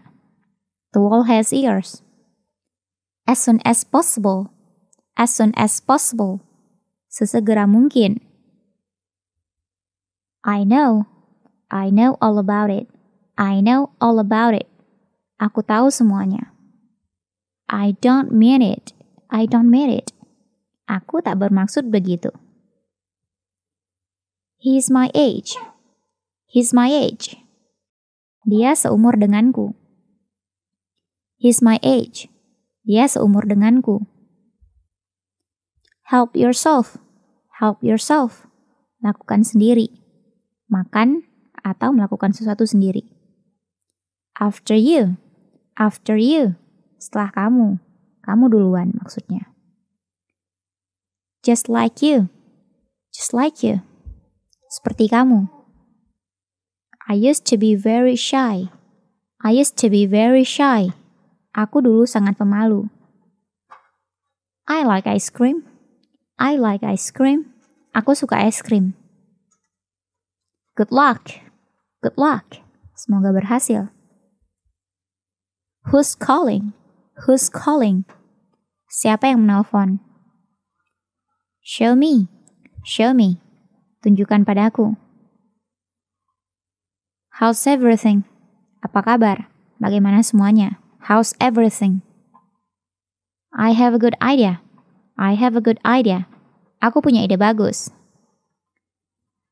A: The wall has ears. As soon as possible. As soon as possible. Sesegera mungkin. I know. I know all about it. I know all about it. Aku tahu semuanya. I don't mean it. I don't mean it. Aku tak bermaksud begitu. He's my age. He's my age. Dia seumur denganku. He's my age. Dia seumur denganku. Help yourself. Help yourself. Lakukan sendiri. Makan atau melakukan sesuatu sendiri. After you. After you. Setelah kamu. Kamu duluan maksudnya. Just like you. Just like you. Seperti kamu. I used to be very shy. I used to be very shy. Aku dulu sangat pemalu. I like ice cream. I like ice cream. Aku suka es krim. Good luck. Good luck. Semoga berhasil. Who's calling? Who's calling? Siapa yang menelpon? Show me. Show me. Tunjukkan padaku. How's everything? Apa kabar? Bagaimana semuanya? How's everything? I have a good idea. I have a good idea. Aku punya ide bagus.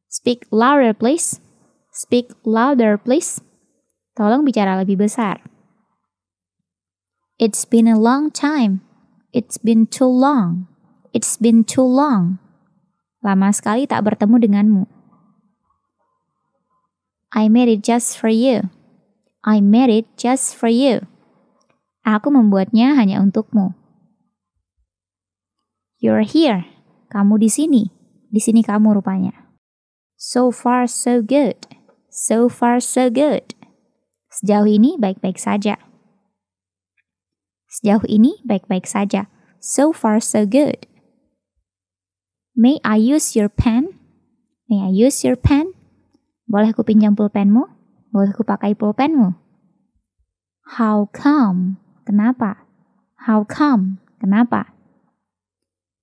A: Speak louder, please. Speak louder, please. Tolong bicara lebih besar. It's been a long time. It's been too long. It's been too long. Lama sekali tak bertemu denganmu. I made it just for you. I made it just for you. Aku membuatnya hanya untukmu. You're here. Kamu di sini. Di sini kamu rupanya. So far so good. So far so good. Sejauh ini baik-baik saja. Sejauh ini baik-baik saja. So far so good. May I use your pen? May I use your pen? Boleh aku pinjam pulpenmu? Boleh aku pakai pulpenmu? How come? Kenapa? How come? Kenapa?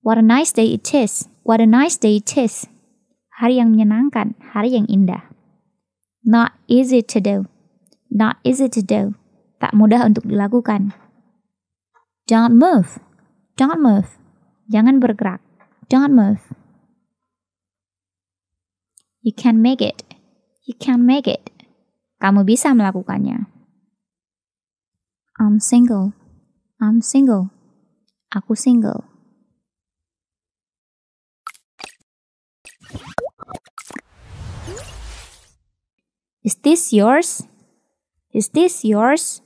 A: What a nice day it is. What a nice day it is. Hari yang menyenangkan, hari yang indah. Not easy to do. Not easy to do. Tak mudah untuk dilakukan. Don't move. Don't move. Jangan bergerak. Don't move. You can make it. You can make it. Kamu bisa melakukannya. I'm single. I'm single. Aku single. Is this yours? Is this yours?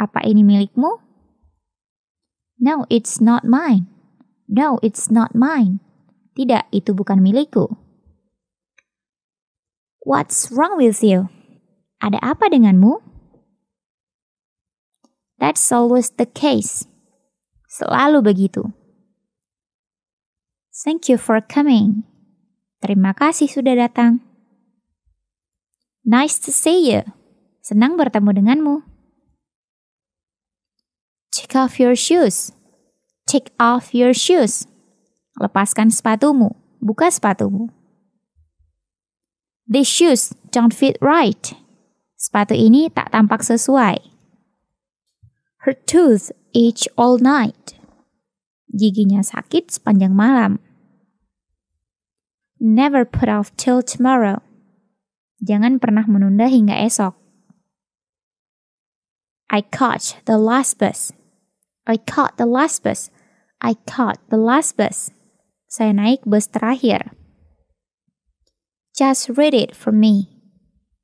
A: Apa ini milikmu? No, it's not mine. No, it's not mine. Tidak, itu bukan milikku. What's wrong with you? Ada apa denganmu? That's always the case. Selalu begitu. Thank you for coming. Terima kasih sudah datang. Nice to see you. Senang bertemu denganmu. Take off your shoes. Take off your shoes. Lepaskan sepatumu. Buka sepatumu. The shoes don't fit right. Sepatu ini tak tampak sesuai. Her tooth itch all night. Giginya sakit sepanjang malam. Never put off till tomorrow. Jangan pernah menunda hingga esok. I caught the last bus. I caught the last bus. I caught the last bus. Saya naik bus terakhir. Just read it for me.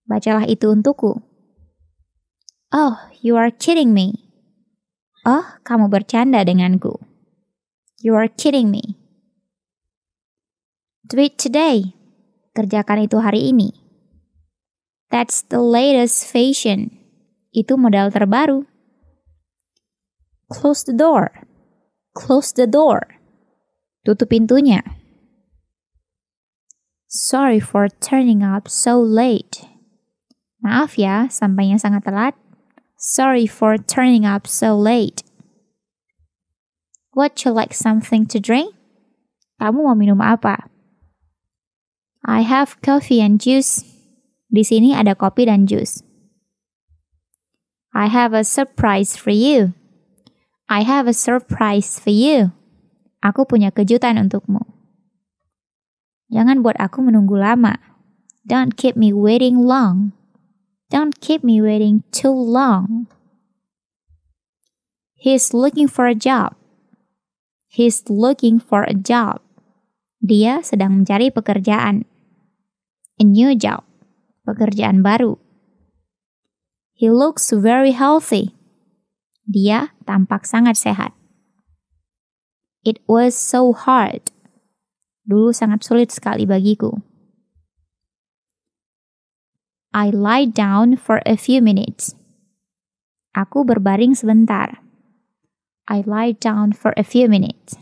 A: Bacalah itu untukku. Oh, you are kidding me. Oh, kamu bercanda denganku. You are kidding me. Do it today. Kerjakan itu hari ini. That's the latest fashion. Itu modal terbaru. Close the door. Close the door. Tutup pintunya. Sorry for turning up so late. Maaf ya, sampainya sangat telat. Sorry for turning up so late. Would you like something to drink? Kamu mau minum apa? I have coffee and juice. Di sini ada kopi dan jus. I have a surprise for you. I have a surprise for you. Aku punya kejutan untukmu. Jangan buat aku menunggu lama. Don't keep me waiting long. Don't keep me waiting too long. He's looking for a job. He's looking for a job. Dia sedang mencari pekerjaan. A new job. Pekerjaan baru. He looks very healthy. Dia tampak sangat sehat. It was so hard dulu sangat sulit sekali bagiku. I lie down for a few minutes. Aku berbaring sebentar. I lie down for a few minutes.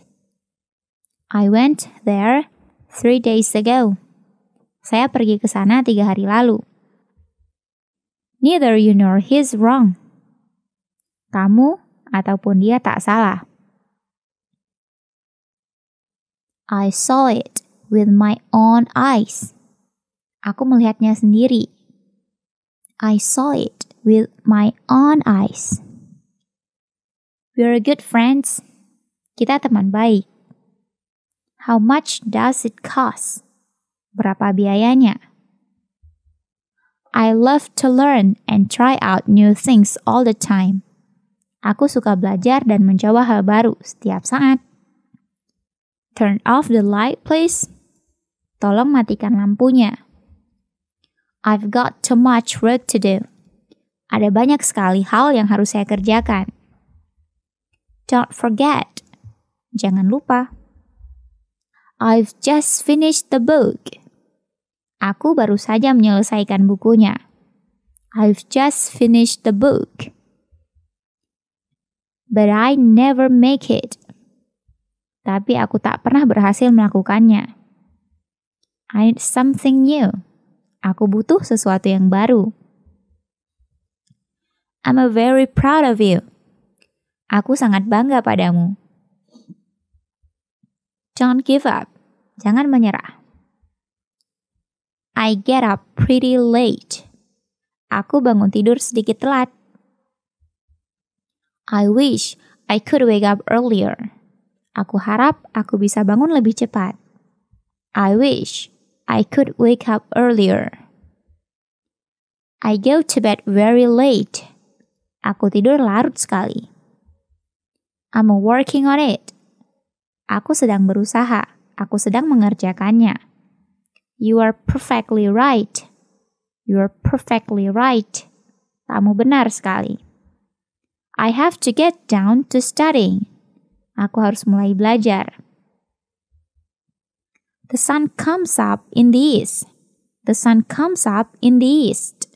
A: I went there three days ago. Saya pergi ke sana tiga hari lalu. Neither you nor he is wrong. Kamu ataupun dia tak salah. I saw it with my own eyes. Aku melihatnya sendiri. I saw it with my own eyes. We are good friends. Kita teman baik. How much does it cost? Berapa biayanya? I love to learn and try out new things all the time. Aku suka belajar dan mencoba hal baru setiap saat. Turn off the light, please. Tolong matikan lampunya. I've got too much work to do. Ada banyak sekali hal yang harus saya kerjakan. Don't forget. Jangan lupa. I've just finished the book. Aku baru saja menyelesaikan bukunya. I've just finished the book. But I never make it tapi aku tak pernah berhasil melakukannya. I need something new. Aku butuh sesuatu yang baru. I'm a very proud of you. Aku sangat bangga padamu. Don't give up. Jangan menyerah. I get up pretty late. Aku bangun tidur sedikit telat. I wish I could wake up earlier. Aku harap aku bisa bangun lebih cepat. I wish I could wake up earlier. I go to bed very late. Aku tidur larut sekali. I'm working on it. Aku sedang berusaha. Aku sedang mengerjakannya. You are perfectly right. You are perfectly right. Kamu benar sekali. I have to get down to studying. Aku harus mulai belajar. The sun comes up in the east. The sun comes up in the east.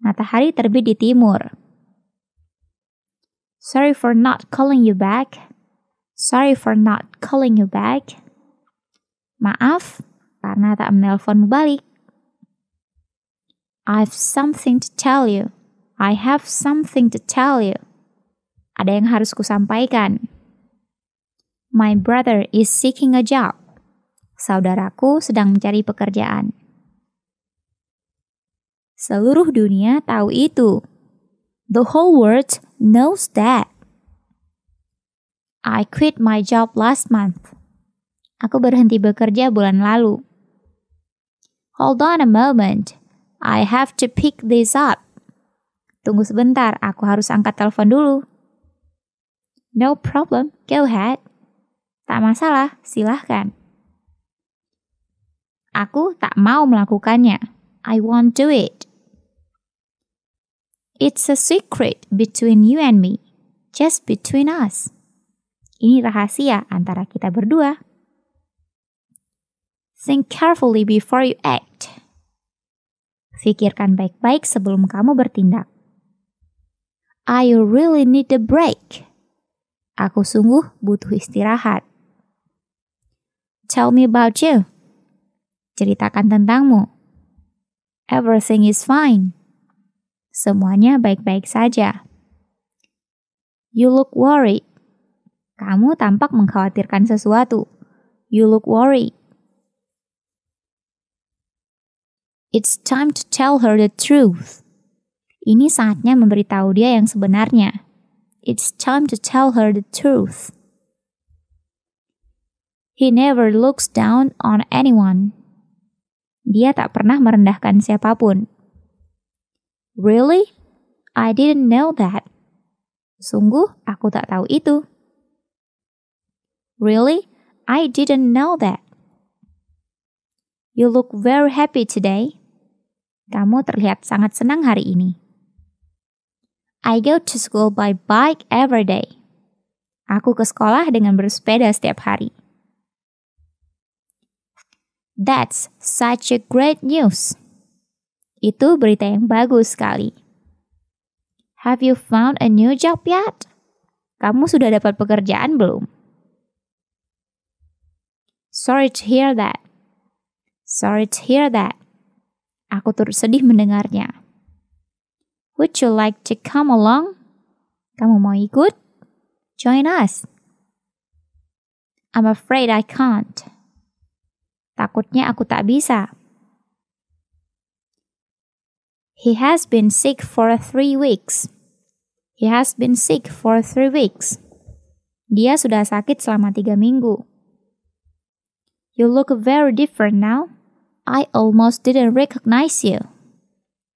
A: Matahari terbit di timur. Sorry for not calling you back. Sorry for not calling you back. Maaf karena tak menelpon balik. I've something to tell you. I have something to tell you. Ada yang harus kusampaikan. My brother is seeking a job. Saudaraku sedang mencari pekerjaan. Seluruh dunia tahu itu. The whole world knows that. I quit my job last month. Aku berhenti bekerja bulan lalu. Hold on a moment. I have to pick this up. Tunggu sebentar, aku harus angkat telepon dulu. No problem, go ahead. Tak masalah, silahkan. Aku tak mau melakukannya. I won't do it. It's a secret between you and me. Just between us. Ini rahasia antara kita berdua. Think carefully before you act. Fikirkan baik-baik sebelum kamu bertindak. I really need a break. Aku sungguh butuh istirahat. Tell me about you. Ceritakan tentangmu. Everything is fine. Semuanya baik-baik saja. You look worried. Kamu tampak mengkhawatirkan sesuatu. You look worried. It's time to tell her the truth. Ini saatnya memberitahu dia yang sebenarnya. It's time to tell her the truth. He never looks down on anyone. Dia tak pernah merendahkan siapapun. Really? I didn't know that. Sungguh, aku tak tahu itu. Really? I didn't know that. You look very happy today. Kamu terlihat sangat senang hari ini. I go to school by bike every day. Aku ke sekolah dengan bersepeda setiap hari. That's such a great news. Itu berita yang bagus sekali. Have you found a new job yet? Kamu sudah dapat pekerjaan belum? Sorry to hear that. Sorry to hear that. Aku turut sedih mendengarnya. Would you like to come along? Kamu mau ikut? Join us. I'm afraid I can't. Takutnya aku tak bisa. He has been sick for three weeks. He has been sick for three weeks. Dia sudah sakit selama tiga minggu. You look very different now. I almost didn't recognize you.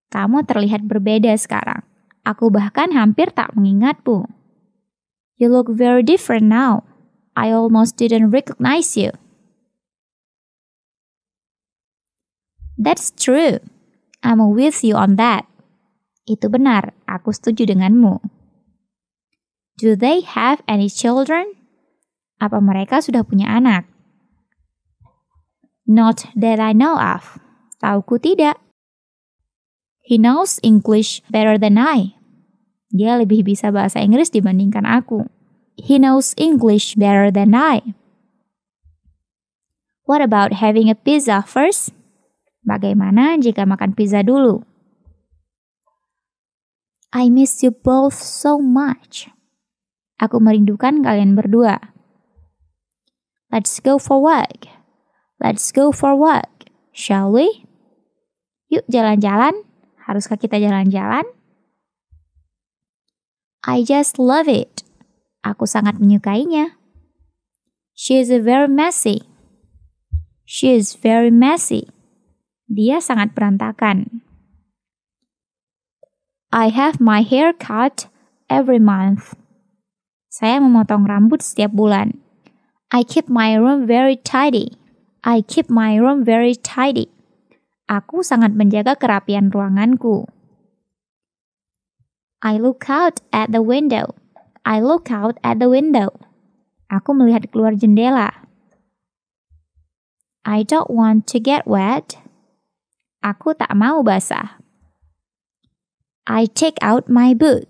A: Kamu terlihat berbeda sekarang. Aku bahkan hampir tak mengingatmu. You look very different now. I almost didn't recognize you. That's true. I'm with you on that. Itu benar, aku setuju denganmu. Do they have any children? Apa mereka sudah punya anak? Not that I know of. Tauku tidak. He knows English better than I. Dia lebih bisa bahasa Inggris dibandingkan aku. He knows English better than I. What about having a pizza first? Bagaimana jika makan pizza dulu? I miss you both so much. Aku merindukan kalian berdua. Let's go for walk. Let's go for walk. Shall we? Yuk jalan-jalan. Haruskah kita jalan-jalan? I just love it. Aku sangat menyukainya. She is very messy. She is very messy. Dia sangat berantakan. I have my hair cut every month. Saya memotong rambut setiap bulan. I keep my room very tidy. I keep my room very tidy. Aku sangat menjaga kerapian ruanganku. I look out at the window. I look out at the window. Aku melihat keluar jendela. I don't want to get wet. Aku tak mau basah. I take out my book.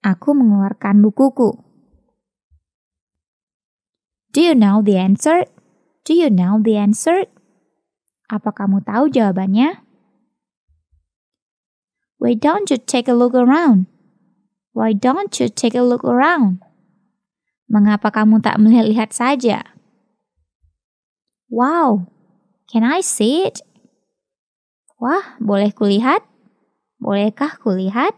A: Aku mengeluarkan bukuku. Do you know the answer? Do you know the answer? Apa kamu tahu jawabannya? Why don't you take a look around? Why don't you take a look around? Mengapa kamu tak melihat-lihat saja? Wow, can I see it? Wah, boleh kulihat? Bolehkah kulihat?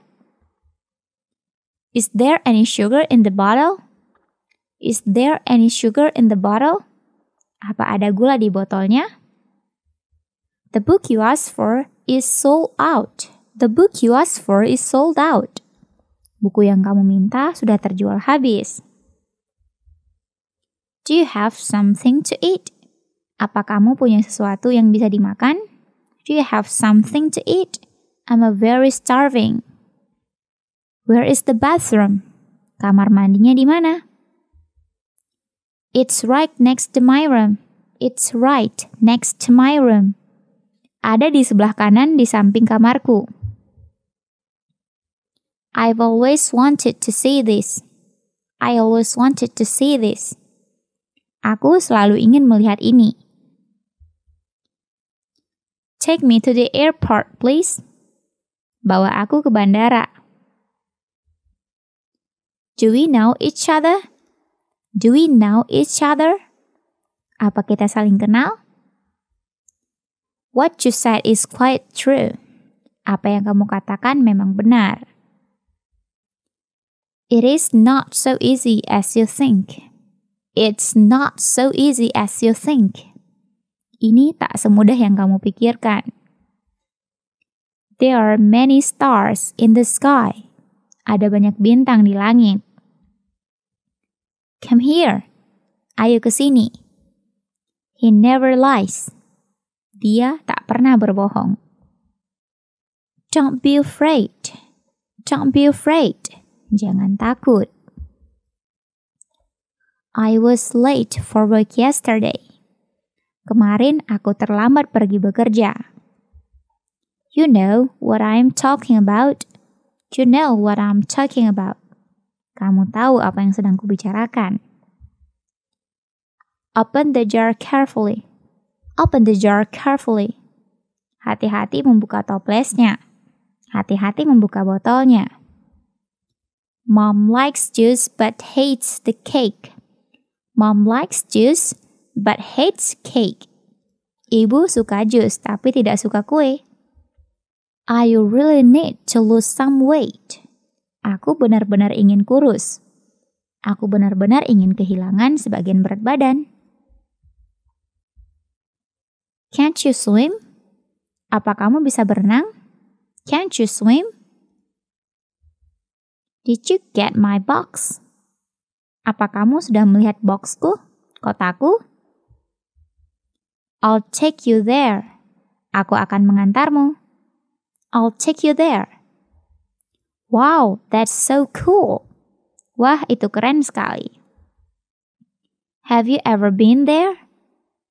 A: Is there any sugar in the bottle? Is there any sugar in the bottle? Apa ada gula di botolnya? The book you asked for is sold out. The book you asked for is sold out. Buku yang kamu minta sudah terjual habis. Do you have something to eat? Apa kamu punya sesuatu yang bisa dimakan? Do you have something to eat? I'm a very starving. Where is the bathroom? Kamar mandinya di mana? It's right next to my room. It's right next to my room. Ada di sebelah kanan di samping kamarku. I've always wanted to see this. I always wanted to see this. Aku selalu ingin melihat ini. Take me to the airport, please. Bawa aku ke bandara. Do we know each other? Do we know each other? Apa kita saling kenal? What you said is quite true. Apa yang kamu katakan memang benar. It is not so easy as you think. It's not so easy as you think. Ini tak semudah yang kamu pikirkan. There are many stars in the sky. Ada banyak bintang di langit. Come here. Ayo ke sini. He never lies. Dia tak pernah berbohong. Don't be afraid. Don't be afraid. Jangan takut. I was late for work yesterday. Kemarin aku terlambat pergi bekerja. You know what I'm talking about. You know what I'm talking about. Kamu tahu apa yang sedang kubicarakan. Open the jar carefully. Open the jar carefully. Hati-hati membuka toplesnya. Hati-hati membuka botolnya. Mom likes juice but hates the cake. Mom likes juice but hates cake. Ibu suka jus tapi tidak suka kue. I really need to lose some weight. Aku benar-benar ingin kurus. Aku benar-benar ingin kehilangan sebagian berat badan. Can't you swim? Apa kamu bisa berenang? Can't you swim? Did you get my box? Apa kamu sudah melihat boxku? Kotaku? I'll take you there. Aku akan mengantarmu. I'll take you there. Wow, that's so cool. Wah, itu keren sekali. Have you ever been there?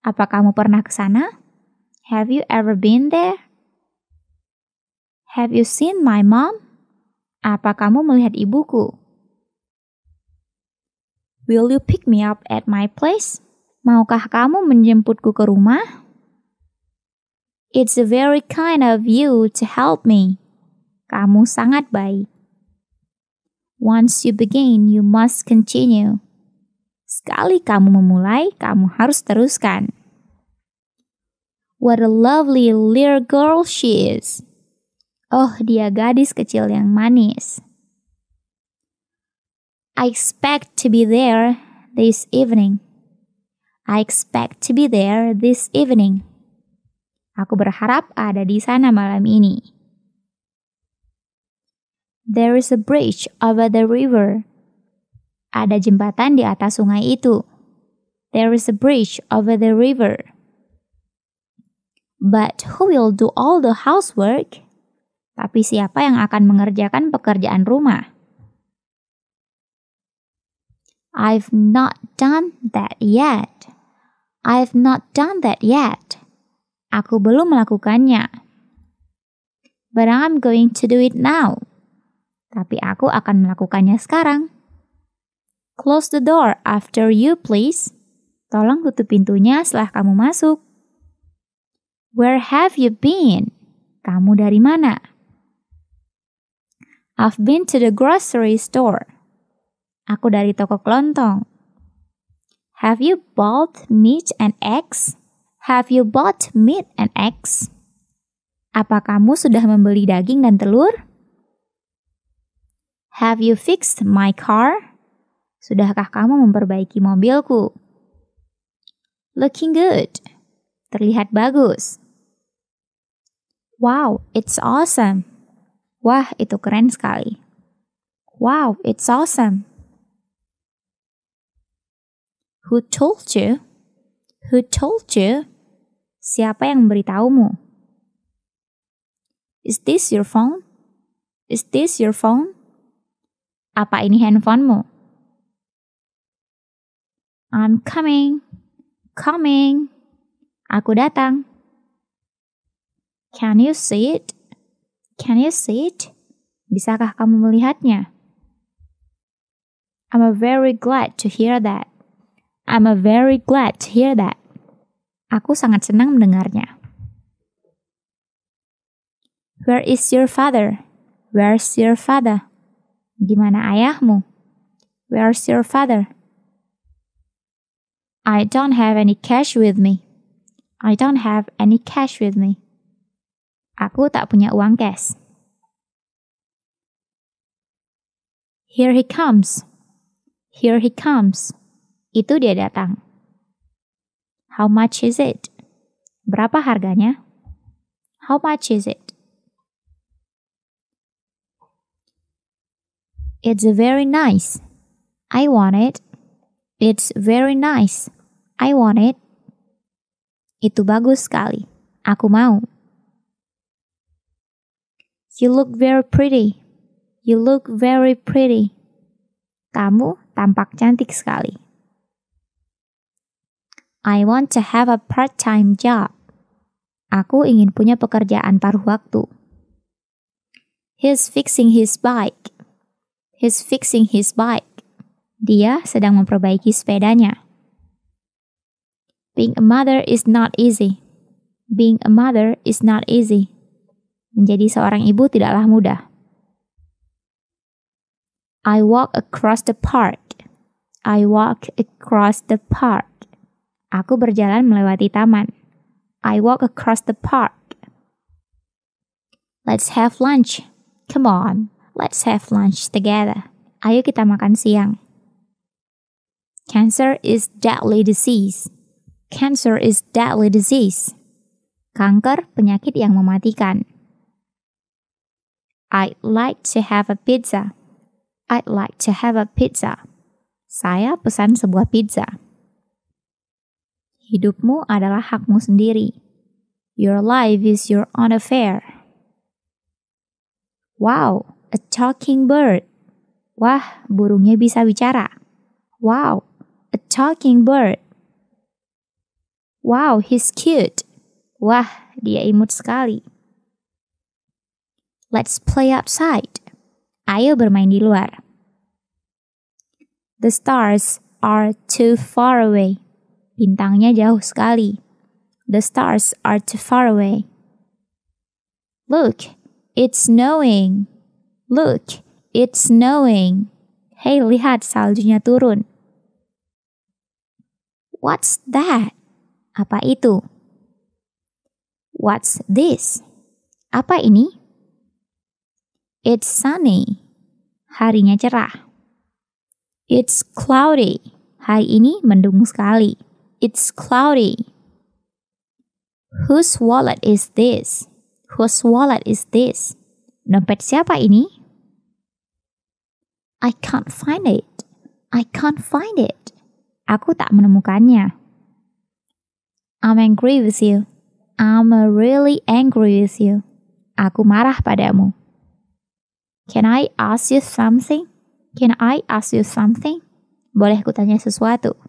A: Apa kamu pernah ke sana? Have you ever been there? Have you seen my mom? Apa kamu melihat ibuku? Will you pick me up at my place? Maukah kamu menjemputku ke rumah? It's very kind of you to help me. Kamu sangat baik. Once you begin, you must continue. Sekali kamu memulai, kamu harus teruskan. What a lovely little girl she is. Oh, dia gadis kecil yang manis. I expect to be there this evening. I expect to be there this evening. Aku berharap ada di sana malam ini. There is a bridge over the river. Ada jembatan di atas sungai itu. There is a bridge over the river. But who will do all the housework? Tapi siapa yang akan mengerjakan pekerjaan rumah? I've not done that yet. I've not done that yet. Aku belum melakukannya. But I'm going to do it now. Tapi aku akan melakukannya sekarang. Close the door after you, please. Tolong tutup pintunya setelah kamu masuk. Where have you been? Kamu dari mana? I've been to the grocery store. Aku dari toko kelontong. Have you bought meat and eggs? Have you bought meat and eggs? Apa kamu sudah membeli daging dan telur? Have you fixed my car? Sudahkah kamu memperbaiki mobilku? Looking good. Terlihat bagus. Wow, it's awesome. Wah, itu keren sekali. Wow, it's awesome. Who told you? Who told you? Siapa yang memberitahumu? Is this your phone? Is this your phone? Apa ini handphonemu? I'm coming. Coming. Aku datang. Can you see it? Can you see it? Bisakah kamu melihatnya? I'm very glad to hear that. I'm a very glad to hear that. Aku sangat senang mendengarnya. Where is your father? Where's your father? Di mana ayahmu? Where's your father? I don't have any cash with me. I don't have any cash with me. Aku tak punya uang cash. Here he comes. Here he comes. Itu dia datang. How much is it? Berapa harganya? How much is it? It's very nice. I want it. It's very nice. I want it. Itu bagus sekali. Aku mau. You look very pretty. You look very pretty. Kamu tampak cantik sekali. I want to have a part-time job. Aku ingin punya pekerjaan paruh waktu. He's fixing his bike. He's fixing his bike. Dia sedang memperbaiki sepedanya. Being a mother is not easy. Being a mother is not easy. Menjadi seorang ibu tidaklah mudah. I walk across the park. I walk across the park. Aku berjalan melewati taman. I walk across the park. Let's have lunch. Come on, let's have lunch together. Ayo kita makan siang. Cancer is deadly disease. Cancer is deadly disease. Kanker penyakit yang mematikan. I'd like to have a pizza. I'd like to have a pizza. Saya pesan sebuah pizza. Hidupmu adalah hakmu sendiri. Your life is your own affair. Wow, a talking bird. Wah, burungnya bisa bicara. Wow, a talking bird. Wow, he's cute. Wah, dia imut sekali. Let's play outside. Ayo bermain di luar. The stars are too far away. Bintangnya jauh sekali. The stars are too far away. Look, it's snowing. Look, it's snowing. Hey, lihat saljunya turun. What's that? Apa itu? What's this? Apa ini? It's sunny. Harinya cerah. It's cloudy. Hari ini mendung sekali. It's cloudy. Whose wallet is this? Whose wallet is this? Dompet siapa ini? I can't find it. I can't find it. Aku tak menemukannya. I'm angry with you. I'm really angry with you. Aku marah padamu. Can I ask you something? Can I ask you something? Boleh kutanya sesuatu?